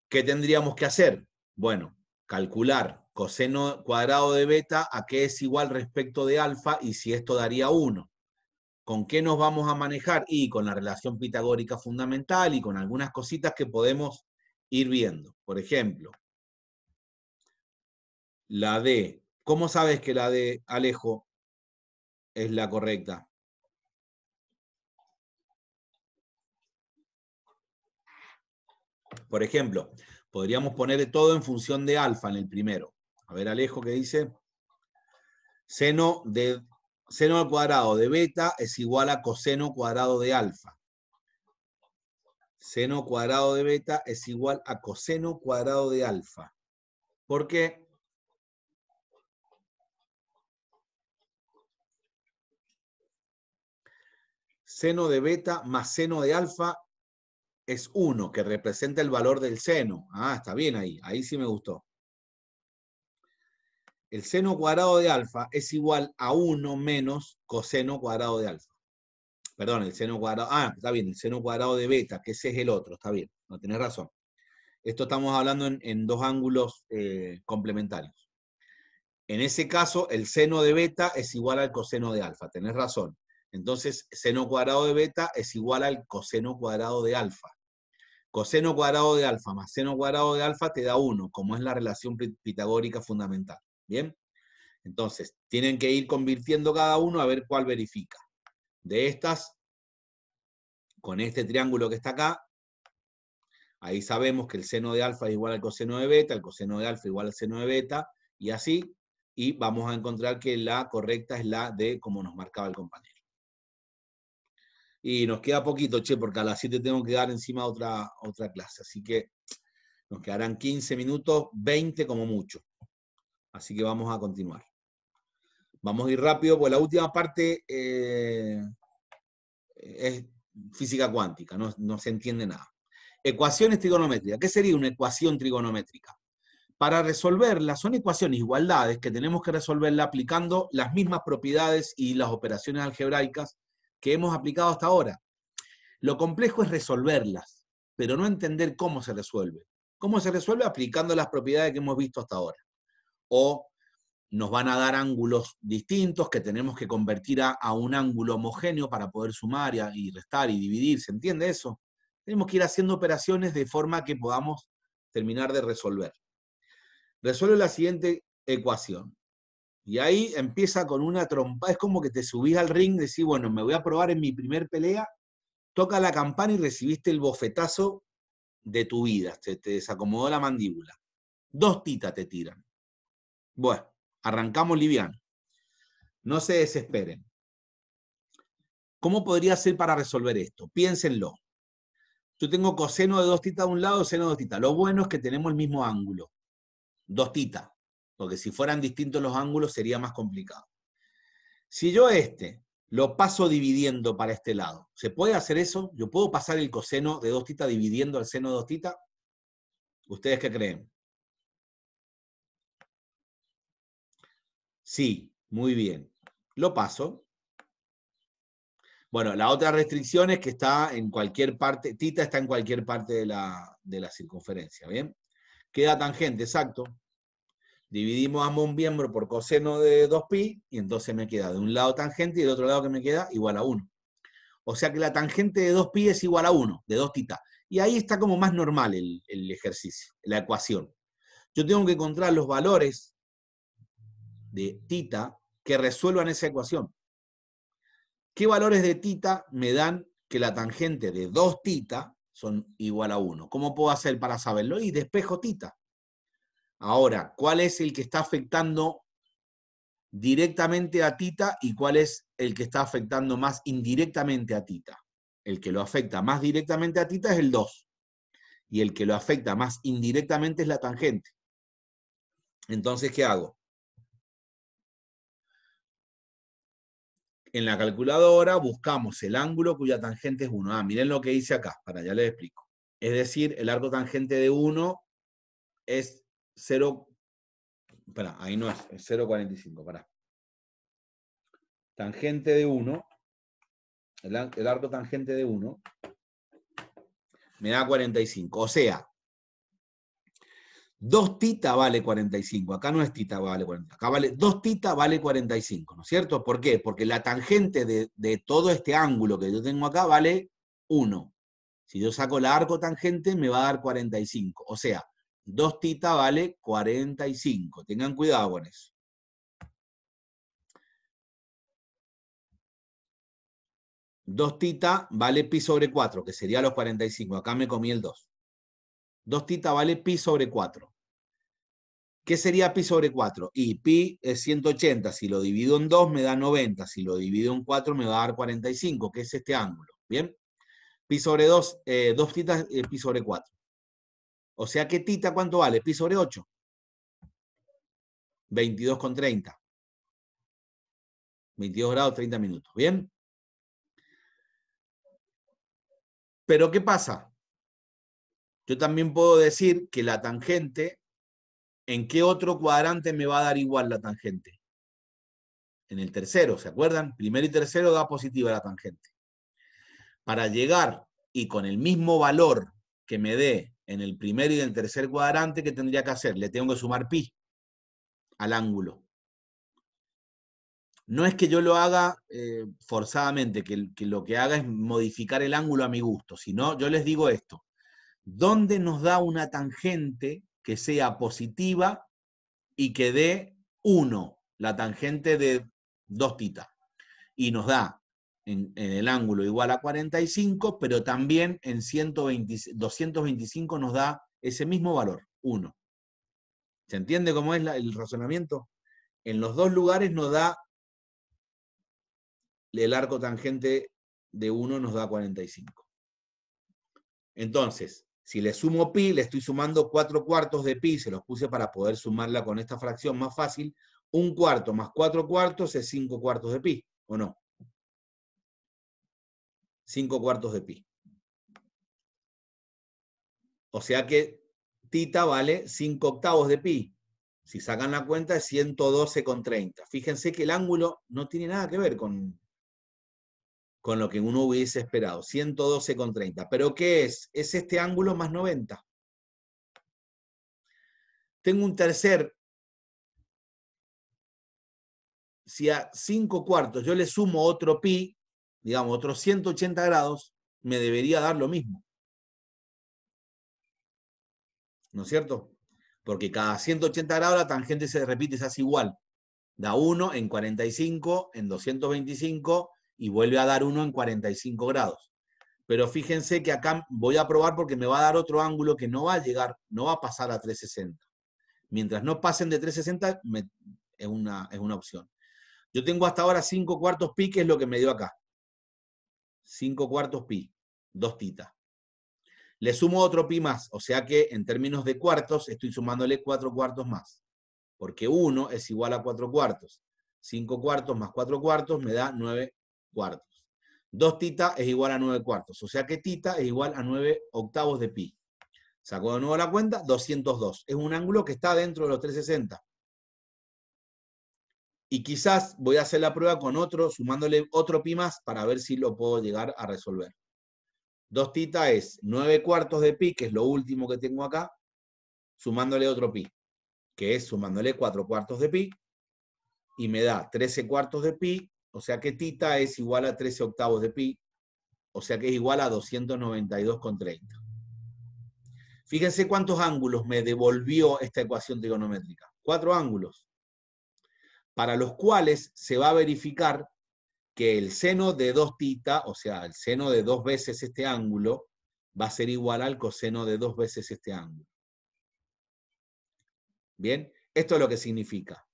¿Qué tendríamos que hacer? Bueno, calcular coseno cuadrado de beta a qué es igual respecto de alfa y si esto daría 1. ¿Con qué nos vamos a manejar? Y con la relación pitagórica fundamental y con algunas cositas que podemos ir viendo. Por ejemplo, la d ¿Cómo sabes que la de Alejo es la correcta? Por ejemplo, podríamos poner todo en función de alfa en el primero. A ver, Alejo, ¿qué dice? Seno, de, seno al cuadrado de beta es igual a coseno cuadrado de alfa. Seno cuadrado de beta es igual a coseno cuadrado de alfa. ¿Por qué? seno de beta más seno de alfa es 1, que representa el valor del seno. Ah, está bien ahí, ahí sí me gustó. El seno cuadrado de alfa es igual a 1 menos coseno cuadrado de alfa. Perdón, el seno cuadrado, ah, está bien, el seno cuadrado de beta, que ese es el otro, está bien, no tenés razón. Esto estamos hablando en, dos ángulos eh, complementarios. En ese caso, el seno de beta es igual al coseno de alfa, tenés razón. Entonces, seno cuadrado de beta es igual al coseno cuadrado de alfa. Coseno cuadrado de alfa más seno cuadrado de alfa te da 1, como es la relación pitagórica fundamental. ¿Bien? Entonces, tienen que ir convirtiendo cada uno a ver cuál verifica. De estas, con este triángulo que está acá, ahí sabemos que el seno de alfa es igual al coseno de beta, el coseno de alfa igual al seno de beta, y así, y vamos a encontrar que la correcta es la de como nos marcaba el compañero. Y nos queda poquito, che, porque a las 7 tengo que dar encima otra, otra clase. Así que nos quedarán 15 minutos, 20 como mucho. Así que vamos a continuar. Vamos a ir rápido, pues la última parte eh, es física cuántica, no, se entiende nada. Ecuaciones trigonométricas. ¿Qué sería una ecuación trigonométrica? Para resolverla, son ecuaciones, igualdades que tenemos que resolverla aplicando las mismas propiedades y las operaciones algebraicas que hemos aplicado hasta ahora. Lo complejo es resolverlas, pero no entender cómo se resuelve. ¿Cómo se resuelve? Aplicando las propiedades que hemos visto hasta ahora. O nos van a dar ángulos distintos que tenemos que convertir a, un ángulo homogéneo para poder sumar y, y restar y dividir. ¿Se entiende eso? Tenemos que ir haciendo operaciones de forma que podamos terminar de resolver. Resuelve la siguiente ecuación. Y ahí empieza con una trompa, es como que te subís al ring, decís, bueno, me voy a probar en mi primer pelea, toca la campana y recibiste el bofetazo de tu vida, te, desacomodó la mandíbula. Dos titas te tiran. Bueno, arrancamos liviano. No se desesperen. ¿Cómo podría ser para resolver esto? Piénsenlo. Yo tengo coseno de dos titas a un lado, seno de dos titas. Lo bueno es que tenemos el mismo ángulo. Dos titas porque si fueran distintos los ángulos sería más complicado. Si yo este lo paso dividiendo para este lado, ¿se puede hacer eso? ¿Yo puedo pasar el coseno de 2 tita dividiendo al seno de 2 tita? ¿Ustedes qué creen? Sí, muy bien. Lo paso. Bueno, la otra restricción es que está en cualquier parte, tita está en cualquier parte de la, de la circunferencia, ¿bien? Queda tangente, exacto dividimos ambos un miembro por coseno de 2pi y entonces me queda de un lado tangente y del otro lado que me queda igual a 1. O sea que la tangente de 2pi es igual a 1, de 2 tita. Y ahí está como más normal el, el ejercicio, la ecuación. Yo tengo que encontrar los valores de tita que resuelvan esa ecuación. ¿Qué valores de tita me dan que la tangente de 2 tita son igual a 1? ¿Cómo puedo hacer para saberlo? Y despejo tita. Ahora, ¿cuál es el que está afectando directamente a Tita y cuál es el que está afectando más indirectamente a Tita? El que lo afecta más directamente a Tita es el 2 y el que lo afecta más indirectamente es la tangente. Entonces, ¿qué hago? En la calculadora buscamos el ángulo cuya tangente es 1. Ah, miren lo que hice acá, para ya les explico. Es decir, el arco tangente de 1 es 0, para, ahí no es, es 0,45, para. Tangente de 1, el, arco tangente de 1, me da 45. O sea, 2 tita vale 45. Acá no es tita vale 45. Acá vale 2 tita vale 45, ¿no es cierto? ¿Por qué? Porque la tangente de, de todo este ángulo que yo tengo acá vale 1. Si yo saco el arco tangente, me va a dar 45. O sea, 2 tita vale 45. Tengan cuidado con eso. 2 tita vale pi sobre 4, que sería los 45. Acá me comí el 2. 2 tita vale pi sobre 4. ¿Qué sería pi sobre 4? Y pi es 180. Si lo divido en 2 me da 90. Si lo divido en 4 me va a dar 45, que es este ángulo. ¿Bien? Pi sobre 2, 2 tita, es pi sobre 4. O sea que tita, ¿cuánto vale? Pi sobre 8. 22 con 30. 22 grados, 30 minutos. ¿Bien? Pero ¿qué pasa? Yo también puedo decir que la tangente, ¿en qué otro cuadrante me va a dar igual la tangente? En el tercero, ¿se acuerdan? Primero y tercero da positiva la tangente. Para llegar y con el mismo valor que me dé en el primer y en el tercer cuadrante, ¿qué tendría que hacer? Le tengo que sumar pi al ángulo. No es que yo lo haga eh, forzadamente, que, que lo que haga es modificar el ángulo a mi gusto, sino yo les digo esto. ¿Dónde nos da una tangente que sea positiva y que dé 1, la tangente de 2 tita? Y nos da en, el ángulo igual a 45, pero también en 120, 225 nos da ese mismo valor, 1. ¿Se entiende cómo es el razonamiento? En los dos lugares nos da el arco tangente de 1 nos da 45. Entonces, si le sumo pi, le estoy sumando 4 cuartos de pi, se los puse para poder sumarla con esta fracción más fácil, 1 cuarto más 4 cuartos es 5 cuartos de pi, ¿o no? 5 cuartos de pi. O sea que tita vale 5 octavos de pi. Si sacan la cuenta es 112,30. Fíjense que el ángulo no tiene nada que ver con, con lo que uno hubiese esperado. 112,30. ¿Pero qué es? Es este ángulo más 90. Tengo un tercer. Si a 5 cuartos yo le sumo otro pi, digamos, otros 180 grados, me debería dar lo mismo. ¿No es cierto? Porque cada 180 grados la tangente se repite, se hace igual. Da 1 en 45, en 225 y vuelve a dar 1 en 45 grados. Pero fíjense que acá voy a probar porque me va a dar otro ángulo que no va a llegar, no va a pasar a 360. Mientras no pasen de 360, es, una, es una opción. Yo tengo hasta ahora 5 cuartos piques, lo que me dio acá. 5 cuartos pi, 2 tita. Le sumo otro pi más, o sea que en términos de cuartos estoy sumándole 4 cuartos más, porque 1 es igual a 4 cuartos. 5 cuartos más 4 cuartos me da 9 cuartos. 2 tita es igual a 9 cuartos, o sea que tita es igual a 9 octavos de pi. Saco de nuevo la cuenta, 202. Es un ángulo que está dentro de los 360 y quizás voy a hacer la prueba con otro, sumándole otro pi más para ver si lo puedo llegar a resolver. 2 tita es 9 cuartos de pi, que es lo último que tengo acá, sumándole otro pi, que es sumándole 4 cuartos de pi, y me da 13 cuartos de pi, o sea que tita es igual a 13 octavos de pi, o sea que es igual a 292,30. Fíjense cuántos ángulos me devolvió esta ecuación trigonométrica. Cuatro ángulos para los cuales se va a verificar que el seno de 2 tita, o sea, el seno de dos veces este ángulo, va a ser igual al coseno de dos veces este ángulo. Bien, esto es lo que significa.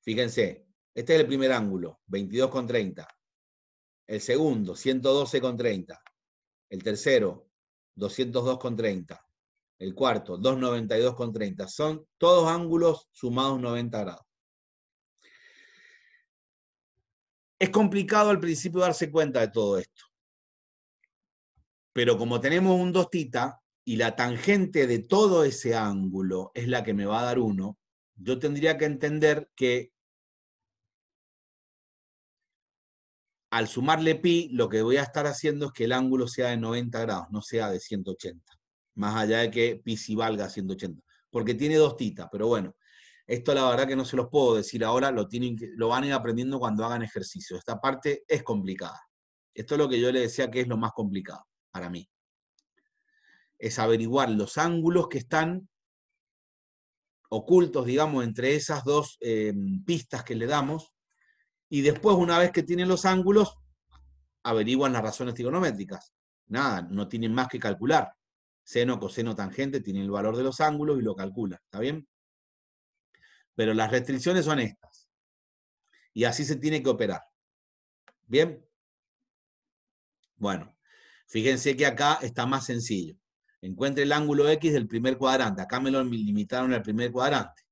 Fíjense, este es el primer ángulo, 22,30. El segundo, 112,30. El tercero, 202,30 el cuarto 292,30. Son todos ángulos sumados 90 grados. Es complicado al principio darse cuenta de todo esto. Pero como tenemos un 2 tita y la tangente de todo ese ángulo es la que me va a dar 1, yo tendría que entender que al sumarle pi, lo que voy a estar haciendo es que el ángulo sea de 90 grados, no sea de 180 más allá de que Pisi valga 180, porque tiene dos titas, pero bueno, esto la verdad que no se los puedo decir ahora, lo, tienen, lo van a ir aprendiendo cuando hagan ejercicio. Esta parte es complicada. Esto es lo que yo le decía que es lo más complicado para mí. Es averiguar los ángulos que están ocultos, digamos, entre esas dos eh, pistas que le damos. Y después, una vez que tienen los ángulos, averiguan las razones trigonométricas. Nada, no tienen más que calcular seno, coseno, tangente, tiene el valor de los ángulos y lo calcula, ¿está bien? Pero las restricciones son estas. Y así se tiene que operar. ¿Bien? Bueno, fíjense que acá está más sencillo. Encuentre el ángulo X del primer cuadrante. Acá me lo limitaron al primer cuadrante.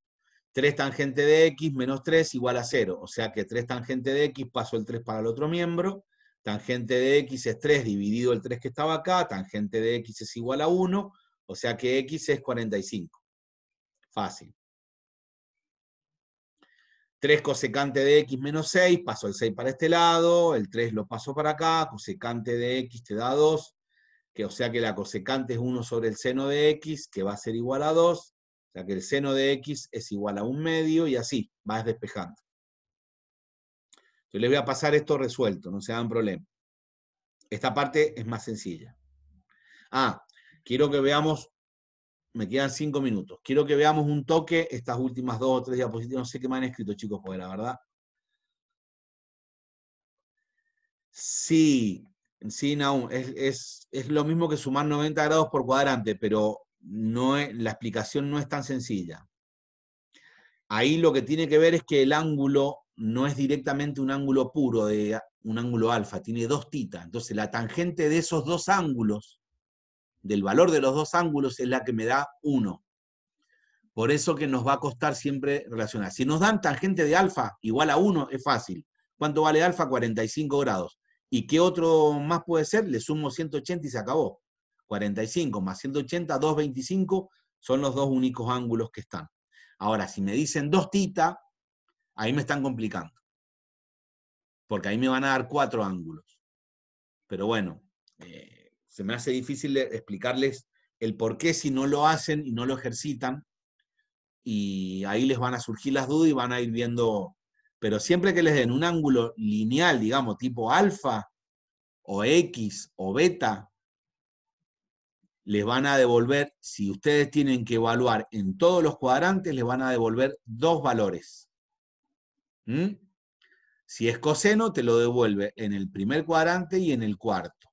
3 tangente de X menos 3 igual a 0. O sea que 3 tangente de X paso el 3 para el otro miembro tangente de x es 3 dividido el 3 que estaba acá, tangente de x es igual a 1, o sea que x es 45. Fácil. 3 cosecante de x menos 6, paso el 6 para este lado, el 3 lo paso para acá, cosecante de x te da 2, que, o sea que la cosecante es 1 sobre el seno de x, que va a ser igual a 2, o sea que el seno de x es igual a 1 medio, y así, vas despejando. Yo les voy a pasar esto resuelto, no se hagan problema. Esta parte es más sencilla. Ah, quiero que veamos, me quedan cinco minutos, quiero que veamos un toque estas últimas dos o tres diapositivas, no sé qué me han escrito chicos, fuera, la verdad. Sí, sí, aún es, es lo mismo que sumar 90 grados por cuadrante, pero no la explicación no es tan sencilla. Ahí lo que tiene que ver es que el ángulo no es directamente un ángulo puro de un ángulo alfa, tiene dos titas. Entonces la tangente de esos dos ángulos, del valor de los dos ángulos, es la que me da 1. Por eso que nos va a costar siempre relacionar. Si nos dan tangente de alfa igual a 1, es fácil. ¿Cuánto vale alfa? 45 grados. ¿Y qué otro más puede ser? Le sumo 180 y se acabó. 45 más 180, 225, son los dos únicos ángulos que están. Ahora, si me dicen dos tita, Ahí me están complicando. Porque ahí me van a dar cuatro ángulos. Pero bueno, eh, se me hace difícil explicarles el por qué si no lo hacen y no lo ejercitan. Y ahí les van a surgir las dudas y van a ir viendo. Pero siempre que les den un ángulo lineal, digamos, tipo alfa o X o beta, les van a devolver, si ustedes tienen que evaluar en todos los cuadrantes, les van a devolver dos valores. Si es coseno, te lo devuelve en el primer cuadrante y en el cuarto.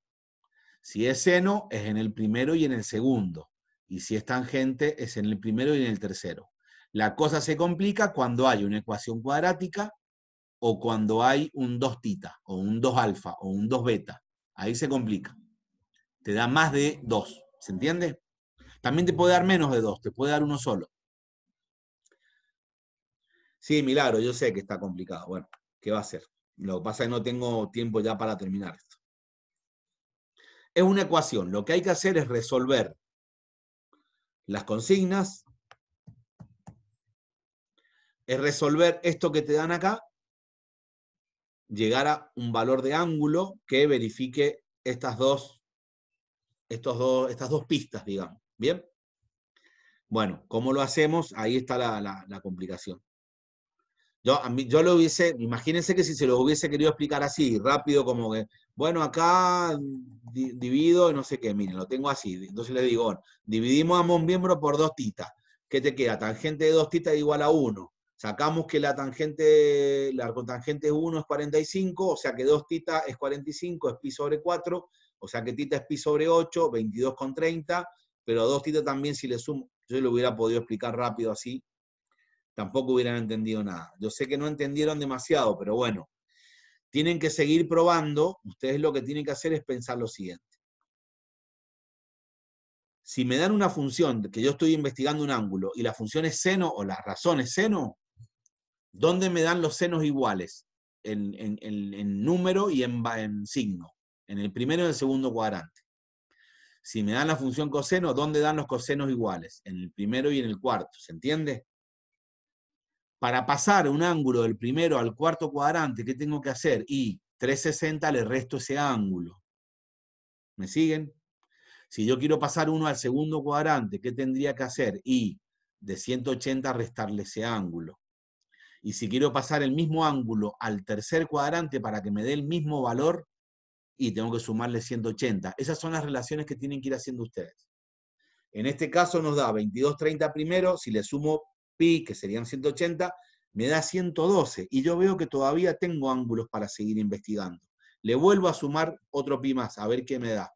Si es seno, es en el primero y en el segundo. Y si es tangente, es en el primero y en el tercero. La cosa se complica cuando hay una ecuación cuadrática o cuando hay un 2 tita, o un 2 alfa, o un 2 beta. Ahí se complica. Te da más de 2, ¿se entiende? También te puede dar menos de 2, te puede dar uno solo. Sí, Milagro, yo sé que está complicado. Bueno, ¿qué va a ser? Lo que pasa es que no tengo tiempo ya para terminar esto. Es una ecuación. Lo que hay que hacer es resolver las consignas, es resolver esto que te dan acá, llegar a un valor de ángulo que verifique estas dos, estos dos, estas dos pistas, digamos. ¿Bien? Bueno, ¿cómo lo hacemos? Ahí está la complicación. Yo, lo hubiese, imagínense que si se los hubiese querido explicar así, rápido, como que, bueno, acá divido y no sé qué, miren, lo tengo así. Entonces le digo, bueno, dividimos ambos miembro por dos titas. ¿Qué te queda? Tangente de dos titas igual a 1. Sacamos que la tangente, la arcotangente 1 es 45, o sea que dos tita es 45, es pi sobre 4, o sea que tita es pi sobre 8, 22 con 30, pero 2 tita también si le sumo, yo lo hubiera podido explicar rápido así, tampoco hubieran entendido nada. Yo sé que no entendieron demasiado, pero bueno, tienen que seguir probando. Ustedes lo que tienen que hacer es pensar lo siguiente. Si me dan una función, que yo estoy investigando un ángulo, y la función es seno o la razón es seno, ¿dónde me dan los senos iguales? En, número y en signo, en el primero y en el segundo cuadrante. Si me dan la función coseno, ¿dónde dan los cosenos iguales? En el primero y en el cuarto, ¿se entiende? para pasar un ángulo del primero al cuarto cuadrante, ¿qué tengo que hacer? Y 360 le resto ese ángulo. ¿Me siguen? Si yo quiero pasar uno al segundo cuadrante, ¿qué tendría que hacer? Y de 180 restarle ese ángulo. Y si quiero pasar el mismo ángulo al tercer cuadrante para que me dé el mismo valor, y tengo que sumarle 180. Esas son las relaciones que tienen que ir haciendo ustedes. En este caso nos da 2230 primero, si le sumo pi, que serían 180, me da 112 y yo veo que todavía tengo ángulos para seguir investigando. Le vuelvo a sumar otro pi más, a ver qué me da.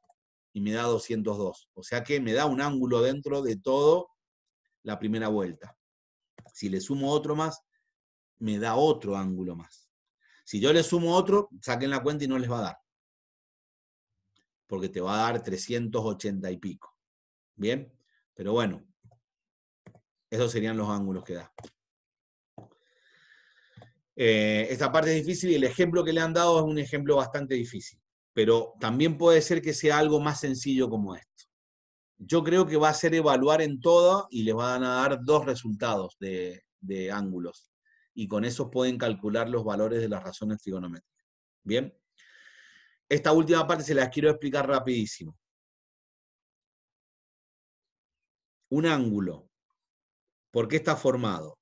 Y me da 202. O sea que me da un ángulo dentro de todo la primera vuelta. Si le sumo otro más, me da otro ángulo más. Si yo le sumo otro, saquen la cuenta y no les va a dar. Porque te va a dar 380 y pico. ¿Bien? Pero bueno, esos serían los ángulos que da. Eh, esta parte es difícil y el ejemplo que le han dado es un ejemplo bastante difícil, pero también puede ser que sea algo más sencillo como esto. Yo creo que va a ser evaluar en todo y les van a dar dos resultados de, de ángulos y con esos pueden calcular los valores de las razones trigonométricas. Bien, esta última parte se las quiero explicar rapidísimo. Un ángulo ¿Por qué está formado?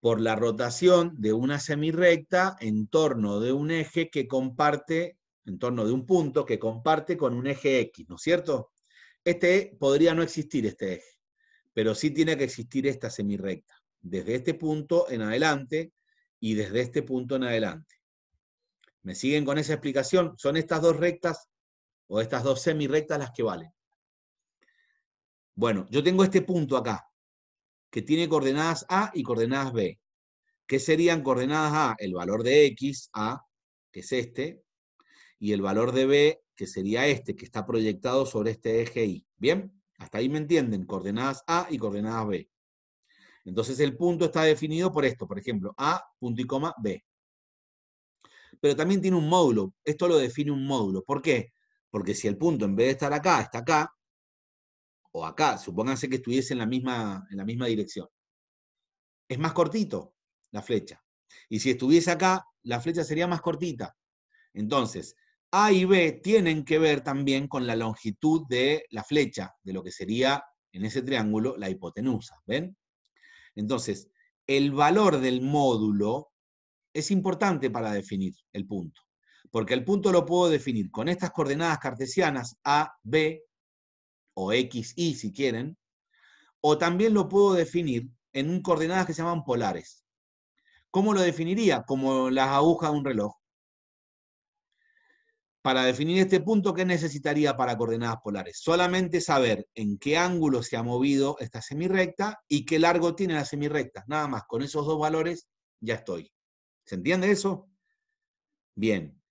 Por la rotación de una semirrecta en torno de un eje que comparte, en torno de un punto que comparte con un eje X, ¿no es cierto? Este podría no existir este eje, pero sí tiene que existir esta semirrecta, desde este punto en adelante y desde este punto en adelante. ¿Me siguen con esa explicación? Son estas dos rectas o estas dos semirrectas las que valen. Bueno, yo tengo este punto acá, que tiene coordenadas A y coordenadas B. ¿Qué serían coordenadas A? El valor de X, A, que es este, y el valor de B, que sería este, que está proyectado sobre este eje Y. ¿Bien? Hasta ahí me entienden, coordenadas A y coordenadas B. Entonces el punto está definido por esto, por ejemplo, A, punto y coma, B. Pero también tiene un módulo, esto lo define un módulo. ¿Por qué? Porque si el punto en vez de estar acá, está acá, o acá, supónganse que estuviese en la misma, en la misma dirección. Es más cortito la flecha. Y si estuviese acá, la flecha sería más cortita. Entonces, A y B tienen que ver también con la longitud de la flecha, de lo que sería en ese triángulo la hipotenusa. ¿Ven? Entonces, el valor del módulo es importante para definir el punto. Porque el punto lo puedo definir con estas coordenadas cartesianas A, B, o x, y si quieren, o también lo puedo definir en un coordenadas que se llaman polares. ¿Cómo lo definiría? Como las agujas de un reloj. Para definir este punto, ¿qué necesitaría para coordenadas polares? Solamente saber en qué ángulo se ha movido esta semirrecta y qué largo tiene la semirrecta. Nada más, con esos dos valores ya estoy. ¿Se entiende eso? Bien.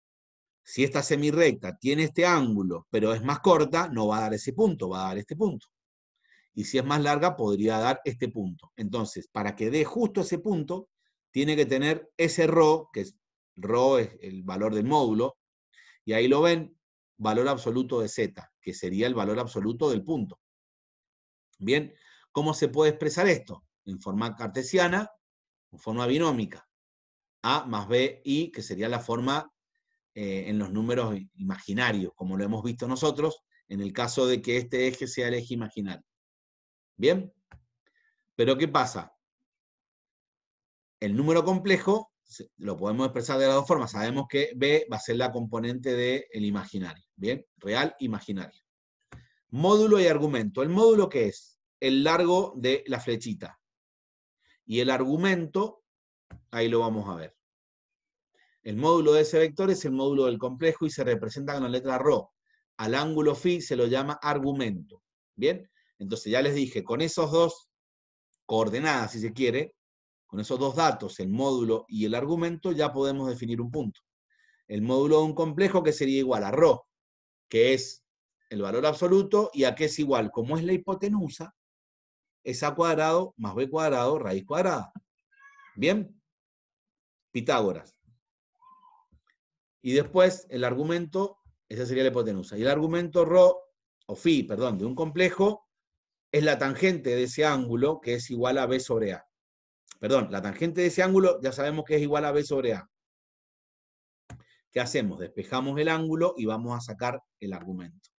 Si esta semirrecta tiene este ángulo, pero es más corta, no va a dar ese punto, va a dar este punto. Y si es más larga, podría dar este punto. Entonces, para que dé justo ese punto, tiene que tener ese ρ, que es ρ es el valor del módulo, y ahí lo ven, valor absoluto de z, que sería el valor absoluto del punto. Bien, ¿cómo se puede expresar esto? En forma cartesiana, en forma binómica. A más B, que sería la forma eh, en los números imaginarios, como lo hemos visto nosotros, en el caso de que este eje sea el eje imaginario. ¿Bien? Pero ¿qué pasa? El número complejo lo podemos expresar de las dos formas. Sabemos que B va a ser la componente del el imaginario. ¿Bien? Real, imaginario. Módulo y argumento. ¿El módulo qué es? El largo de la flechita. Y el argumento, ahí lo vamos a ver. El módulo de ese vector es el módulo del complejo y se representa con la letra ρ. Al ángulo φ se lo llama argumento. ¿Bien? Entonces ya les dije, con esos dos coordenadas, si se quiere, con esos dos datos, el módulo y el argumento, ya podemos definir un punto. El módulo de un complejo que sería igual a ρ, que es el valor absoluto, y a qué es igual, como es la hipotenusa, es a cuadrado más b cuadrado raíz cuadrada. ¿Bien? Pitágoras. Y después el argumento, esa sería la hipotenusa. Y el argumento ρ, o phi, perdón, de un complejo, es la tangente de ese ángulo que es igual a b sobre a. Perdón, la tangente de ese ángulo ya sabemos que es igual a b sobre a. ¿Qué hacemos? Despejamos el ángulo y vamos a sacar el argumento.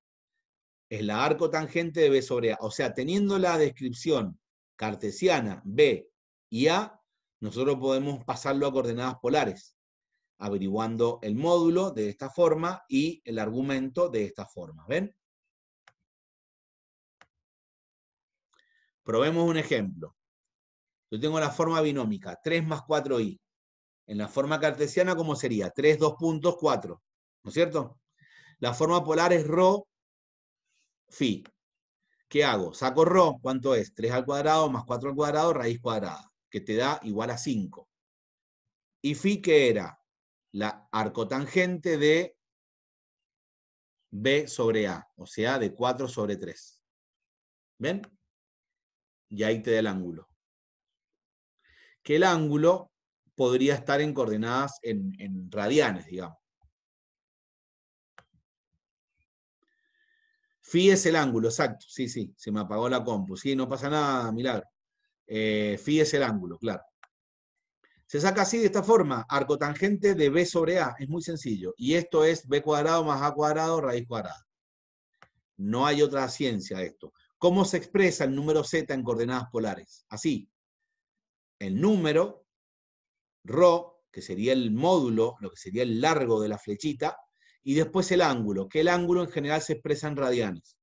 Es la arco tangente de b sobre a. O sea, teniendo la descripción cartesiana b y a, nosotros podemos pasarlo a coordenadas polares averiguando el módulo de esta forma y el argumento de esta forma. ¿Ven? Probemos un ejemplo. Yo tengo la forma binómica, 3 más 4i. En la forma cartesiana, ¿cómo sería? 3, 2 puntos, 4. ¿No es cierto? La forma polar es ρ, phi. ¿Qué hago? Saco ρ, ¿cuánto es? 3 al cuadrado más 4 al cuadrado, raíz cuadrada, que te da igual a 5. ¿Y phi qué era? la arcotangente de B sobre A, o sea, de 4 sobre 3. ¿Ven? Y ahí te da el ángulo. Que el ángulo podría estar en coordenadas en, en radianes, digamos. Phi es el ángulo, exacto. Sí, sí, se me apagó la compu. Sí, no pasa nada, milagro. Eh, es el ángulo, claro. Se saca así de esta forma, arco tangente de B sobre A, es muy sencillo. Y esto es B cuadrado más A cuadrado raíz cuadrada. No hay otra ciencia esto. ¿Cómo se expresa el número Z en coordenadas polares? Así. El número, ρ, que sería el módulo, lo que sería el largo de la flechita, y después el ángulo, que el ángulo en general se expresa en radianes.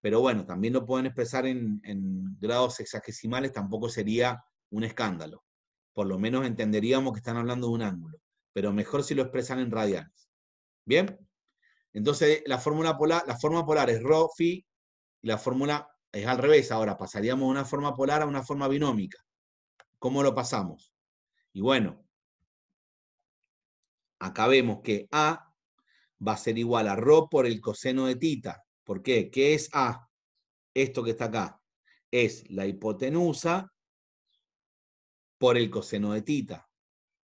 Pero bueno, también lo pueden expresar en, en grados sexagesimales, tampoco sería un escándalo por lo menos entenderíamos que están hablando de un ángulo, pero mejor si lo expresan en radianes. ¿Bien? Entonces, la fórmula polar, la forma polar es ρ, phi, y la fórmula es al revés ahora, pasaríamos de una forma polar a una forma binómica. ¿Cómo lo pasamos? Y bueno, acá vemos que A va a ser igual a ρ por el coseno de tita. ¿Por qué? ¿Qué es A? Esto que está acá. Es la hipotenusa por el coseno de tita.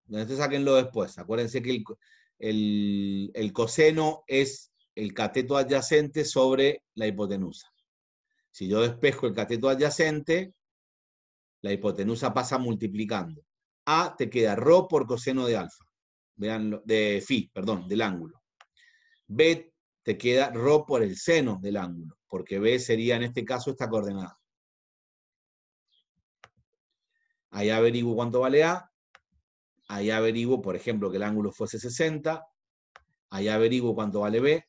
Entonces sáquenlo después. Acuérdense que el, coseno es el cateto adyacente sobre la hipotenusa. Si yo despejo el cateto adyacente, la hipotenusa pasa multiplicando. A te queda ρ por coseno de alfa, de, de phi, perdón, del ángulo. B te queda ro por el seno del ángulo, porque B sería en este caso esta coordenada. ahí averiguo cuánto vale A, ahí averiguo, por ejemplo, que el ángulo fuese 60, ahí averiguo cuánto vale B,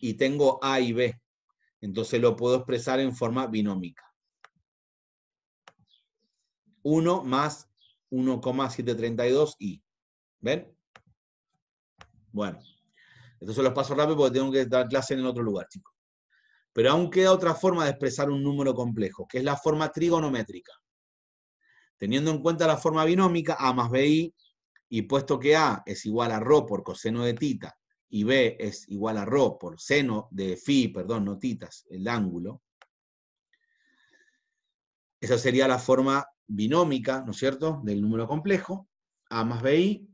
y tengo A y B. Entonces lo puedo expresar en forma binómica. 1 más 1,732i. ¿Ven? Bueno. Entonces los paso rápido porque tengo que dar clase en otro lugar, chicos. Pero aún queda otra forma de expresar un número complejo, que es la forma trigonométrica. Teniendo en cuenta la forma binómica, A más BI, y puesto que A es igual a Rho por coseno de tita, y B es igual a Rho por seno de phi, perdón, no titas, el ángulo, esa sería la forma binómica, ¿no es cierto?, del número complejo, A más BI,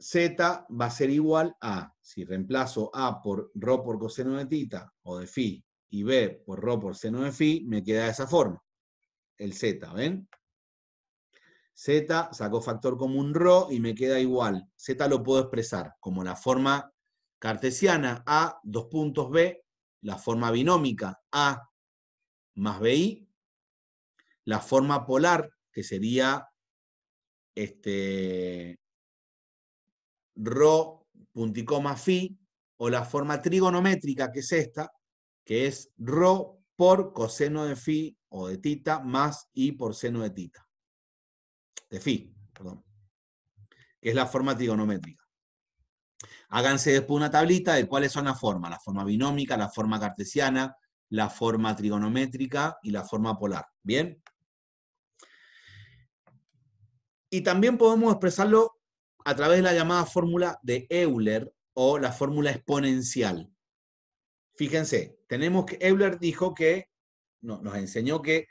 z va a ser igual a, si reemplazo a por ρ por coseno de tita o de phi y b por ρ por seno de phi, me queda de esa forma, el z, ¿ven? z sacó factor común ρ y me queda igual, z lo puedo expresar como la forma cartesiana a, dos puntos b, la forma binómica a más bi, la forma polar, que sería este, Rho, punticoma Phi, o la forma trigonométrica, que es esta, que es ro por coseno de Phi o de tita más I por seno de tita. De Phi, perdón. Que es la forma trigonométrica. Háganse después una tablita de cuáles son las formas, la forma binómica, la forma cartesiana, la forma trigonométrica y la forma polar. ¿Bien? Y también podemos expresarlo a través de la llamada fórmula de Euler o la fórmula exponencial. Fíjense, tenemos que Euler dijo que, no, nos enseñó que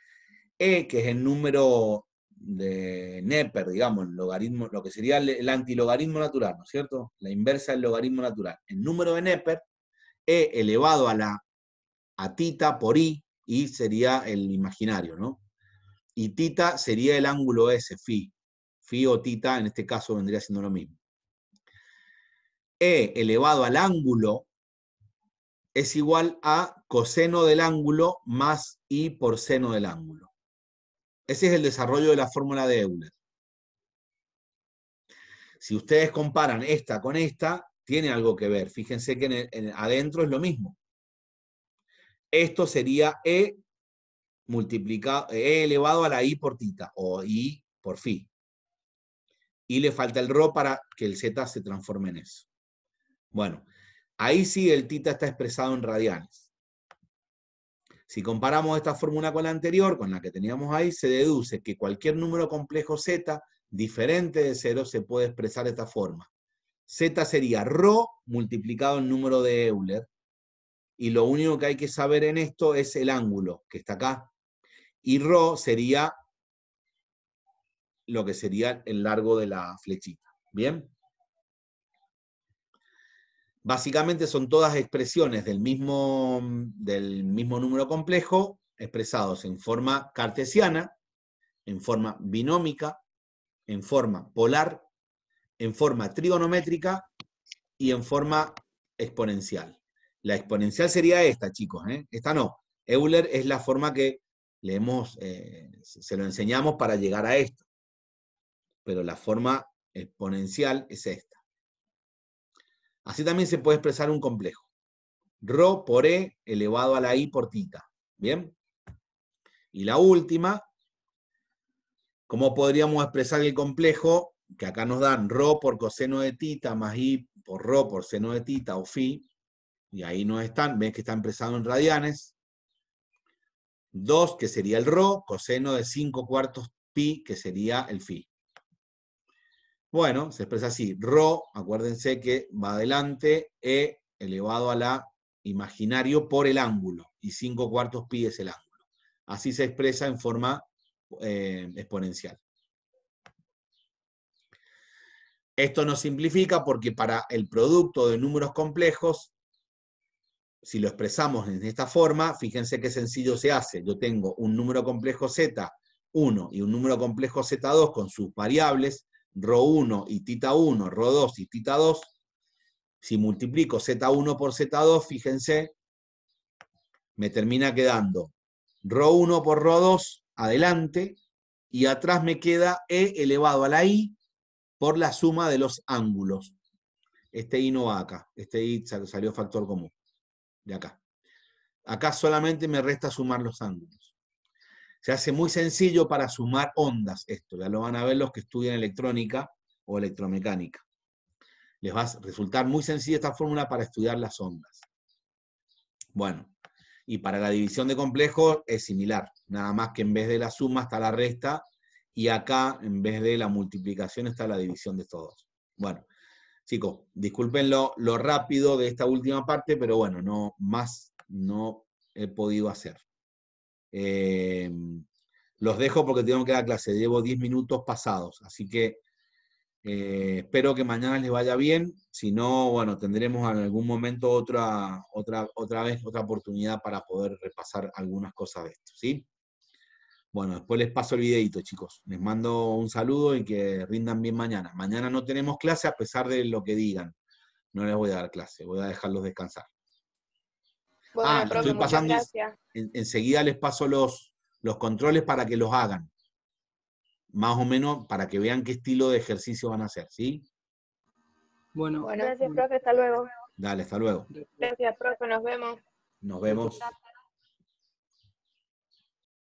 E, que es el número de Neper, digamos, el logaritmo, lo que sería el, antilogaritmo natural, ¿no es cierto? La inversa del logaritmo natural. El número de Neper, E elevado a la a tita por I, I sería el imaginario, ¿no? Y tita sería el ángulo S, phi phi o tita en este caso vendría siendo lo mismo. E elevado al ángulo es igual a coseno del ángulo más I por seno del ángulo. Ese es el desarrollo de la fórmula de Euler. Si ustedes comparan esta con esta, tiene algo que ver. Fíjense que adentro es lo mismo. Esto sería E multiplicado, E elevado a la I por tita, o I por phi y le falta el ro para que el Z se transforme en eso. Bueno, ahí sí el tita está expresado en radianes. Si comparamos esta fórmula con la anterior, con la que teníamos ahí, se deduce que cualquier número complejo Z diferente de cero se puede expresar de esta forma. Z sería ρ multiplicado el número de Euler. Y lo único que hay que saber en esto es el ángulo, que está acá. Y ro sería lo que sería el largo de la flechita. ¿Bien? Básicamente son todas expresiones del mismo, del mismo número complejo, expresados en forma cartesiana, en forma binómica, en forma polar, en forma trigonométrica y en forma exponencial. La exponencial sería esta, chicos, ¿eh? esta no. Euler es la forma que le hemos, eh, se lo enseñamos para llegar a esto pero la forma exponencial es esta. Así también se puede expresar un complejo. Rho por E elevado a la I por tita. ¿Bien? Y la última, ¿cómo podríamos expresar el complejo? Que acá nos dan Rho por coseno de tita más I por Rho por seno de tita o Phi. Y ahí no están, ven que está expresado en radianes. 2, que sería el Rho, coseno de 5 cuartos pi, que sería el Phi. Bueno, se expresa así. ro, acuérdense que va adelante, E elevado a la imaginario por el ángulo. Y 5 cuartos pi es el ángulo. Así se expresa en forma eh, exponencial. Esto nos simplifica porque para el producto de números complejos, si lo expresamos en esta forma, fíjense qué sencillo se hace. Yo tengo un número complejo Z1 y un número complejo Z2 con sus variables, Rho1 y tita 1 Rho2 y tita 2 si multiplico Z1 por Z2, fíjense, me termina quedando Rho1 por Rho2 adelante y atrás me queda E elevado a la I por la suma de los ángulos. Este I no va acá, este I salió factor común, de acá. Acá solamente me resta sumar los ángulos. Se hace muy sencillo para sumar ondas esto, ya lo van a ver los que estudian electrónica o electromecánica. Les va a resultar muy sencilla esta fórmula para estudiar las ondas. Bueno, y para la división de complejos es similar, nada más que en vez de la suma está la resta y acá en vez de la multiplicación está la división de todos Bueno, chicos, disculpen lo, lo rápido de esta última parte, pero bueno, no más no he podido hacer. Eh, los dejo porque tengo que dar clase, llevo 10 minutos pasados, así que eh, espero que mañana les vaya bien, si no, bueno, tendremos en algún momento otra, otra, otra vez, otra oportunidad para poder repasar algunas cosas de esto, ¿sí? Bueno, después les paso el videito, chicos. Les mando un saludo y que rindan bien mañana. Mañana no tenemos clase a pesar de lo que digan. No les voy a dar clase, voy a dejarlos descansar ah, estoy pasando, enseguida les paso los, los controles para que los hagan. Más o menos para que vean qué estilo de ejercicio van a hacer, ¿sí? Bueno. bueno gracias, profe. Hasta luego. Dale, hasta luego. Gracias, profe. Nos vemos. Nos vemos.